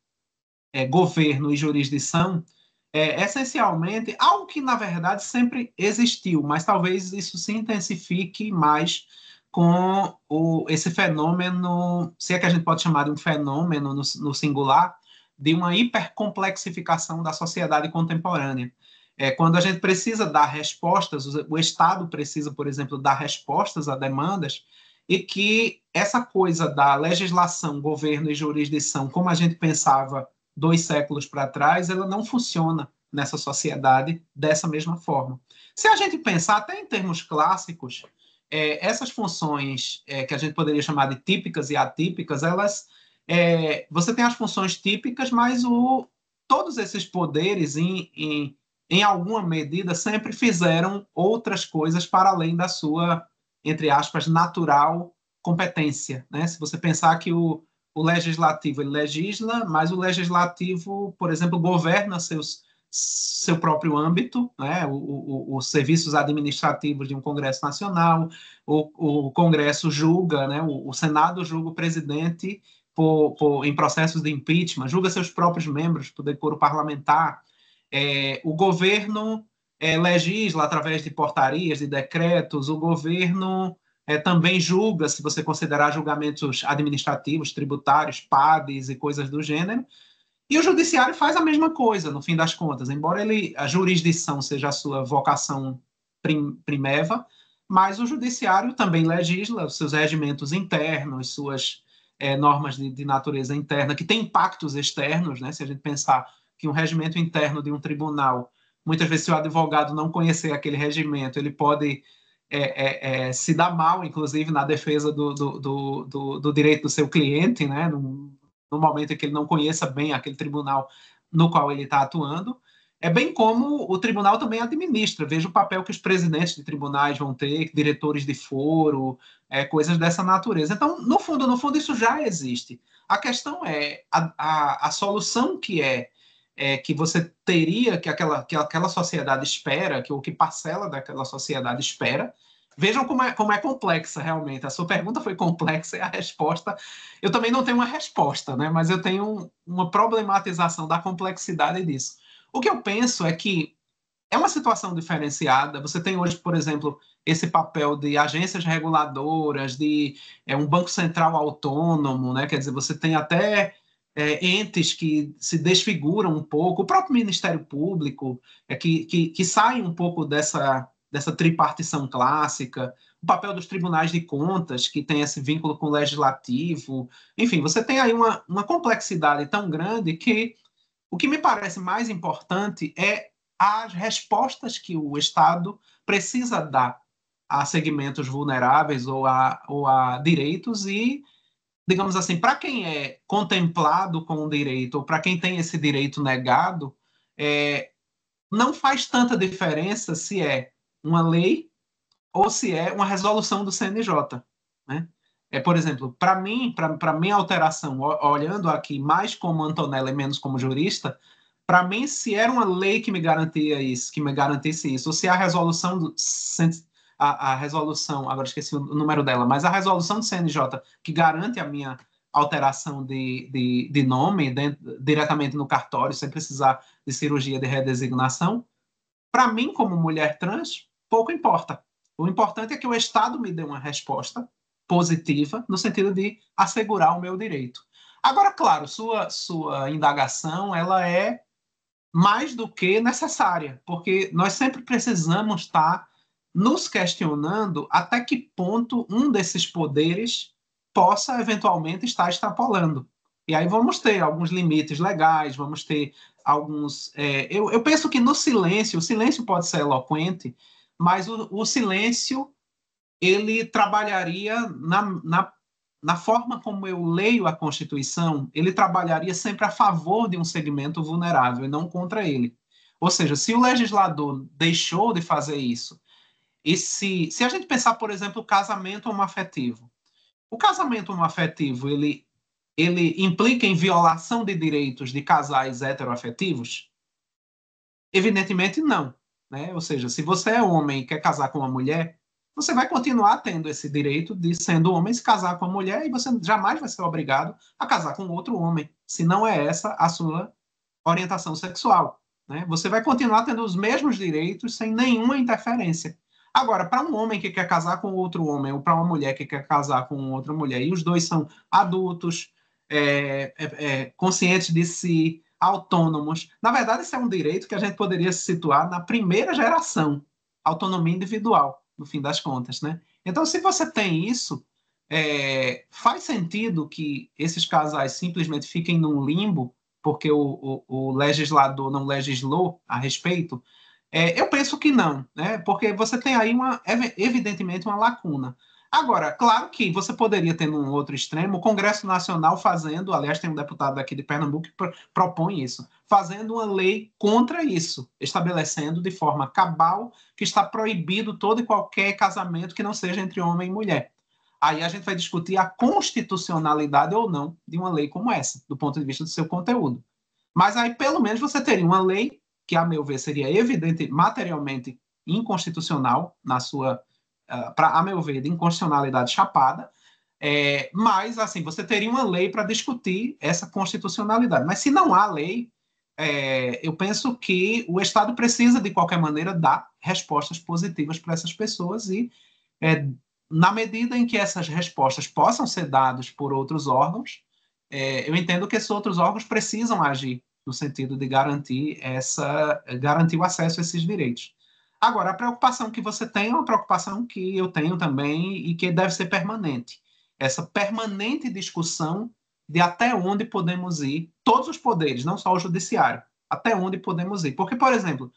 é governo e jurisdição, é, essencialmente algo que, na verdade, sempre existiu, mas talvez isso se intensifique mais com o, esse fenômeno, se é que a gente pode chamar de um fenômeno no, no singular, de uma hipercomplexificação da sociedade contemporânea. É, quando a gente precisa dar respostas, o Estado precisa, por exemplo, dar respostas a demandas, e que essa coisa da legislação, governo e jurisdição, como a gente pensava dois séculos para trás, ela não funciona nessa sociedade dessa mesma forma. Se a gente pensar até em termos clássicos, é, essas funções é, que a gente poderia chamar de típicas e atípicas, elas é, você tem as funções típicas, mas o, todos esses poderes em, em em alguma medida, sempre fizeram outras coisas para além da sua, entre aspas, natural competência. Né? Se você pensar que o, o legislativo ele legisla, mas o legislativo, por exemplo, governa seus, seu próprio âmbito, né? O, o, os serviços administrativos de um Congresso Nacional, o, o Congresso julga, né? o, o Senado julga o presidente por, por, em processos de impeachment, julga seus próprios membros por decoro parlamentar. É, o governo é, legisla através de portarias, de decretos, o governo é, também julga, se você considerar julgamentos administrativos, tributários, PADs e coisas do gênero. E o judiciário faz a mesma coisa, no fim das contas, embora ele a jurisdição seja a sua vocação prim, primeva, mas o judiciário também legisla os seus regimentos internos, suas é, normas de, de, natureza interna, que tem impactos externos, né? Se a gente pensar que um regimento interno de um tribunal, muitas vezes, se o advogado não conhecer aquele regimento, ele pode é, é, é, se dar mal, inclusive, na defesa do, do, do, do direito do seu cliente, né? No, no, momento em que ele não conheça bem aquele tribunal no qual ele está atuando. É bem como o tribunal também administra. Veja o papel que os presidentes de tribunais vão ter, diretores de foro, é, coisas dessa natureza. Então, no fundo, no fundo, isso já existe. A questão é a, a, a solução que é é, que você teria, que aquela, que aquela sociedade espera, que o que parcela daquela sociedade espera. Vejam como é, como é complexa realmente. A sua pergunta foi complexa e a resposta. Eu também não tenho uma resposta, né? mas eu tenho uma problematização da complexidade disso. O que eu penso é que é uma situação diferenciada. Você tem hoje, por exemplo, esse papel de agências reguladoras, de é, um banco central autônomo, né? Quer dizer, você tem até é, entes que se desfiguram um pouco, o próprio Ministério Público, é, que, que, que sai um pouco dessa, dessa tripartição clássica, o papel dos tribunais de contas, que tem esse vínculo com o legislativo. Enfim, você tem aí uma, uma complexidade tão grande que o que me parece mais importante é as respostas que o Estado precisa dar a segmentos vulneráveis ou a, ou a direitos e digamos assim, para quem é contemplado com o direito, ou para quem tem esse direito negado, é, não faz tanta diferença se é uma lei ou se é uma resolução do CNJ. Né? É, por exemplo, para mim, para minha alteração, olhando aqui mais como Antonella e menos como jurista, para mim, se era uma lei que me garantia isso, que me garantisse isso, ou se é a resolução do, a, a resolução, agora esqueci o número dela, mas a resolução do CNJ que garante a minha alteração de, de, de nome dentro, diretamente no cartório, sem precisar de cirurgia de redesignação, para mim, como mulher trans, pouco importa. O importante é que o Estado me dê uma resposta positiva, no sentido de assegurar o meu direito. Agora, claro, sua, sua indagação ela é mais do que necessária, porque nós sempre precisamos estar tá nos questionando até que ponto um desses poderes possa eventualmente estar extrapolando. E aí vamos ter alguns limites legais, vamos ter alguns. É, eu, eu, penso que no silêncio, o silêncio pode ser eloquente, mas o, o silêncio ele trabalharia na, na, na, forma como eu leio a Constituição, ele trabalharia sempre a favor de um segmento vulnerável e não contra ele. Ou seja, se o legislador deixou de fazer isso e se, a gente pensar, por exemplo, o casamento homoafetivo. O casamento homoafetivo, ele, ele implica em violação de direitos de casais heteroafetivos? Evidentemente não. Né? Ou seja, se você é homem e quer casar com uma mulher, você vai continuar tendo esse direito de, sendo homem, se casar com uma mulher e você jamais vai ser obrigado a casar com outro homem, se não é essa a sua orientação sexual. Né? Você vai continuar tendo os mesmos direitos sem nenhuma interferência. Agora, para um homem que quer casar com outro homem, ou para uma mulher que quer casar com outra mulher, e os dois são adultos, é, é, é conscientes de si, autônomos, na verdade, esse é um direito que a gente poderia se situar na primeira geração, autonomia individual, no fim das contas, né? Então, se você tem isso, é, faz sentido que esses casais simplesmente fiquem num limbo, porque o, o, o legislador não legislou a respeito, é, eu penso que não, né? Porque você tem aí uma, evidentemente uma lacuna. Agora, claro que você poderia ter num outro extremo o Congresso Nacional fazendo, aliás, tem um deputado daqui de Pernambuco que propõe isso, fazendo uma lei contra isso, estabelecendo de forma cabal que está proibido todo e qualquer casamento que não seja entre homem e mulher. Aí a gente vai discutir a constitucionalidade ou não de uma lei como essa, do ponto de vista do seu conteúdo. Mas aí, pelo menos, você teria uma lei que, a meu ver, seria evidente materialmente inconstitucional na sua, uh, a meu ver, de inconstitucionalidade chapada, é, mas, assim, você teria uma lei para discutir essa constitucionalidade. Mas se não há lei, é, eu penso que o Estado precisa, de qualquer maneira, dar respostas positivas para essas pessoas e, é, na medida em que essas respostas possam ser dadas por outros órgãos, é, eu entendo que esses outros órgãos precisam agir no sentido de garantir essa garantir o acesso a esses direitos. Agora, a preocupação que você tem é uma preocupação que eu tenho também e que deve ser permanente. Essa permanente discussão de até onde podemos ir, todos os poderes, não só o judiciário, até onde podemos ir. Porque, por exemplo,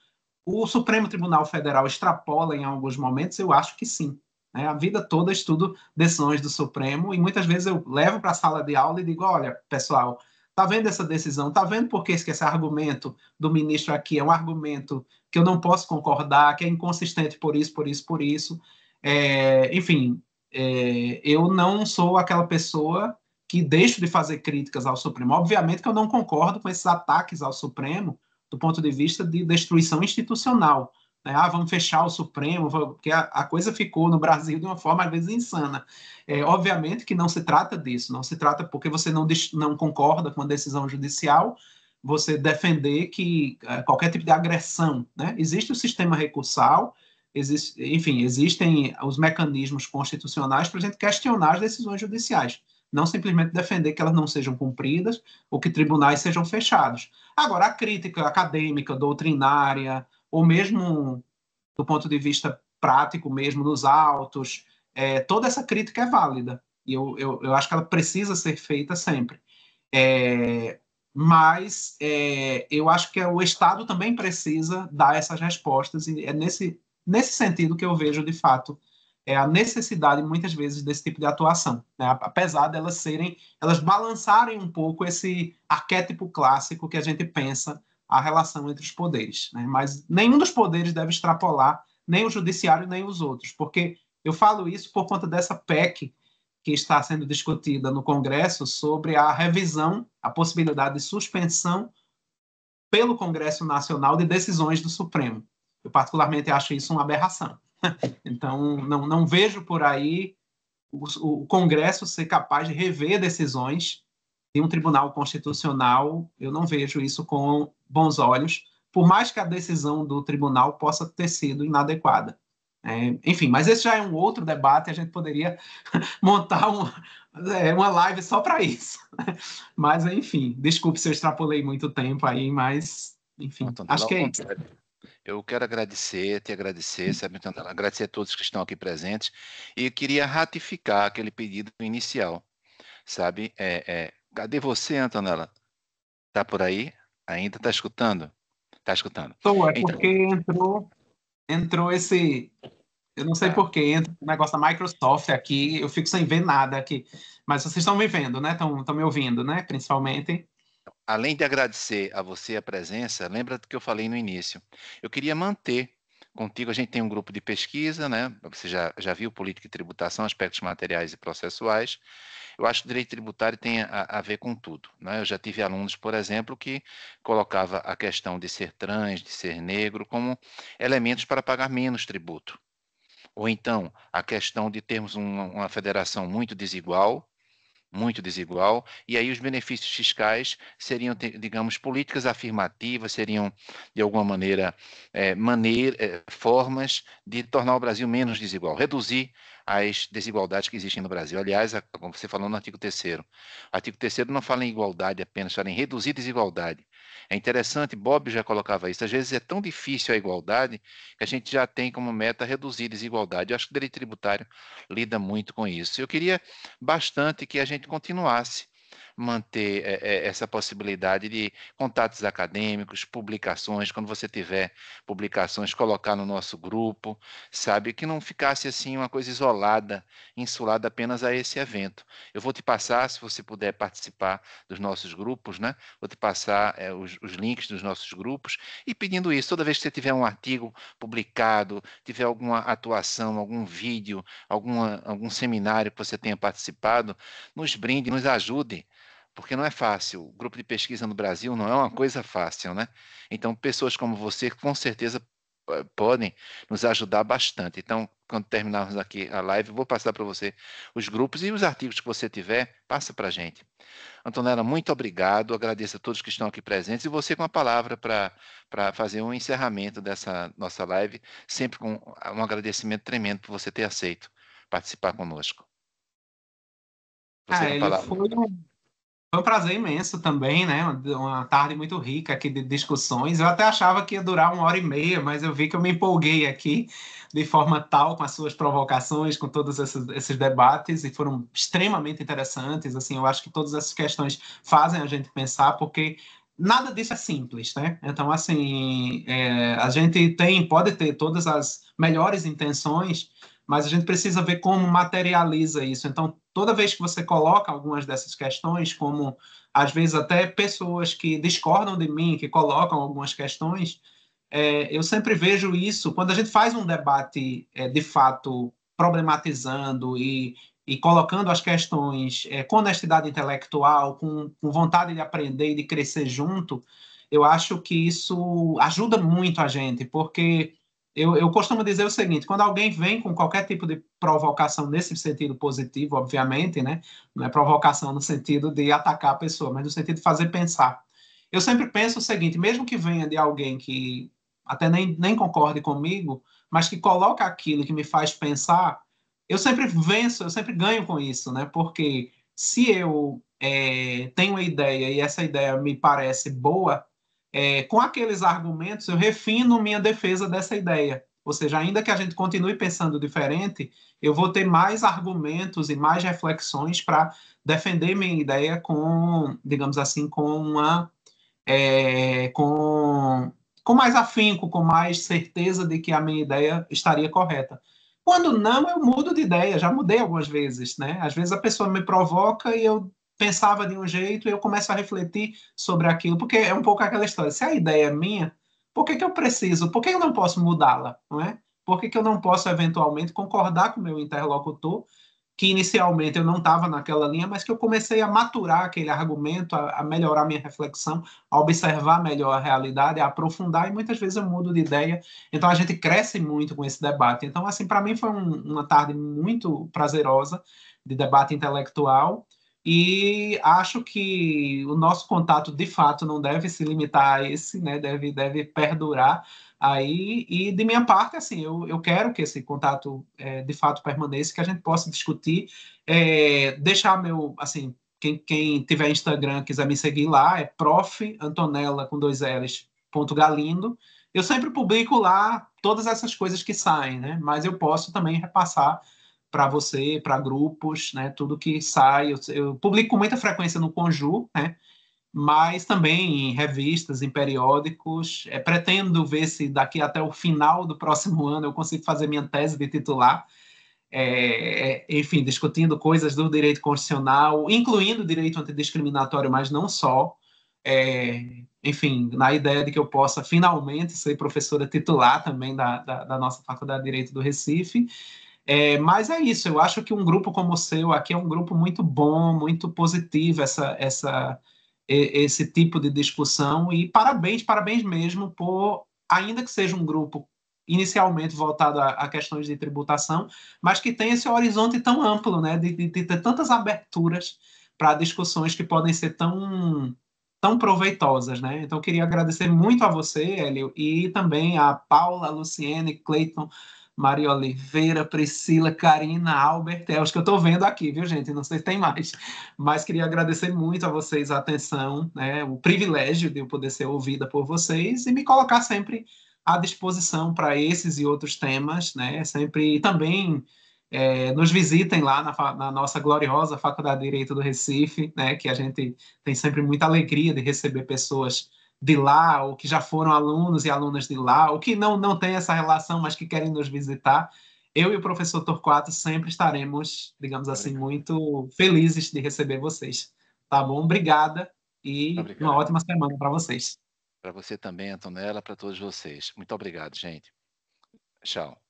o Supremo Tribunal Federal extrapola em alguns momentos, eu acho que sim. Né? A vida toda estudo decisões do Supremo e muitas vezes eu levo para a sala de aula e digo: olha, pessoal, Está vendo essa decisão? Está vendo por que esse argumento do ministro aqui é um argumento que eu não posso concordar, que é inconsistente por isso, por isso, por isso? É, enfim, é, eu não sou aquela pessoa que deixo de fazer críticas ao Supremo. Obviamente que eu não concordo com esses ataques ao Supremo do ponto de vista de destruição institucional, né? ah, vamos fechar o Supremo, porque a, a, coisa ficou no Brasil de uma forma às vezes insana. É, obviamente que não se trata disso, não se trata porque você não, não concorda com a decisão judicial, você defender que é, qualquer tipo de agressão, né? Existe o sistema recursal, existe, enfim, existem os mecanismos constitucionais para a gente questionar as decisões judiciais, não simplesmente defender que elas não sejam cumpridas ou que tribunais sejam fechados. Agora, a crítica acadêmica, doutrinária, ou mesmo do ponto de vista prático mesmo, nos autos, é, toda essa crítica é válida. E eu, eu, eu, acho que ela precisa ser feita sempre. É, mas é, eu acho que é, o Estado também precisa dar essas respostas, e é nesse, nesse sentido que eu vejo, de fato, é a necessidade, muitas vezes, desse tipo de atuação, né? apesar delas serem, elas balançarem um pouco esse arquétipo clássico que a gente pensa a relação entre os poderes. Né? Mas nenhum dos poderes deve extrapolar nem o judiciário, nem os outros, porque eu falo isso por conta dessa PEC que está sendo discutida no Congresso sobre a revisão, a possibilidade de suspensão pelo Congresso Nacional de decisões do Supremo. Eu particularmente acho isso uma aberração. <laughs> Então, não, não vejo por aí o, o Congresso ser capaz de rever decisões um tribunal constitucional, eu não vejo isso com bons olhos, por mais que a decisão do tribunal possa ter sido inadequada. É, enfim, mas esse já é um outro debate, a gente poderia <laughs> montar um, é, uma live só para isso. <laughs> Mas, enfim, desculpe se eu extrapolei muito tempo aí, mas, enfim, acho que é isso.
Eu quero agradecer, te agradecer, hum. sabe, Tandela? Agradecer a todos que estão aqui presentes e queria ratificar aquele pedido inicial, sabe? É, é Cadê você, Antonella? Tá por aí? Ainda tá escutando? Tá escutando. Estou, é então... porque
entrou, entrou esse. Eu não sei ah. Tá. porquê, entra o negócio da Microsoft aqui, eu fico sem ver nada aqui. Mas vocês estão me vendo, né? Estão me ouvindo, né? Principalmente.
Além de agradecer a você a presença, lembra do que eu falei no início. Eu queria manter contigo. A gente tem um grupo de pesquisa, né? Você já, já viu política e tributação, aspectos materiais e processuais. Eu acho que o direito tributário tem a, a, ver com tudo. Né? Eu já tive alunos, por exemplo, que colocava a questão de ser trans, de ser negro, como elementos para pagar menos tributo. Ou então a questão de termos uma federação muito desigual, muito desigual, e aí os benefícios fiscais seriam, digamos, políticas afirmativas, seriam, de alguma maneira, é, maneira é, formas de tornar o Brasil menos desigual, reduzir as desigualdades que existem no Brasil. Aliás, como você falou no artigo 3 o artigo 3 não fala em igualdade apenas, fala em reduzir desigualdade. É interessante, Bob já colocava isso. Às vezes é tão difícil a igualdade que a gente já tem como meta reduzir desigualdade. Eu acho que o direito tributário lida muito com isso. Eu queria bastante que a gente continuasse manter é, essa possibilidade de contatos acadêmicos, publicações, quando você tiver publicações, colocar no nosso grupo, sabe? Que não ficasse assim uma coisa isolada, insulada apenas a esse evento. Eu vou te passar, se você puder participar dos nossos grupos, né? Vou te passar é, os, os links dos nossos grupos e pedindo isso, toda vez que você tiver um artigo publicado, tiver alguma atuação, algum vídeo, alguma, algum seminário que você tenha participado, nos brinde, nos ajude porque não é fácil. O grupo de pesquisa no Brasil não é uma coisa fácil, né? Então, pessoas como você, com certeza, podem nos ajudar bastante. Então, quando terminarmos aqui a live, vou passar para você os grupos e os artigos que você tiver, passa para a gente. Antonella, muito obrigado, agradeço a todos que estão aqui presentes e você com a palavra para fazer um encerramento dessa nossa live, sempre com um agradecimento tremendo por você ter aceito participar conosco. Você ah, ele foi
foi um prazer imenso também, né? Uma tarde muito rica aqui de discussões. Eu até achava que ia durar uma hora e meia, mas eu vi que eu me empolguei aqui de forma tal com as suas provocações, com todos esses, esses debates e foram extremamente interessantes. Assim, eu acho que todas essas questões fazem a gente pensar, porque nada disso é simples, né? Então, assim, é, a gente tem, pode ter todas as melhores intenções, mas a gente precisa ver como materializa isso. Então, toda vez que você coloca algumas dessas questões, como às vezes até pessoas que discordam de mim, que colocam algumas questões, é, eu sempre vejo isso quando a gente faz um debate é, de fato problematizando e, e colocando as questões é, com honestidade intelectual, com, com vontade de aprender e de crescer junto. Eu acho que isso ajuda muito a gente, porque eu, eu, costumo dizer o seguinte: quando alguém vem com qualquer tipo de provocação nesse sentido positivo, obviamente, né? Não é provocação no sentido de atacar a pessoa, mas no sentido de fazer pensar. Eu sempre penso o seguinte: mesmo que venha de alguém que até nem, nem concorde comigo, mas que coloca aquilo que me faz pensar, eu sempre venço, eu sempre ganho com isso, né? Porque se eu é, tenho uma ideia e essa ideia me parece boa, é, com aqueles argumentos, eu refino minha defesa dessa ideia. Ou seja, ainda que a gente continue pensando diferente, eu vou ter mais argumentos e mais reflexões para defender minha ideia com, digamos assim, com uma. É, com, com mais afinco, com mais certeza de que a minha ideia estaria correta. Quando não, eu mudo de ideia, já mudei algumas vezes, né? Às vezes a pessoa me provoca e eu pensava de um jeito e eu começo a refletir sobre aquilo, porque é um pouco aquela história. Se a ideia é minha, por que, que eu preciso? Por que eu não posso mudá-la? Não é? Por que, que eu não posso eventualmente concordar com o meu interlocutor, que inicialmente eu não estava naquela linha, mas que eu comecei a maturar aquele argumento, a, a melhorar minha reflexão, a observar melhor a realidade, a aprofundar, e muitas vezes eu mudo de ideia. Então a gente cresce muito com esse debate. Então, assim, para mim foi um, uma tarde muito prazerosa de debate intelectual e acho que o nosso contato de fato não deve se limitar a esse, né? Deve, deve perdurar aí. E de minha parte, assim, eu, eu quero que esse contato é, de fato permaneça, que a gente possa discutir, é, deixar meu, assim, quem, quem tiver Instagram quiser me seguir lá, é prof Antonella com dois L's ponto Galindo. Eu sempre publico lá todas essas coisas que saem, né? Mas eu posso também repassar para você, para grupos, né? Tudo que sai, eu, eu, publico com muita frequência no Conju, né? Mas também em revistas, em periódicos. É, pretendo ver se daqui até o final do próximo ano eu consigo fazer minha tese de titular. É, enfim, discutindo coisas do direito constitucional, incluindo direito antidiscriminatório, mas não só. É, enfim, na ideia de que eu possa finalmente ser professora titular também da, da, da nossa Faculdade de Direito do Recife. É, mas é isso, eu acho que um grupo como o seu aqui é um grupo muito bom, muito positivo, essa, essa, esse tipo de discussão. E parabéns, parabéns mesmo por, ainda que seja um grupo inicialmente voltado a, a questões de tributação, mas que tem esse horizonte tão amplo, né, de, de, de ter tantas aberturas para discussões que podem ser tão tão proveitosas, né? Então, queria agradecer muito a você, Hélio, e também a Paula, Luciene, Cleiton, Maria Oliveira, Priscila, Karina, Albert, é os que eu estou vendo aqui, viu, gente? Não sei se tem mais. Mas queria agradecer muito a vocês a atenção, né? o privilégio de eu poder ser ouvida por vocês e me colocar sempre à disposição para esses e outros temas, né? Sempre também é, nos visitem lá na, na, nossa gloriosa Faculdade de Direito do Recife, né? Que a gente tem sempre muita alegria de receber pessoas de lá, ou que já foram alunos e alunas de lá, ou que não, não têm essa relação, mas que querem nos visitar, eu e o professor Torquato sempre estaremos, digamos assim, muito felizes de
receber vocês. Tá bom? Obrigada e Obrigado. uma ótima semana para vocês. Para você também, Antonella, para todos vocês. Muito obrigado, gente. Tchau.